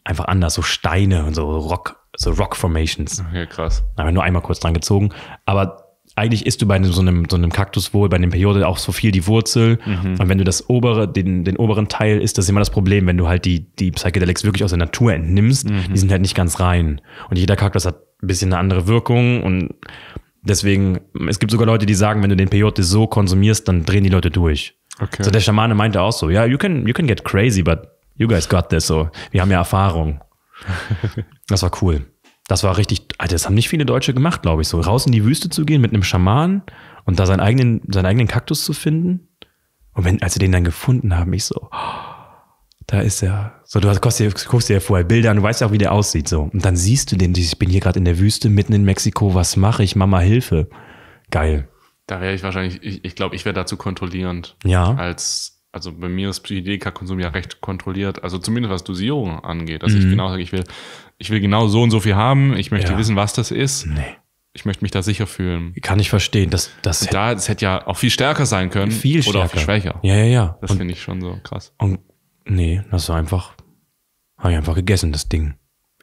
einfach anders, so Steine und so Rock, so Rock Formations. Ja, krass. Da haben wir nur einmal kurz dran gezogen. Aber eigentlich isst du bei so einem, so einem Kaktus wohl, bei einem Periode auch so viel die Wurzel. Mhm. Und wenn du das obere, den, den oberen Teil isst, das ist immer das Problem, wenn du halt die, die Psychedelics wirklich aus der Natur entnimmst, mhm. die sind halt nicht ganz rein. Und jeder Kaktus hat ein bisschen eine andere Wirkung und deswegen, es gibt sogar Leute, die sagen, wenn du den Peyote so konsumierst, dann drehen die Leute durch. Okay. So der Schamane meinte auch so, ja, yeah, you can, you can get crazy, but you guys got this, so wir haben ja Erfahrung. das war cool. Das war richtig, Alter, das haben nicht viele Deutsche gemacht, glaube ich, so. Raus in die Wüste zu gehen mit einem Schaman und da seinen eigenen, seinen eigenen Kaktus zu finden. Und wenn, als sie den dann gefunden haben, ich so, da ist er. So, du guckst dir, guckst dir ja vorher Bilder an, du weißt ja auch, wie der aussieht. So. Und dann siehst du den, ich bin hier gerade in der Wüste, mitten in Mexiko, was mache ich? Mama, Hilfe. Geil. Da wäre ich wahrscheinlich, ich glaube, ich, glaub, ich wäre dazu kontrollierend. Ja. Als, also bei mir ist Psychedelika-Konsum ja recht kontrolliert, also zumindest was Dosierung angeht. Dass mhm. ich genau sage, ich will ich will genau so und so viel haben, ich möchte ja. wissen, was das ist. Nee. Ich möchte mich da sicher fühlen. Kann ich verstehen. Das, das, da, das hätte ja auch viel stärker sein können. Viel stärker. Oder auch viel schwächer. Ja, ja, ja. Das finde ich schon so krass. Und nee, das war einfach, habe ich einfach gegessen, das Ding.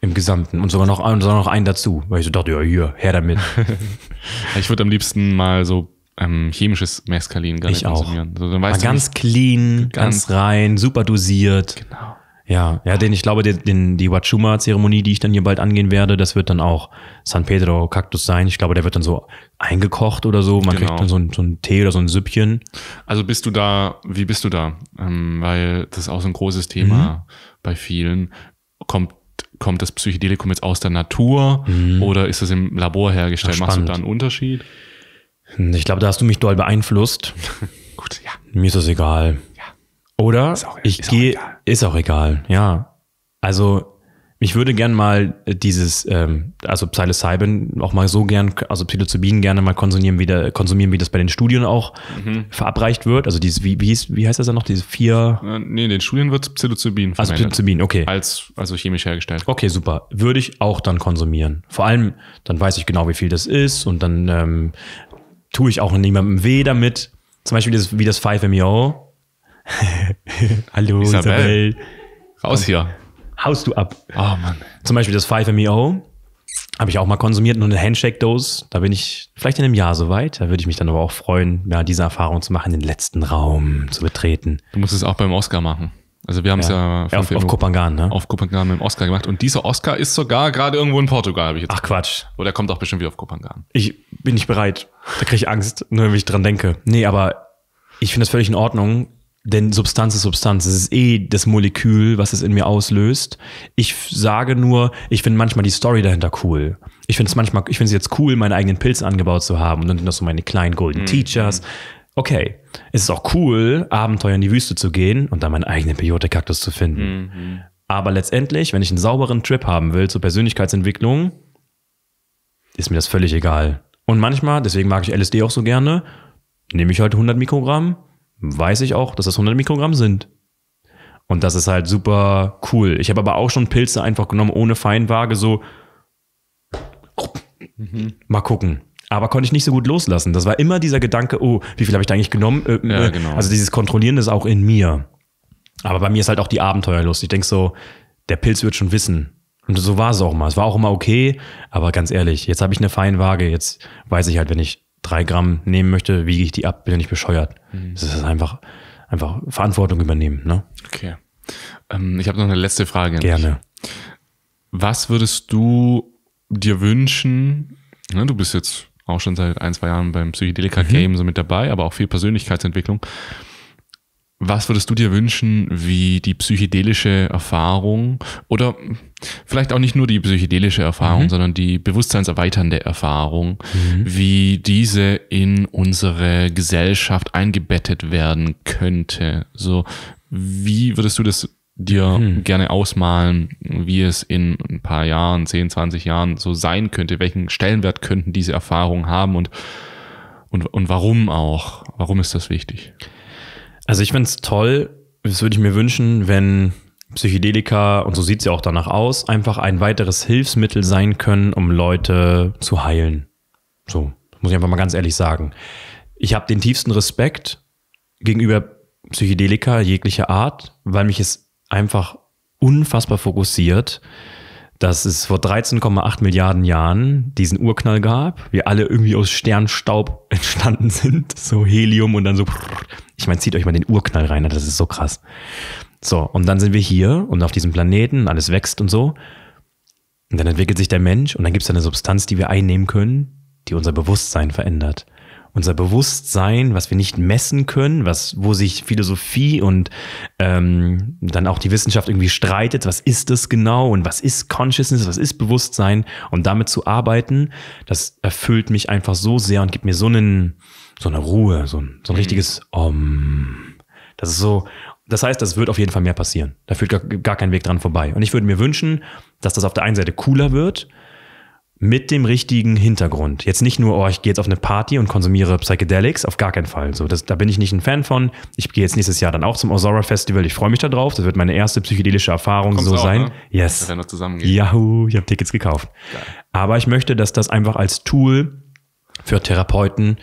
Im Gesamten. Und sogar noch, und sogar noch einen dazu. Weil ich so dachte, ja, hier, her damit. ich würde am liebsten mal so ähm, chemisches Meskalin gar nicht ich konsumieren. Auch. So, dann weißt du ganz nicht, clean, ganz, ganz rein, super dosiert. Genau. Ja, ja, den ich glaube, den, den die Wachuma-Zeremonie, die ich dann hier bald angehen werde, das wird dann auch San Pedro Kaktus sein. Ich glaube, der wird dann so eingekocht oder so. Man genau. kriegt dann so, ein, so einen Tee oder so ein Süppchen. Also bist du da, wie bist du da? Ähm, weil das ist auch so ein großes Thema mhm. bei vielen. Kommt kommt das Psychedelikum jetzt aus der Natur mhm. oder ist es im Labor hergestellt? Machst du da einen Unterschied? Ich glaube, da hast du mich doll beeinflusst. Gut, ja. Mir ist das egal. Oder ist auch, ich gehe, ist auch egal, ja. Also ich würde gern mal äh, dieses, ähm, also Psilocybin auch mal so gern, also Psilocybin gerne mal konsumieren, wie, der, konsumieren, wie das bei den Studien auch mhm. verabreicht wird. Also dieses, wie, wie, hieß, wie heißt das dann noch, diese vier? Äh, nee, in den Studien wird Psilocybin also verwendet. Also Psilocybin, okay. Als, also chemisch hergestellt. Okay, super. Würde ich auch dann konsumieren. Vor allem, dann weiß ich genau, wie viel das ist und dann ähm, tue ich auch niemandem weh damit. Zum Beispiel das, wie das 5-MeO Hallo Isabel. Isabel. Raus hier. Haust du ab. Oh Mann. Zum Beispiel das 5MEO. Habe ich auch mal konsumiert, nur eine Handshake-Dose. Da bin ich vielleicht in einem Jahr soweit. Da würde ich mich dann aber auch freuen, ja, diese Erfahrung zu machen, den letzten Raum zu betreten. Du musst es auch beim Oscar machen. Also wir haben es ja, ja auf, auf Kopangan, ne? Auf Kopangan mit dem Oscar gemacht. Und dieser Oscar ist sogar gerade irgendwo in Portugal, habe ich jetzt. Ach Quatsch. Oder kommt auch bestimmt wieder auf Kopangan. Ich bin nicht bereit. Da kriege ich Angst, nur wenn ich dran denke. Nee, aber ich finde es völlig in Ordnung, denn Substanz ist Substanz. Es ist eh das Molekül, was es in mir auslöst. Ich sage nur, ich finde manchmal die Story dahinter cool. Ich finde es manchmal, ich finde es jetzt cool, meinen eigenen Pilz angebaut zu haben. Und dann sind das so meine kleinen Golden mhm. Teachers. Okay, es ist auch cool, Abenteuer in die Wüste zu gehen und dann meinen eigenen Peyote-Kaktus zu finden. Mhm. Aber letztendlich, wenn ich einen sauberen Trip haben will zur Persönlichkeitsentwicklung, ist mir das völlig egal. Und manchmal, deswegen mag ich LSD auch so gerne, nehme ich heute 100 Mikrogramm, weiß ich auch, dass das 100 Mikrogramm sind. Und das ist halt super cool. Ich habe aber auch schon Pilze einfach genommen, ohne Feinwaage, so mhm. mal gucken. Aber konnte ich nicht so gut loslassen. Das war immer dieser Gedanke, oh, wie viel habe ich da eigentlich genommen? Äh, ja, äh. genau. Also dieses Kontrollieren ist auch in mir. Aber bei mir ist halt auch die Abenteuerlust. Ich denke so, der Pilz wird schon wissen. Und so war es auch mal. Es war auch immer okay, aber ganz ehrlich, jetzt habe ich eine Feinwaage, jetzt weiß ich halt, wenn ich drei Gramm nehmen möchte, wiege ich die ab, bin ja nicht bescheuert. Mhm. Das ist einfach, einfach Verantwortung übernehmen. Ne? Okay. Ähm, ich habe noch eine letzte Frage. Gerne. Was würdest du dir wünschen? Ne, du bist jetzt auch schon seit ein, zwei Jahren beim Psychedelika mhm. Game mhm. so mit dabei, aber auch viel Persönlichkeitsentwicklung was würdest du dir wünschen, wie die psychedelische Erfahrung oder vielleicht auch nicht nur die psychedelische Erfahrung, mhm. sondern die bewusstseinserweiternde Erfahrung, mhm. wie diese in unsere Gesellschaft eingebettet werden könnte? So, wie würdest du das dir mhm. gerne ausmalen, wie es in ein paar Jahren, 10, 20 Jahren so sein könnte? Welchen Stellenwert könnten diese Erfahrungen haben und, und, und warum auch? Warum ist das wichtig? Also ich finde es toll, das würde ich mir wünschen, wenn Psychedelika, und so sieht es ja auch danach aus, einfach ein weiteres Hilfsmittel sein können, um Leute zu heilen. So, muss ich einfach mal ganz ehrlich sagen. Ich habe den tiefsten Respekt gegenüber Psychedelika jeglicher Art, weil mich es einfach unfassbar fokussiert, dass es vor 13,8 Milliarden Jahren diesen Urknall gab, wir alle irgendwie aus Sternstaub entstanden sind, so Helium und dann so ich meine, zieht euch mal den Urknall rein, ne? das ist so krass. So, und dann sind wir hier und auf diesem Planeten, alles wächst und so. Und dann entwickelt sich der Mensch und dann gibt es eine Substanz, die wir einnehmen können, die unser Bewusstsein verändert. Unser Bewusstsein, was wir nicht messen können, was, wo sich Philosophie und ähm, dann auch die Wissenschaft irgendwie streitet, was ist das genau und was ist Consciousness, was ist Bewusstsein und damit zu arbeiten, das erfüllt mich einfach so sehr und gibt mir so einen, so eine Ruhe, so ein, so ein mhm. richtiges Om. Das ist so, das heißt, das wird auf jeden Fall mehr passieren. Da führt gar, gar kein Weg dran vorbei. Und ich würde mir wünschen, dass das auf der einen Seite cooler wird, mit dem richtigen Hintergrund. Jetzt nicht nur, oh, ich gehe jetzt auf eine Party und konsumiere Psychedelics, auf gar keinen Fall. So, das, da bin ich nicht ein Fan von. Ich gehe jetzt nächstes Jahr dann auch zum Ozora Festival. Ich freue mich darauf. Das wird meine erste psychedelische Erfahrung so auch, sein. Ne? Yes. Wenn wir noch Yahoo, ich habe Tickets gekauft. Geil. Aber ich möchte, dass das einfach als Tool für Therapeuten,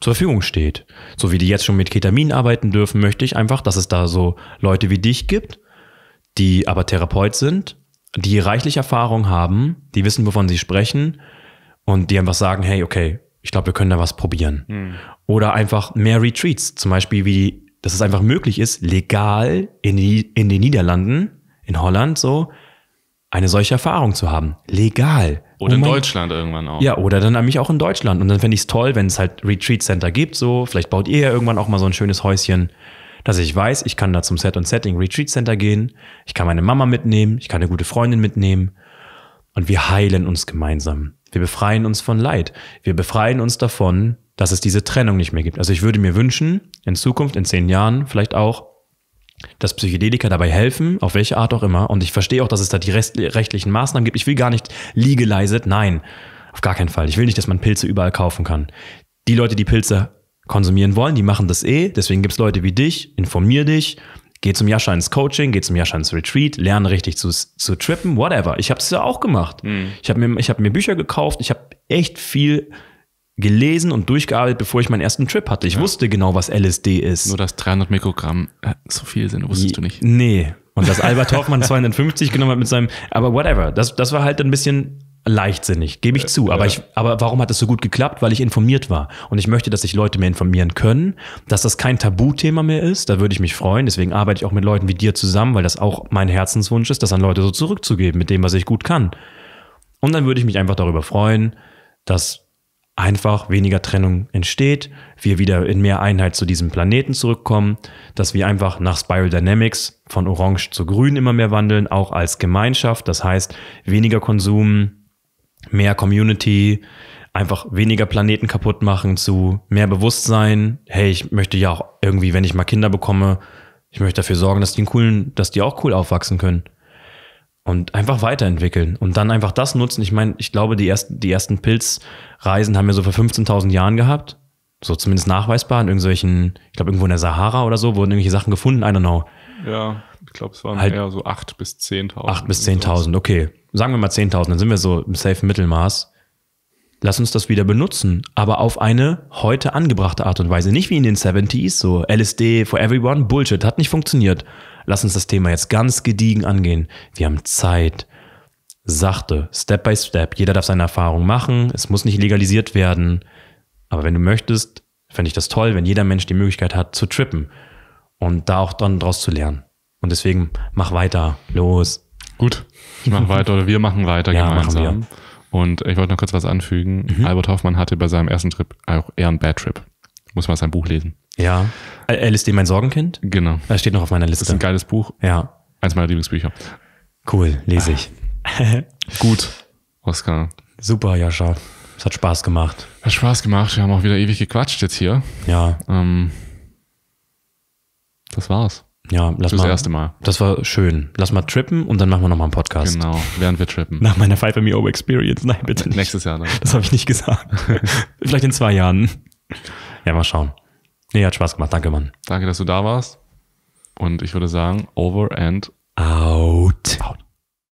zur Verfügung steht. So wie die jetzt schon mit Ketamin arbeiten dürfen, möchte ich einfach, dass es da so Leute wie dich gibt, die aber Therapeut sind, die reichlich Erfahrung haben, die wissen, wovon sie sprechen und die einfach sagen, hey, okay, ich glaube, wir können da was probieren. Hm. Oder einfach mehr Retreats, zum Beispiel wie, dass es einfach möglich ist, legal in, die, in den Niederlanden, in Holland so, eine solche Erfahrung zu haben. Legal. Oder oh in Deutschland irgendwann auch. Ja, oder dann nämlich auch in Deutschland. Und dann fände ich es toll, wenn es halt Retreat Center gibt, so. Vielleicht baut ihr ja irgendwann auch mal so ein schönes Häuschen, dass ich weiß, ich kann da zum Set und Setting Retreat Center gehen. Ich kann meine Mama mitnehmen. Ich kann eine gute Freundin mitnehmen. Und wir heilen uns gemeinsam. Wir befreien uns von Leid. Wir befreien uns davon, dass es diese Trennung nicht mehr gibt. Also ich würde mir wünschen, in Zukunft, in zehn Jahren vielleicht auch, dass Psychedelika dabei helfen, auf welche Art auch immer. Und ich verstehe auch, dass es da die rechtlichen Maßnahmen gibt. Ich will gar nicht legalize it, nein, auf gar keinen Fall. Ich will nicht, dass man Pilze überall kaufen kann. Die Leute, die Pilze konsumieren wollen, die machen das eh. Deswegen gibt es Leute wie dich, informier dich, geh zum Jascha ins Coaching, geh zum Jascha ins Retreat, lerne richtig zu, zu trippen, whatever. Ich habe es ja auch gemacht. Mhm. Ich habe mir, hab mir Bücher gekauft, ich habe echt viel gelesen und durchgearbeitet, bevor ich meinen ersten Trip hatte. Ich ja. wusste genau, was LSD ist. Nur dass 300 Mikrogramm äh, so viel sind, wusstest du nicht. Nee. Und dass Albert Hoffmann 250 genommen hat mit seinem, aber whatever. Das, das war halt ein bisschen leichtsinnig, gebe ich äh, zu. Aber, ja. Äh. ich, aber warum hat das so gut geklappt? Weil ich informiert war. Und ich möchte, dass sich Leute mehr informieren können, dass das kein Tabuthema mehr ist. Da würde ich mich freuen. Deswegen arbeite ich auch mit Leuten wie dir zusammen, weil das auch mein Herzenswunsch ist, das an Leute so zurückzugeben mit dem, was ich gut kann. Und dann würde ich mich einfach darüber freuen, dass einfach weniger Trennung entsteht, wir wieder in mehr Einheit zu diesem Planeten zurückkommen, dass wir einfach nach Spiral Dynamics von Orange zu Grün immer mehr wandeln, auch als Gemeinschaft, das heißt weniger Konsum, mehr Community, einfach weniger Planeten kaputt machen zu mehr Bewusstsein, hey, ich möchte ja auch irgendwie, wenn ich mal Kinder bekomme, ich möchte dafür sorgen, dass die einen coolen, dass die auch cool aufwachsen können und einfach weiterentwickeln und dann einfach das nutzen. Ich meine, ich glaube, die ersten, die ersten Pilzreisen haben wir so vor 15.000 Jahren gehabt. So zumindest nachweisbar in irgendwelchen, ich glaube, irgendwo in der Sahara oder so wurden irgendwelche Sachen gefunden. I don't know. Ja, ich glaube, es waren halt eher so 8.000 bis 10.000. 8.000 bis 10.000, okay. Sagen wir mal 10.000, dann sind wir so im safe Mittelmaß lass uns das wieder benutzen, aber auf eine heute angebrachte Art und Weise. Nicht wie in den 70s, so LSD for everyone, Bullshit, hat nicht funktioniert. Lass uns das Thema jetzt ganz gediegen angehen. Wir haben Zeit. Sachte, Step by Step. Jeder darf seine Erfahrung machen. Es muss nicht legalisiert werden. Aber wenn du möchtest, fände ich das toll, wenn jeder Mensch die Möglichkeit hat, zu trippen und da auch dann draus zu lernen. Und deswegen mach weiter. Los. Gut. Ich mach weiter oder wir machen weiter ja, gemeinsam. Machen und ich wollte noch kurz was anfügen. Mhm. Albert Hoffmann hatte bei seinem ersten Trip auch eher einen Bad Trip. Muss man sein Buch lesen. Ja. LSD, mein Sorgenkind? Genau. Das steht noch auf meiner Liste. Das ist ein geiles Buch. Ja. Eins meiner Lieblingsbücher. Cool, lese ah. ich. Gut, Oskar. Super, Jascha. Es hat Spaß gemacht. Hat Spaß gemacht. Wir haben auch wieder ewig gequatscht jetzt hier. Ja. Ähm, das war's. Ja, lass das mal. Das erste Mal. Das war schön. Lass mal trippen und dann machen wir nochmal einen Podcast. Genau, während wir trippen. Nach meiner Five Over Experience. Nein, bitte nicht. Nächstes Jahr dann. Das habe ich nicht gesagt. Vielleicht in zwei Jahren. Ja, mal schauen. Nee, hat Spaß gemacht. Danke, Mann. Danke, dass du da warst. Und ich würde sagen, over and out. out.